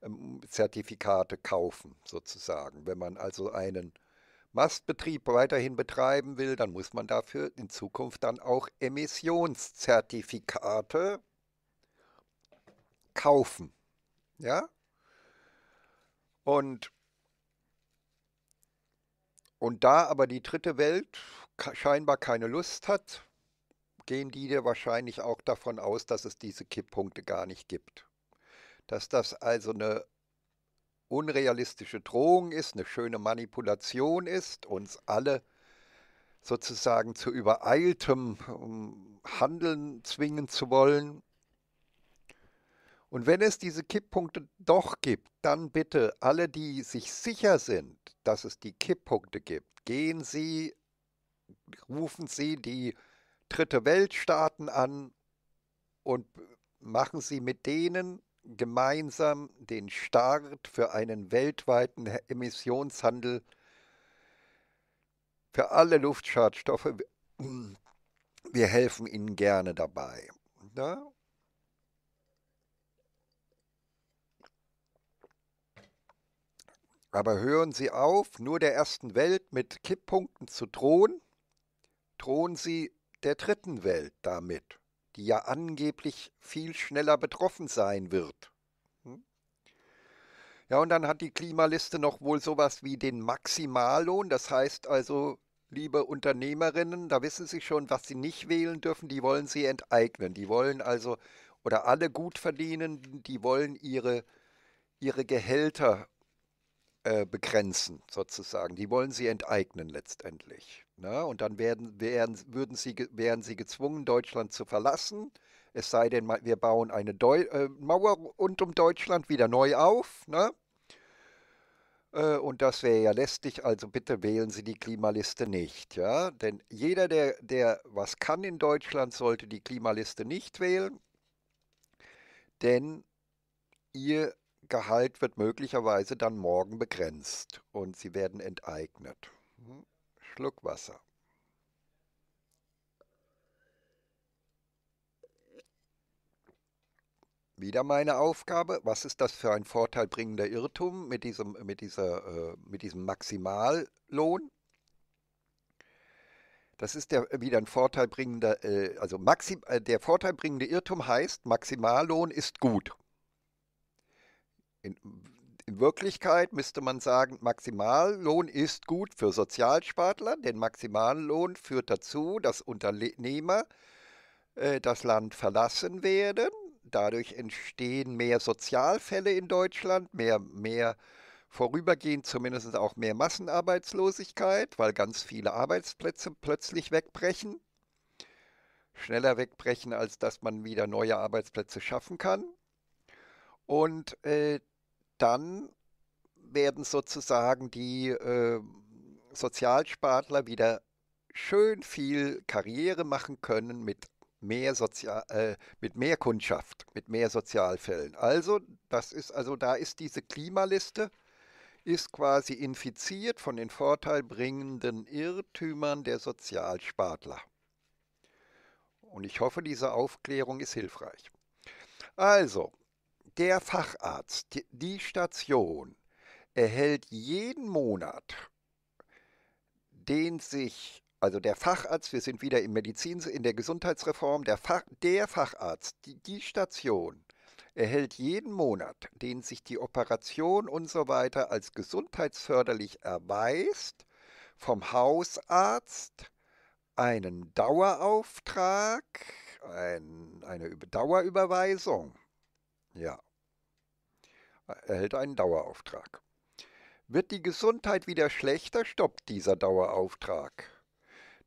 ähm, Zertifikate kaufen, sozusagen. Wenn man also einen Mastbetrieb weiterhin betreiben will, dann muss man dafür in Zukunft dann auch Emissionszertifikate kaufen. Ja? Und, und da aber die dritte Welt scheinbar keine Lust hat, gehen die dir wahrscheinlich auch davon aus, dass es diese Kipppunkte gar nicht gibt dass das also eine unrealistische Drohung ist, eine schöne Manipulation ist, uns alle sozusagen zu übereiltem Handeln zwingen zu wollen. Und wenn es diese Kipppunkte doch gibt, dann bitte alle, die sich sicher sind, dass es die Kipppunkte gibt, gehen Sie, rufen Sie die Dritte Weltstaaten an und machen Sie mit denen gemeinsam den Start für einen weltweiten Emissionshandel für alle Luftschadstoffe. *clears throat* Wir helfen Ihnen gerne dabei. Ja? Ne? Aber hören Sie auf, nur der ersten Welt mit Kipppunkten zu drohen, drohen Sie der dritten Welt damit die ja angeblich viel schneller betroffen sein wird. Hm? Ja, und dann hat die Klimaliste noch wohl sowas wie den Maximallohn. Das heißt also, liebe Unternehmerinnen, da wissen Sie schon, was Sie nicht wählen dürfen. Die wollen Sie enteignen. Die wollen also, oder alle gut verdienen, die wollen ihre, ihre Gehälter äh, begrenzen, sozusagen. Die wollen sie enteignen letztendlich. Ne? Und dann werden, werden, würden sie, wären sie gezwungen, Deutschland zu verlassen. Es sei denn, wir bauen eine Deu äh, Mauer rund um Deutschland wieder neu auf. Ne? Äh, und das wäre ja lästig, also bitte wählen Sie die Klimaliste nicht. Ja? Denn jeder, der, der was kann in Deutschland, sollte die Klimaliste nicht wählen, denn ihr Gehalt wird möglicherweise dann morgen begrenzt und sie werden enteignet. Hm, Schluck Wasser. Wieder meine Aufgabe. Was ist das für ein vorteilbringender Irrtum mit diesem, mit dieser, äh, mit diesem Maximallohn? Das ist der, wieder ein vorteilbringender, äh, also maxim, äh, der vorteilbringende Irrtum heißt, Maximallohn ist gut. In, in Wirklichkeit müsste man sagen, Maximallohn ist gut für Sozialspartler, denn Maximallohn führt dazu, dass Unternehmer äh, das Land verlassen werden. Dadurch entstehen mehr Sozialfälle in Deutschland, mehr, mehr vorübergehend zumindest auch mehr Massenarbeitslosigkeit, weil ganz viele Arbeitsplätze plötzlich wegbrechen. Schneller wegbrechen, als dass man wieder neue Arbeitsplätze schaffen kann. Und äh, dann werden sozusagen die äh, Sozialspartler wieder schön viel Karriere machen können mit mehr, Sozial, äh, mit mehr Kundschaft, mit mehr Sozialfällen. Also, das ist, also da ist diese Klimaliste, ist quasi infiziert von den vorteilbringenden Irrtümern der Sozialspartler. Und ich hoffe, diese Aufklärung ist hilfreich. Also, der Facharzt, die Station, erhält jeden Monat den sich, also der Facharzt, wir sind wieder im Medizin, in der Gesundheitsreform, der, Fach, der Facharzt, die, die Station, erhält jeden Monat, den sich die Operation und so weiter als gesundheitsförderlich erweist, vom Hausarzt einen Dauerauftrag, ein, eine Dauerüberweisung. Ja erhält einen Dauerauftrag. Wird die Gesundheit wieder schlechter, stoppt dieser Dauerauftrag.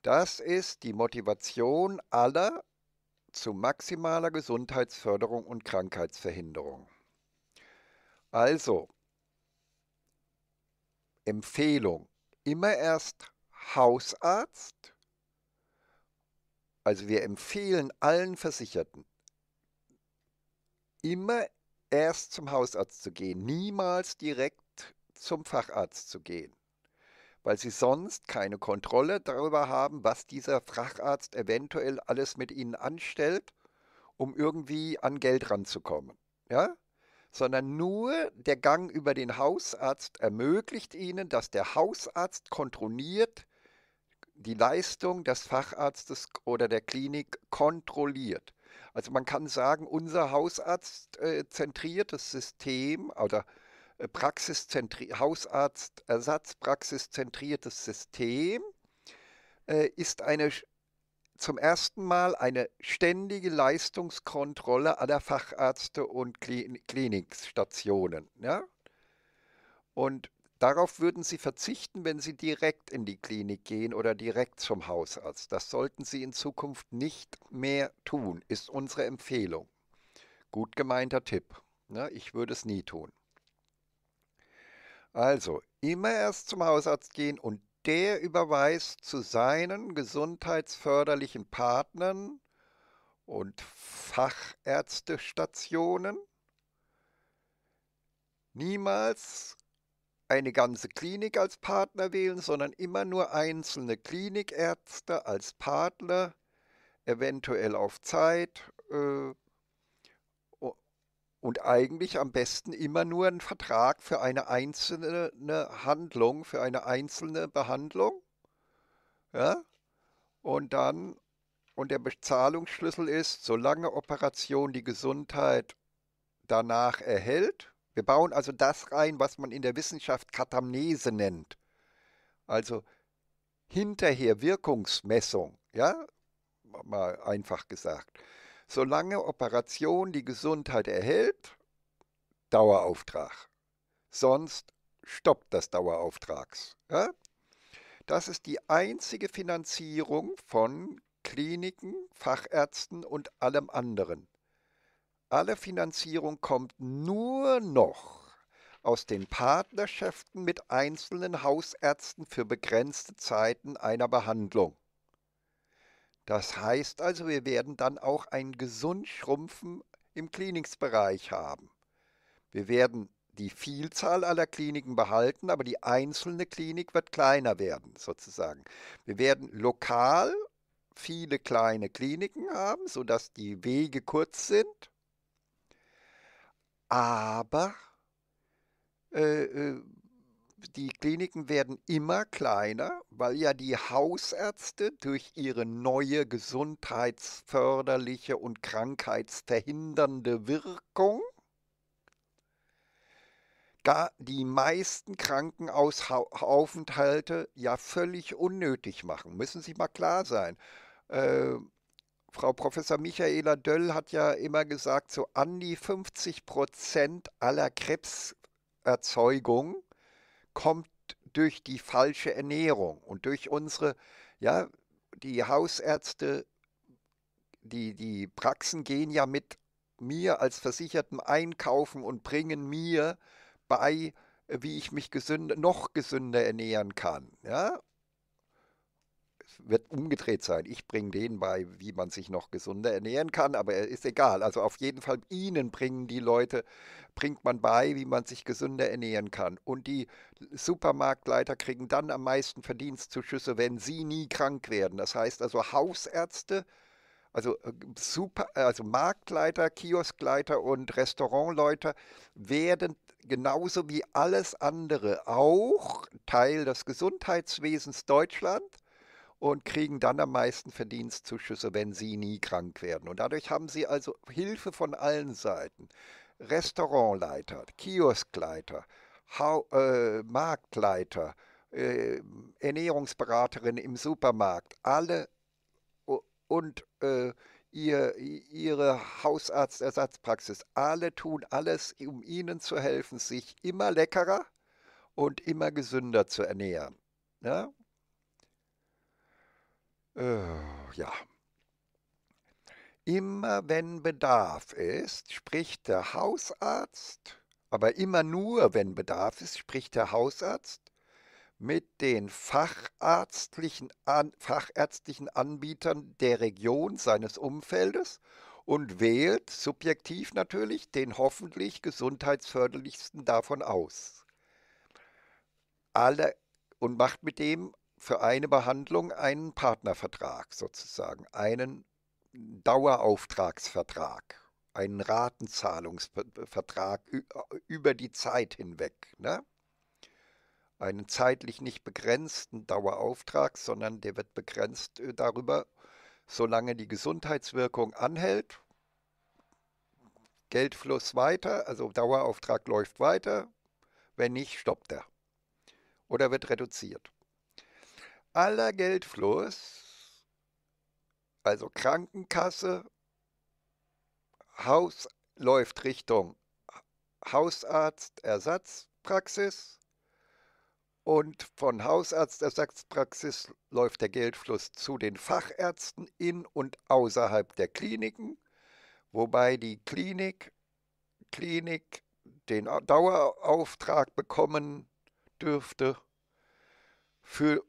Das ist die Motivation aller zu maximaler Gesundheitsförderung und Krankheitsverhinderung. Also, Empfehlung, immer erst Hausarzt. Also wir empfehlen allen Versicherten, immer erst zum Hausarzt zu gehen, niemals direkt zum Facharzt zu gehen, weil sie sonst keine Kontrolle darüber haben, was dieser Facharzt eventuell alles mit ihnen anstellt, um irgendwie an Geld ranzukommen. Ja? Sondern nur der Gang über den Hausarzt ermöglicht ihnen, dass der Hausarzt kontrolliert, die Leistung des Facharztes oder der Klinik kontrolliert. Also man kann sagen, unser Hausarzt-zentriertes äh, System oder äh, hausarzt Praxiszentriert, Hausarztersatzpraxiszentriertes System äh, ist eine, zum ersten Mal eine ständige Leistungskontrolle aller Fachärzte und Klinikstationen. Ja? Und Darauf würden Sie verzichten, wenn Sie direkt in die Klinik gehen oder direkt zum Hausarzt. Das sollten Sie in Zukunft nicht mehr tun, ist unsere Empfehlung. Gut gemeinter Tipp. Ne? Ich würde es nie tun. Also, immer erst zum Hausarzt gehen und der überweist zu seinen gesundheitsförderlichen Partnern und Fachärztestationen niemals eine ganze Klinik als Partner wählen, sondern immer nur einzelne Klinikärzte als Partner, eventuell auf Zeit äh, und eigentlich am besten immer nur einen Vertrag für eine einzelne Handlung, für eine einzelne Behandlung. Ja? Und dann, und der Bezahlungsschlüssel ist, solange Operation die Gesundheit danach erhält, wir bauen also das rein, was man in der Wissenschaft Katamnese nennt. Also hinterher Wirkungsmessung, ja, mal einfach gesagt. Solange Operation die Gesundheit erhält, Dauerauftrag. Sonst stoppt das Dauerauftrags. Ja? Das ist die einzige Finanzierung von Kliniken, Fachärzten und allem anderen. Alle Finanzierung kommt nur noch aus den Partnerschaften mit einzelnen Hausärzten für begrenzte Zeiten einer Behandlung. Das heißt also, wir werden dann auch ein Gesundschrumpfen im Kliniksbereich haben. Wir werden die Vielzahl aller Kliniken behalten, aber die einzelne Klinik wird kleiner werden, sozusagen. Wir werden lokal viele kleine Kliniken haben, sodass die Wege kurz sind aber äh, äh, die Kliniken werden immer kleiner, weil ja die Hausärzte durch ihre neue gesundheitsförderliche und krankheitsverhindernde Wirkung gar die meisten Krankenaufenthalte ja völlig unnötig machen. Müssen Sie mal klar sein. Äh, Frau Professor Michaela Döll hat ja immer gesagt, so an die 50 Prozent aller Krebserzeugung kommt durch die falsche Ernährung und durch unsere, ja, die Hausärzte, die, die Praxen gehen ja mit mir als Versichertem einkaufen und bringen mir bei, wie ich mich gesünder, noch gesünder ernähren kann. Ja? wird umgedreht sein. Ich bringe denen bei, wie man sich noch gesunder ernähren kann, aber ist egal. Also auf jeden Fall ihnen bringen die Leute, bringt man bei, wie man sich gesünder ernähren kann. Und die Supermarktleiter kriegen dann am meisten Verdienstzuschüsse, wenn sie nie krank werden. Das heißt also Hausärzte, also, äh, super, äh, also Marktleiter, Kioskleiter und Restaurantleute werden genauso wie alles andere auch Teil des Gesundheitswesens Deutschland und kriegen dann am meisten Verdienstzuschüsse, wenn sie nie krank werden. Und dadurch haben sie also Hilfe von allen Seiten. Restaurantleiter, Kioskleiter, Hau äh, Marktleiter, äh, Ernährungsberaterin im Supermarkt, alle und äh, ihr, ihre Hausarztersatzpraxis, alle tun alles, um ihnen zu helfen, sich immer leckerer und immer gesünder zu ernähren. Ja? Ne? Äh, ja. Immer wenn Bedarf ist, spricht der Hausarzt, aber immer nur wenn Bedarf ist, spricht der Hausarzt mit den fachärztlichen, an, fachärztlichen Anbietern der Region seines Umfeldes und wählt subjektiv natürlich den hoffentlich gesundheitsförderlichsten davon aus. Alle und macht mit dem für eine Behandlung einen Partnervertrag sozusagen, einen Dauerauftragsvertrag, einen Ratenzahlungsvertrag äh, über die Zeit hinweg. Ne? Einen zeitlich nicht begrenzten Dauerauftrag, sondern der wird begrenzt äh, darüber, solange die Gesundheitswirkung anhält. Geldfluss weiter, also Dauerauftrag läuft weiter. Wenn nicht, stoppt er. Oder wird reduziert aller Geldfluss, also Krankenkasse, Haus läuft Richtung Hausarztersatzpraxis und von Hausarztersatzpraxis läuft der Geldfluss zu den Fachärzten in und außerhalb der Kliniken, wobei die Klinik, Klinik den Dauerauftrag bekommen dürfte für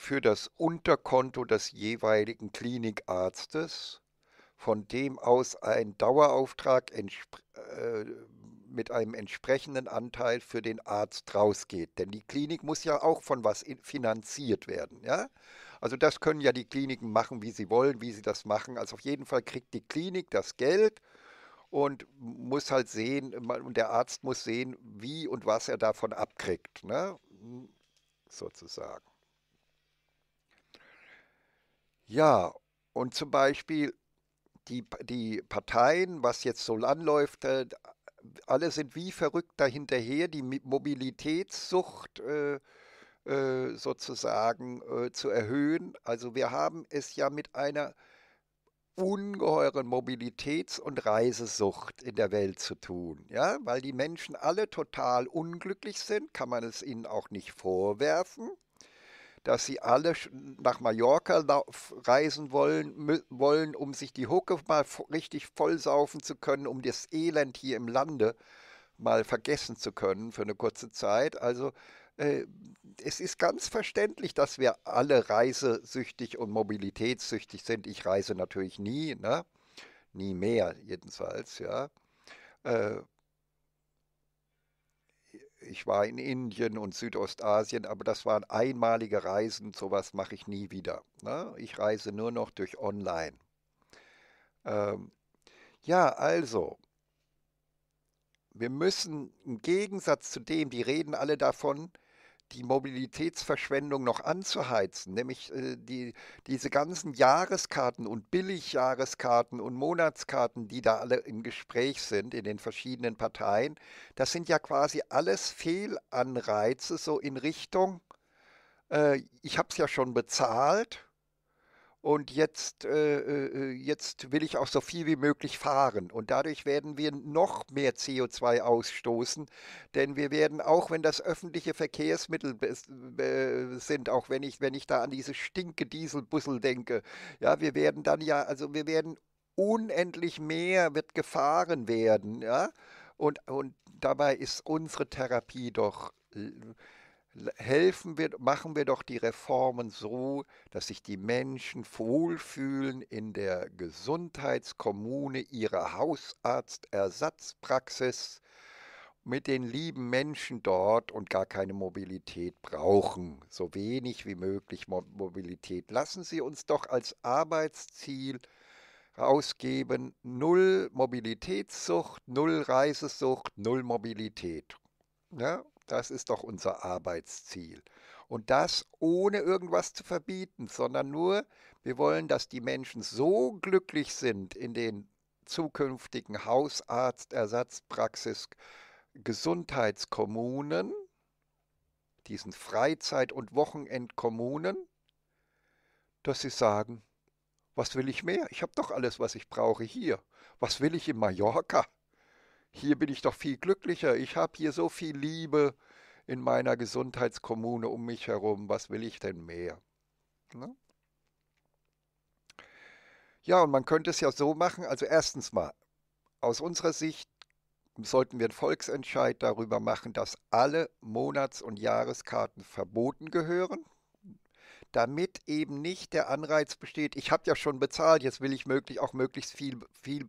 für das Unterkonto des jeweiligen Klinikarztes, von dem aus ein Dauerauftrag äh, mit einem entsprechenden Anteil für den Arzt rausgeht. Denn die Klinik muss ja auch von was finanziert werden. Ja? Also das können ja die Kliniken machen, wie sie wollen, wie sie das machen. Also auf jeden Fall kriegt die Klinik das Geld und muss halt sehen, und der Arzt muss sehen, wie und was er davon abkriegt, ne? sozusagen. Ja, und zum Beispiel die, die Parteien, was jetzt so anläuft, äh, alle sind wie verrückt dahinterher, die Mobilitätssucht äh, äh, sozusagen äh, zu erhöhen. Also wir haben es ja mit einer ungeheuren Mobilitäts- und Reisesucht in der Welt zu tun, ja, weil die Menschen alle total unglücklich sind, kann man es ihnen auch nicht vorwerfen, dass sie alle nach Mallorca reisen wollen, wollen, um sich die Hucke mal richtig vollsaufen zu können, um das Elend hier im Lande mal vergessen zu können für eine kurze Zeit. Also äh, es ist ganz verständlich, dass wir alle reisesüchtig und mobilitätssüchtig sind. Ich reise natürlich nie, ne? nie mehr jedenfalls, ja. Äh, ich war in Indien und Südostasien, aber das waren einmalige Reisen, sowas mache ich nie wieder. Ne? Ich reise nur noch durch Online. Ähm, ja, also, wir müssen im Gegensatz zu dem, die reden alle davon, die Mobilitätsverschwendung noch anzuheizen, nämlich äh, die, diese ganzen Jahreskarten und Billigjahreskarten und Monatskarten, die da alle im Gespräch sind in den verschiedenen Parteien, das sind ja quasi alles Fehlanreize so in Richtung, äh, ich habe es ja schon bezahlt, und jetzt, äh, äh, äh, jetzt will ich auch so viel wie möglich fahren. Und dadurch werden wir noch mehr CO2 ausstoßen, denn wir werden auch, wenn das öffentliche Verkehrsmittel sind, auch wenn ich, wenn ich da an diese stinke Dieselbussel denke, ja, wir werden dann ja, also wir werden unendlich mehr wird gefahren werden, ja. Und, und dabei ist unsere Therapie doch äh, helfen wir, machen wir doch die Reformen so, dass sich die Menschen wohlfühlen in der Gesundheitskommune ihrer Hausarztersatzpraxis mit den lieben Menschen dort und gar keine Mobilität brauchen. So wenig wie möglich Mobilität. Lassen Sie uns doch als Arbeitsziel ausgeben, null Mobilitätssucht, null Reisesucht, null Mobilität. Ja, ne? Das ist doch unser Arbeitsziel. Und das ohne irgendwas zu verbieten, sondern nur, wir wollen, dass die Menschen so glücklich sind in den zukünftigen Hausarzt, Ersatzpraxis, Gesundheitskommunen, diesen Freizeit- und Wochenendkommunen, dass sie sagen, was will ich mehr? Ich habe doch alles, was ich brauche hier. Was will ich in Mallorca? hier bin ich doch viel glücklicher, ich habe hier so viel Liebe in meiner Gesundheitskommune um mich herum, was will ich denn mehr? Ne? Ja, und man könnte es ja so machen, also erstens mal, aus unserer Sicht sollten wir einen Volksentscheid darüber machen, dass alle Monats- und Jahreskarten verboten gehören damit eben nicht der Anreiz besteht, ich habe ja schon bezahlt, jetzt will ich möglich, auch möglichst viel, viel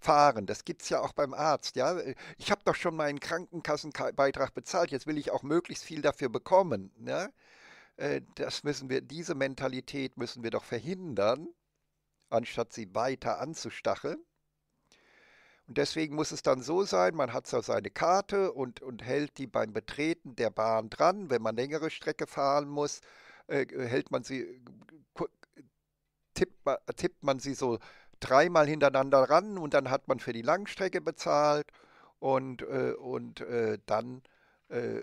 fahren. Das gibt es ja auch beim Arzt. Ja? Ich habe doch schon meinen Krankenkassenbeitrag bezahlt, jetzt will ich auch möglichst viel dafür bekommen. Ne? Äh, das müssen wir, diese Mentalität müssen wir doch verhindern, anstatt sie weiter anzustacheln. Und deswegen muss es dann so sein, man hat so seine Karte und, und hält die beim Betreten der Bahn dran, wenn man längere Strecke fahren muss. Äh, hält man sie, äh, tippt, tippt man sie so dreimal hintereinander ran und dann hat man für die Langstrecke bezahlt und, äh, und äh, dann, äh,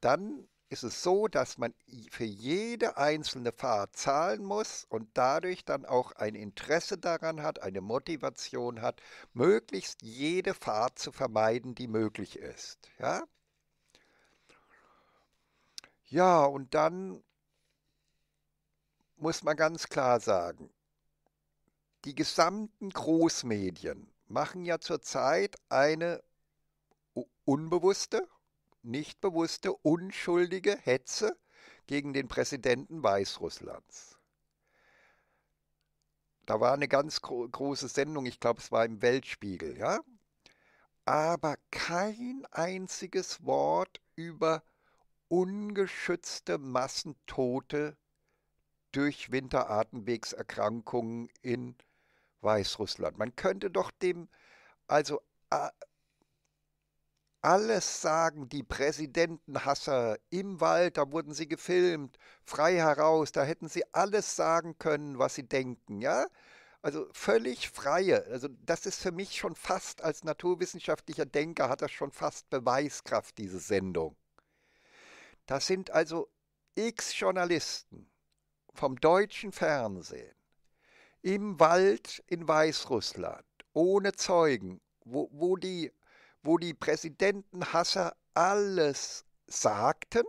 dann ist es so, dass man für jede einzelne Fahrt zahlen muss und dadurch dann auch ein Interesse daran hat, eine Motivation hat, möglichst jede Fahrt zu vermeiden, die möglich ist. Ja, ja und dann muss man ganz klar sagen, die gesamten Großmedien machen ja zurzeit eine unbewusste, nicht bewusste, unschuldige Hetze gegen den Präsidenten Weißrusslands. Da war eine ganz gro große Sendung, ich glaube, es war im Weltspiegel, ja. Aber kein einziges Wort über ungeschützte Massentote durch Winteratempegserkrankungen in Weißrussland. Man könnte doch dem also alles sagen, die Präsidentenhasser im Wald, da wurden sie gefilmt, frei heraus, da hätten sie alles sagen können, was sie denken, ja? Also völlig freie, also das ist für mich schon fast als naturwissenschaftlicher Denker hat das schon fast Beweiskraft, diese Sendung. Das sind also x Journalisten, vom deutschen Fernsehen im Wald in Weißrussland, ohne Zeugen, wo, wo, die, wo die Präsidentenhasser alles sagten.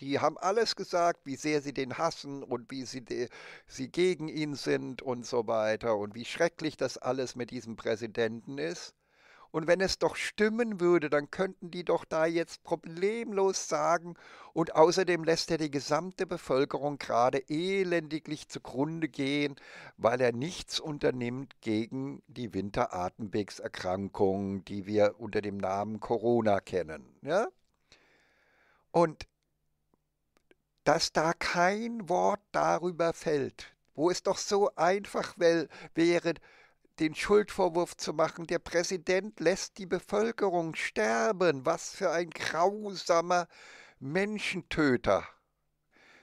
Die haben alles gesagt, wie sehr sie den hassen und wie sie, de, sie gegen ihn sind und so weiter und wie schrecklich das alles mit diesem Präsidenten ist. Und wenn es doch stimmen würde, dann könnten die doch da jetzt problemlos sagen. Und außerdem lässt er die gesamte Bevölkerung gerade elendiglich zugrunde gehen, weil er nichts unternimmt gegen die Winteratemwegserkrankung, die wir unter dem Namen Corona kennen. Ja? Und dass da kein Wort darüber fällt, wo es doch so einfach wäre, den Schuldvorwurf zu machen, der Präsident lässt die Bevölkerung sterben. Was für ein grausamer Menschentöter.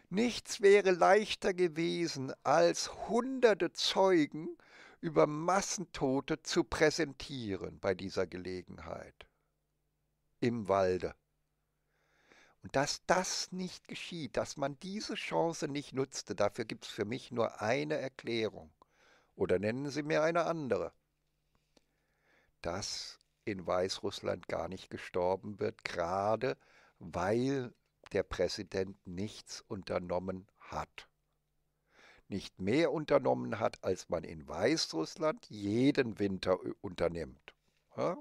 Nichts wäre leichter gewesen, als hunderte Zeugen über Massentote zu präsentieren bei dieser Gelegenheit. Im Walde. Und dass das nicht geschieht, dass man diese Chance nicht nutzte, dafür gibt es für mich nur eine Erklärung. Oder nennen Sie mir eine andere. Dass in Weißrussland gar nicht gestorben wird, gerade weil der Präsident nichts unternommen hat. Nicht mehr unternommen hat, als man in Weißrussland jeden Winter äh, unternimmt. Ja?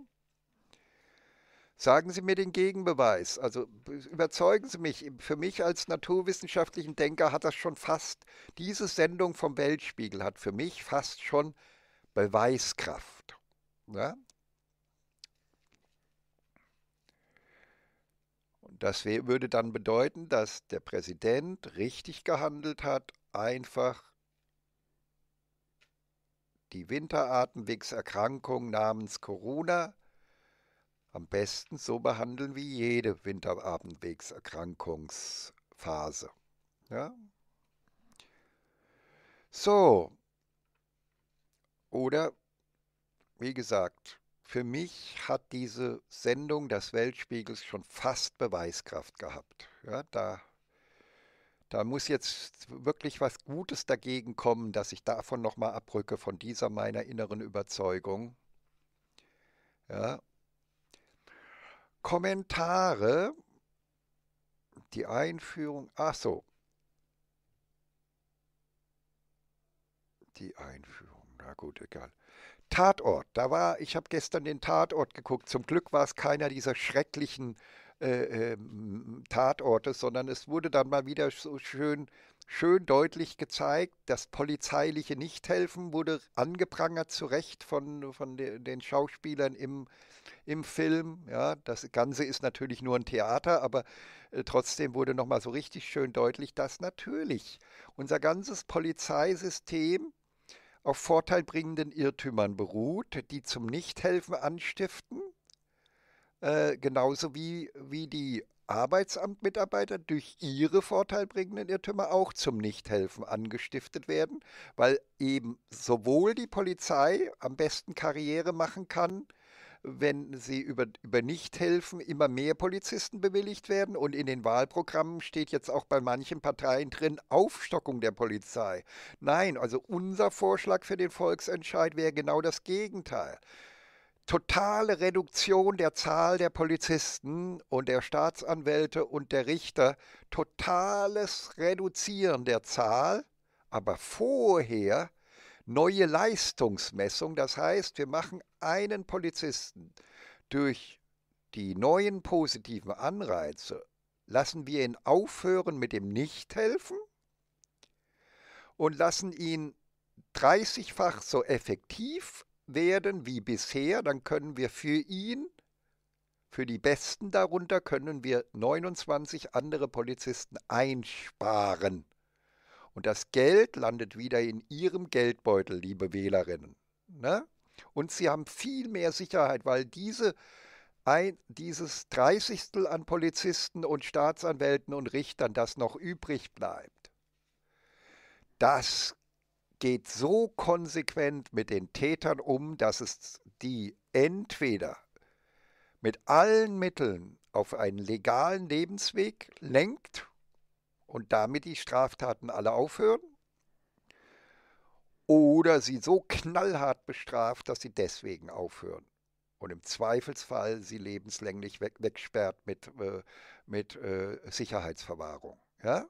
Sagen Sie mir den Gegenbeweis. Also überzeugen Sie mich. Für mich als naturwissenschaftlichen Denker hat das schon fast, diese Sendung vom Weltspiegel hat für mich fast schon Beweiskraft. Ja? Ne? Und das würde dann bedeuten, dass der Präsident richtig gehandelt hat, einfach die Winteratemwegserkrankung namens Corona am besten so behandeln wie jede Winterabendwegserkrankungsphase. Ja? So. Oder, wie gesagt, für mich hat diese Sendung des Weltspiegels schon fast Beweiskraft gehabt. Ja, da, da muss jetzt wirklich was Gutes dagegen kommen, dass ich davon nochmal abrücke, von dieser meiner inneren Überzeugung. Ja, Kommentare, die Einführung, ach so, die Einführung, na gut, egal. Tatort, da war, ich habe gestern den Tatort geguckt, zum Glück war es keiner dieser schrecklichen äh, ähm, Tatorte, sondern es wurde dann mal wieder so schön, schön deutlich gezeigt, das polizeiliche Nichthelfen wurde angeprangert zu Recht von, von de, den Schauspielern im äh, im Film. Ja, das Ganze ist natürlich nur ein Theater, aber äh, trotzdem wurde nochmal so richtig schön deutlich, dass natürlich unser ganzes Polizeisystem auf vorteilbringenden Irrtümern beruht, die zum Nichthelfen anstiften, äh, genauso wie, wie die Arbeitsamtmitarbeiter durch ihre vorteilbringenden Irrtümer auch zum Nichthelfen angestiftet werden, weil eben sowohl die Polizei am besten Karriere machen kann, wenn sie über, über Nichthelfen immer mehr Polizisten bewilligt werden. Und in den Wahlprogrammen steht jetzt auch bei manchen Parteien drin Aufstockung der Polizei. Nein, also unser Vorschlag für den Volksentscheid wäre genau das Gegenteil totale Reduktion der Zahl der Polizisten und der Staatsanwälte und der Richter, totales Reduzieren der Zahl, aber vorher neue Leistungsmessung. Das heißt, wir machen einen Polizisten durch die neuen positiven Anreize, lassen wir ihn aufhören mit dem Nichthelfen und lassen ihn 30-fach so effektiv werden wie bisher, dann können wir für ihn, für die Besten darunter, können wir 29 andere Polizisten einsparen. Und das Geld landet wieder in Ihrem Geldbeutel, liebe Wählerinnen. Ne? Und Sie haben viel mehr Sicherheit, weil diese, ein, dieses Dreißigstel an Polizisten und Staatsanwälten und Richtern, das noch übrig bleibt, das geht so konsequent mit den Tätern um, dass es die entweder mit allen Mitteln auf einen legalen Lebensweg lenkt und damit die Straftaten alle aufhören oder sie so knallhart bestraft, dass sie deswegen aufhören. Und im Zweifelsfall sie lebenslänglich weg, wegsperrt mit, äh, mit äh, Sicherheitsverwahrung. Ja?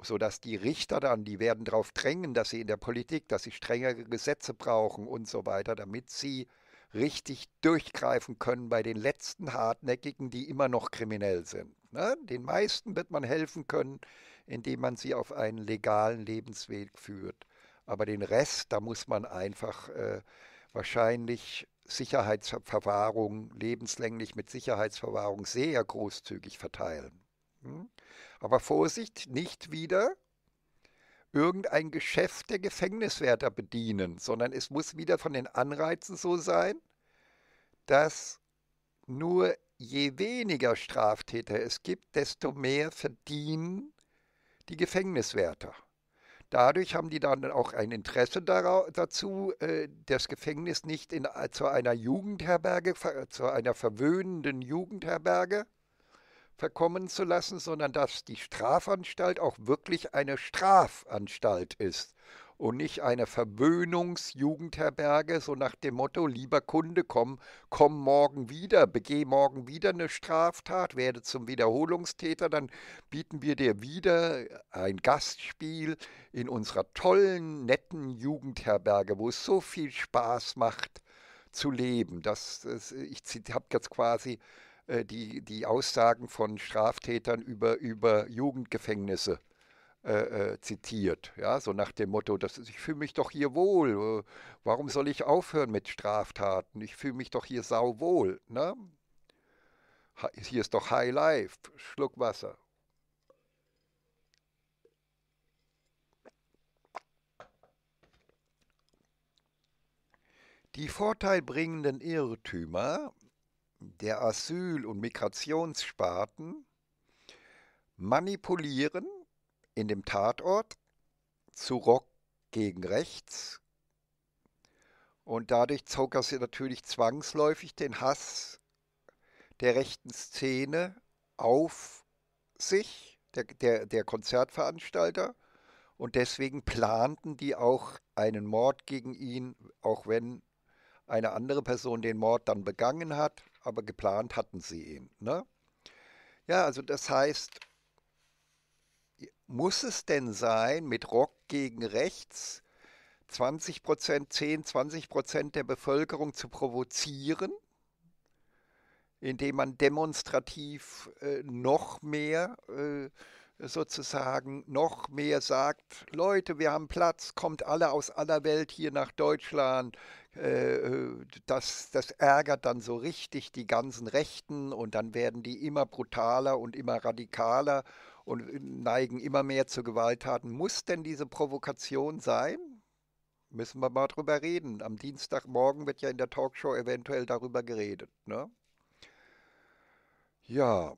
Sodass die Richter dann, die werden darauf drängen, dass sie in der Politik, dass sie strengere Gesetze brauchen und so weiter, damit sie richtig durchgreifen können bei den letzten Hartnäckigen, die immer noch kriminell sind. Ne? Den meisten wird man helfen können, indem man sie auf einen legalen Lebensweg führt. Aber den Rest, da muss man einfach äh, wahrscheinlich Sicherheitsverwahrung, lebenslänglich mit Sicherheitsverwahrung sehr großzügig verteilen. Hm? Aber Vorsicht, nicht wieder irgendein Geschäft der Gefängniswärter bedienen, sondern es muss wieder von den Anreizen so sein, dass nur je weniger Straftäter es gibt, desto mehr verdienen die Gefängniswärter. Dadurch haben die dann auch ein Interesse dazu, äh, das Gefängnis nicht in, äh, zu einer Jugendherberge, zu einer verwöhnenden Jugendherberge verkommen zu lassen, sondern dass die Strafanstalt auch wirklich eine Strafanstalt ist und nicht eine Verwöhnungsjugendherberge, so nach dem Motto, lieber Kunde, komm, komm morgen wieder, begeh morgen wieder eine Straftat, werde zum Wiederholungstäter, dann bieten wir dir wieder ein Gastspiel in unserer tollen, netten Jugendherberge, wo es so viel Spaß macht zu leben. Das, das ich habe jetzt quasi äh, die, die Aussagen von Straftätern über, über Jugendgefängnisse äh, äh zitiert. Ja, so nach dem Motto, das, ich fühle mich doch hier wohl. Äh, warum soll ich aufhören mit Straftaten? Ich fühle mich doch hier sauwohl. Ne? Hier ist doch High Life, Schluck Wasser. Die vorteilbringenden Irrtümer der Asyl- und Migrationssparten manipulieren in dem Tatort zu Rock gegen rechts. Und dadurch zog er sie natürlich zwangsläufig den Hass der rechten Szene auf sich, der, der, der Konzertveranstalter. Und deswegen planten die auch einen Mord gegen ihn, auch wenn eine andere Person den Mord dann begangen hat aber geplant hatten sie ihn. Ne? Ja, also das heißt, muss es denn sein, mit Rock gegen rechts 20 Prozent, 10, 20 Prozent der Bevölkerung zu provozieren, indem man demonstrativ äh, noch mehr äh, sozusagen noch mehr sagt, Leute, wir haben Platz, kommt alle aus aller Welt hier nach Deutschland. Äh, äh, das, das ärgert dann so richtig die ganzen Rechten und dann werden die immer brutaler und immer radikaler und neigen immer mehr zu Gewalttaten. Muss denn diese Provokation sein? Müssen wir mal drüber reden. Am Dienstagmorgen wird ja in der Talkshow eventuell darüber geredet. Ne? Ja,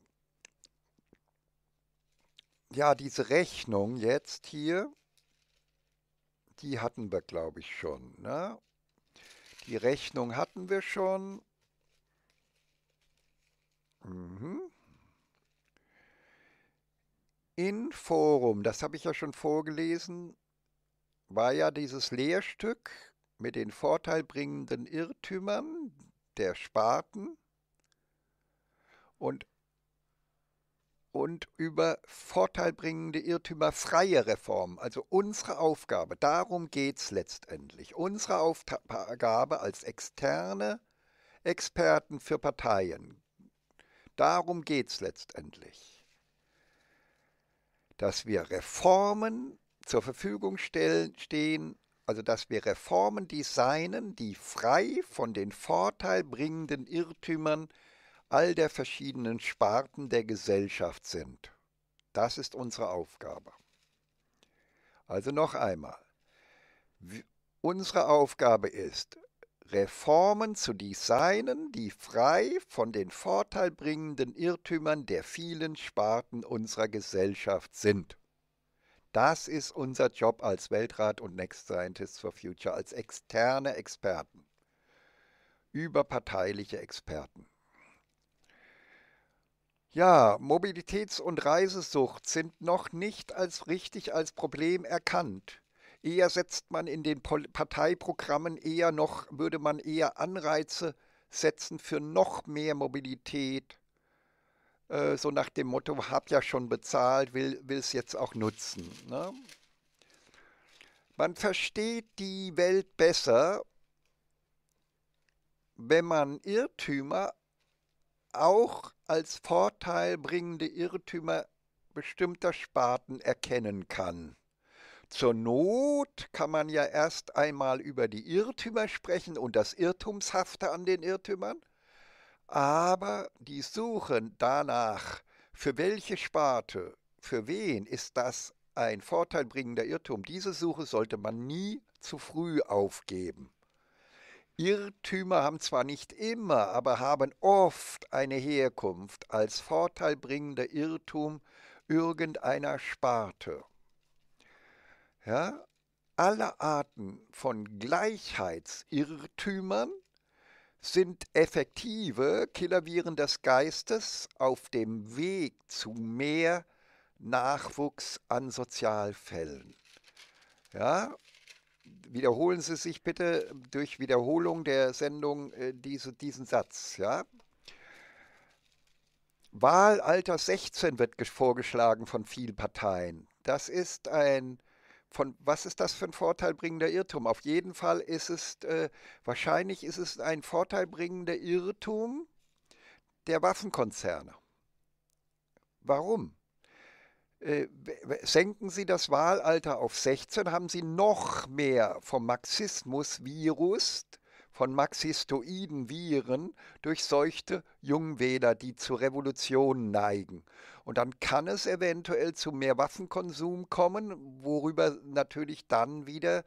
ja, diese Rechnung jetzt hier, die hatten wir, glaube ich, schon. Ne? Die Rechnung hatten wir schon. Mhm. In Forum, das habe ich ja schon vorgelesen, war ja dieses Lehrstück mit den vorteilbringenden Irrtümern der Sparten. Und und über vorteilbringende Irrtümer freie Reformen, also unsere Aufgabe, darum geht es letztendlich, unsere Aufgabe als externe Experten für Parteien, darum geht es letztendlich, dass wir Reformen zur Verfügung stellen, stehen, also dass wir Reformen designen, die frei von den vorteilbringenden Irrtümern all der verschiedenen Sparten der Gesellschaft sind. Das ist unsere Aufgabe. Also noch einmal. Unsere Aufgabe ist, Reformen zu designen, die frei von den vorteilbringenden Irrtümern der vielen Sparten unserer Gesellschaft sind. Das ist unser Job als Weltrat und Next Scientists for Future, als externe Experten, überparteiliche Experten. Ja, Mobilitäts- und Reisesucht sind noch nicht als richtig als Problem erkannt. Eher setzt man in den Parteiprogrammen eher noch, würde man eher Anreize setzen für noch mehr Mobilität. Äh, so nach dem Motto, hab ja schon bezahlt, will es jetzt auch nutzen. Ne? Man versteht die Welt besser, wenn man Irrtümer auch als Vorteil bringende Irrtümer bestimmter Sparten erkennen kann. Zur Not kann man ja erst einmal über die Irrtümer sprechen und das Irrtumshafte an den Irrtümern, aber die Suche danach, für welche Sparte, für wen ist das ein vorteilbringender Irrtum, diese Suche sollte man nie zu früh aufgeben. Irrtümer haben zwar nicht immer, aber haben oft eine Herkunft als vorteilbringender Irrtum irgendeiner Sparte. Ja, alle Arten von Gleichheitsirrtümern sind effektive Killerviren des Geistes auf dem Weg zu mehr Nachwuchs an Sozialfällen. Ja, wiederholen Sie sich bitte durch Wiederholung der Sendung äh, diese, diesen Satz. Ja? Wahlalter 16 wird vorgeschlagen von vielen Parteien. Das ist ein von was ist das für ein vorteilbringender Irrtum? Auf jeden Fall ist es äh, wahrscheinlich ist es ein vorteilbringender Irrtum der Waffenkonzerne. Warum? Äh, senken Sie das Wahlalter auf 16, haben Sie noch mehr vom Marxismus-Virus, von marxistoiden Viren durchseuchte Jungwähler, die zu Revolutionen neigen. Und dann kann es eventuell zu mehr Waffenkonsum kommen, worüber natürlich dann wieder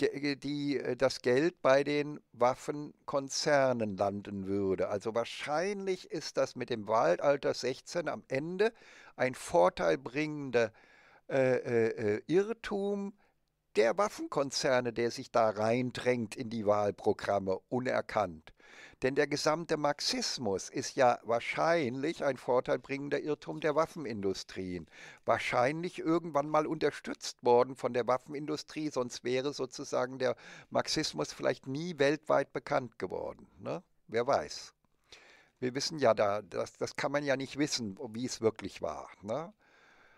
die, äh, das Geld bei den Waffenkonzernen landen würde. Also wahrscheinlich ist das mit dem Wahlalter 16 am Ende ein vorteilbringender äh, äh, äh, Irrtum der Waffenkonzerne, der sich da reindrängt in die Wahlprogramme, unerkannt. Denn der gesamte Marxismus ist ja wahrscheinlich ein vorteilbringender Irrtum der Waffenindustrien. Wahrscheinlich irgendwann mal unterstützt worden von der Waffenindustrie, sonst wäre sozusagen der Marxismus vielleicht nie weltweit bekannt geworden. Ne? Wer weiß wir wissen ja da, das, das kann man ja nicht wissen, wie es wirklich war. Ne?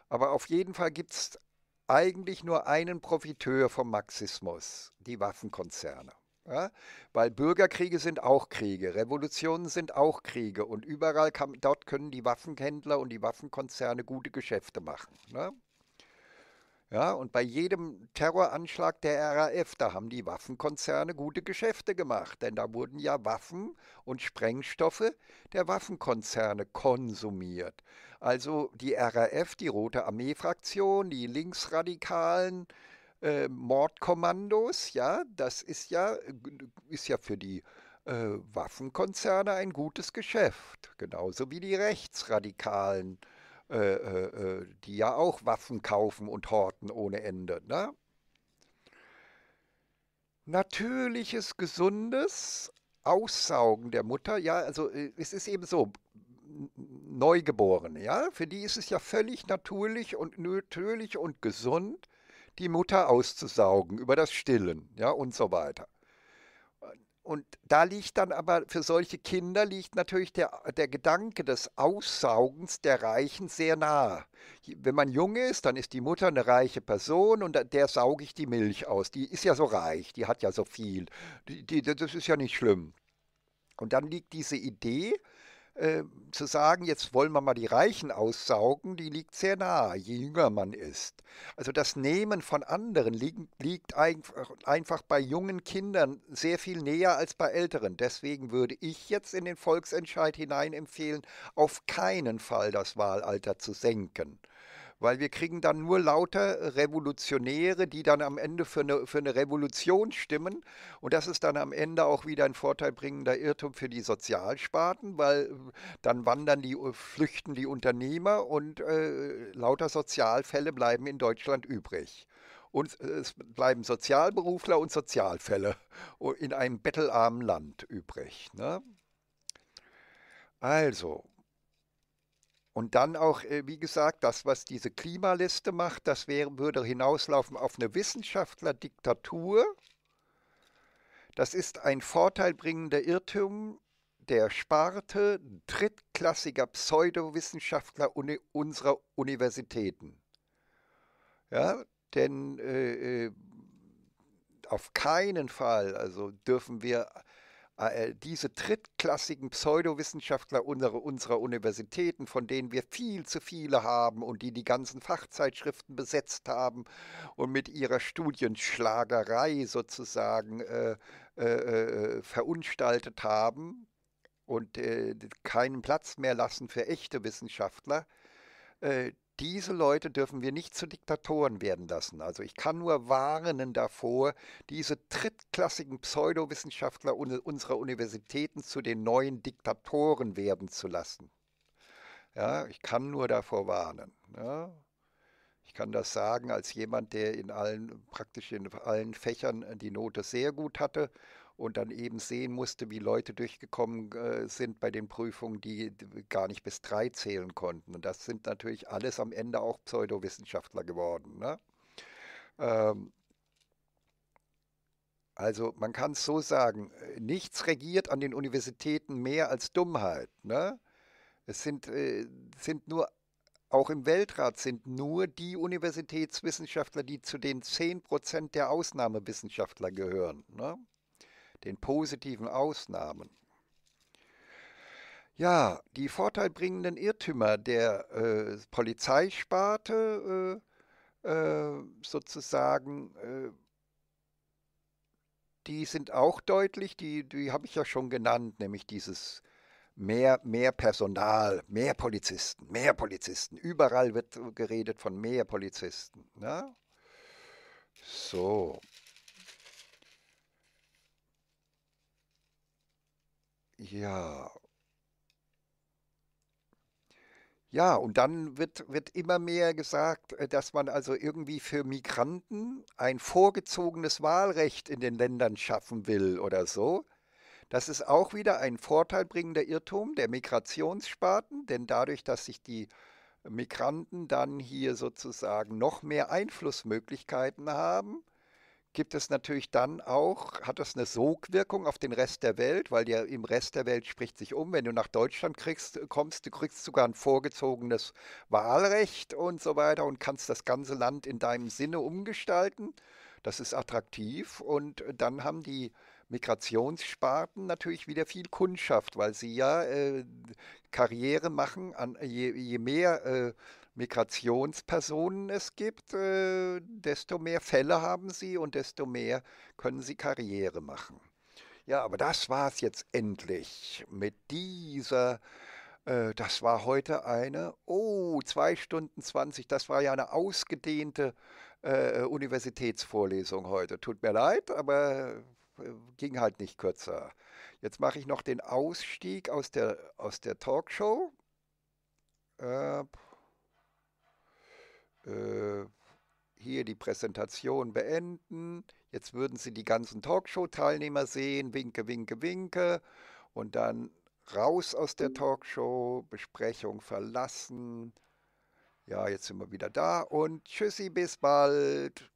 Aber auf jeden Fall gibt es eigentlich nur einen Profiteur vom Marxismus, die Waffenkonzerne. Ja? Weil Bürgerkriege sind auch Kriege, Revolutionen sind auch Kriege und überall kann, dort können die Waffenhändler und die Waffenkonzerne gute Geschäfte machen. Ne? Ja, und bei jedem Terroranschlag der RAF, da haben die Waffenkonzerne gute Geschäfte gemacht, denn da wurden ja Waffen und Sprengstoffe der Waffenkonzerne konsumiert. Also die RAF, die Rote Armee-Fraktion, die linksradikalen äh, Mordkommandos, ja, das ist ja, äh, ist ja für die äh, Waffenkonzerne ein gutes Geschäft, genauso wie die rechtsradikalen äh, äh, äh, äh, die ja auch Waffen kaufen und horten ohne Ende. Ne? Natürliches, gesundes Aussaugen der Mutter, ja, also äh, es ist eben so, Neugeborene, ja, für die ist es ja völlig natürlich und natürlich und gesund, die Mutter auszusaugen über das Stillen, ja, und so weiter. Und da liegt dann aber für solche Kinder liegt natürlich der, der Gedanke des Aussaugens der Reichen sehr nahe. Wenn man jung ist, dann ist die Mutter eine reiche Person und der sauge ich die Milch aus. Die ist ja so reich, die hat ja so viel. Die, die, das ist ja nicht schlimm. Und dann liegt diese Idee, ähm, zu sagen, jetzt wollen wir mal die Reichen aussaugen, die liegt sehr nahe, je jünger man ist. Also das Nehmen von anderen liegt, liegt einfach bei jungen Kindern sehr viel näher als bei älteren. Deswegen würde ich jetzt in den Volksentscheid hinein empfehlen, auf keinen Fall das Wahlalter zu senken weil wir kriegen dann nur lauter Revolutionäre, die dann am Ende für eine, für eine Revolution stimmen. Und das ist dann am Ende auch wieder ein vorteilbringender Irrtum für die Sozialsparten, weil äh, dann wandern die, äh, flüchten die Unternehmer und äh, lauter Sozialfälle bleiben in Deutschland übrig und äh, es bleiben Sozialberufler und Sozialfälle oh, in einem bettelarmen Land übrig. Ne? Also, und dann auch, äh, wie gesagt, das, was diese Klimaliste macht, das wäre, würde hinauslaufen auf eine Wissenschaftlerdiktatur. Das ist ein vorteilbringender Irrtum der Sparte drittklassiger Pseudowissenschaftler uni unserer Universitäten. Ja, denn äh, äh auf keinen Fall also dürfen wir äh, diese drittklassigen Pseudowissenschaftler unserer, unserer Universitäten, von denen wir viel zu viele haben und die die ganzen Fachzeitschriften besetzt haben und mit ihrer Studienschlagerei sozusagen äh, äh, äh verunstaltet haben und äh, keinen Platz mehr lassen für echte Wissenschaftler, äh, diese Leute dürfen wir nicht zu Diktatoren werden lassen. Also ich kann nur warnen davor, diese drittklassigen Pseudowissenschaftler unserer Universitäten zu den neuen Diktatoren werden zu lassen. Ja, ich kann nur davor warnen. Ja. Ich kann das sagen als jemand, der in allen, praktisch in allen Fächern äh, die Note sehr gut hatte und dann eben sehen musste, wie Leute durchgekommen äh, sind bei den Prüfungen, die gar nicht bis drei zählen konnten. Und das sind natürlich alles am Ende auch Pseudowissenschaftler geworden. Ne? Ähm, also man kann es so sagen, nichts regiert an den Universitäten mehr als Dummheit. Ne? Es sind, äh, sind nur, auch im Weltrat sind nur die Universitätswissenschaftler, die zu den 10% der Ausnahmewissenschaftler gehören. Ne? den positiven Ausnahmen. Ja, die vorteilbringenden Irrtümer der äh, Polizeisparte äh, äh, sozusagen, äh, die sind auch deutlich, die, die habe ich ja schon genannt, nämlich dieses mehr, mehr Personal, mehr Polizisten, mehr Polizisten. Überall wird geredet von mehr Polizisten. Na? Ne? So. Ja. Ja, und dann wird, wird immer mehr gesagt, äh, dass man also irgendwie für Migranten ein vorgezogenes Wahlrecht in den Ländern schaffen will oder so. Das ist auch wieder ein vorteilbringender Irrtum der Migrationssparten, denn dadurch, dass sich die Migranten dann hier sozusagen noch mehr Einflussmöglichkeiten haben, gibt es natürlich dann auch, hat das eine Sogwirkung auf den Rest der Welt, weil ja im Rest der Welt spricht sich um, wenn du nach Deutschland kriegst, äh, kommst, du kriegst sogar ein vorgezogenes Wahlrecht und so weiter und kannst das ganze Land in deinem Sinne umgestalten. Das ist attraktiv und äh, dann haben die Migrationssparten natürlich wieder viel Kundschaft, weil sie ja äh, Karriere machen, an, je, je mehr äh, Migrationspersonen es gibt, äh, desto mehr Fälle haben sie und desto mehr können sie Karriere machen. Ja, aber das war es jetzt endlich mit dieser. Äh, das war heute eine, oh, zwei Stunden zwanzig, das war ja eine ausgedehnte äh, Universitätsvorlesung heute. Tut mir leid, aber äh, ging halt nicht kürzer. Jetzt mache ich noch den Ausstieg aus der, aus der Talkshow. Äh, äh, hier die Präsentation beenden. Jetzt würden Sie die ganzen Talkshow-Teilnehmer sehen, winke, winke, winke. Und dann raus aus der Talkshow, Besprechung verlassen. Ja, jetzt sind wir wieder da und tschüssi, bis bald.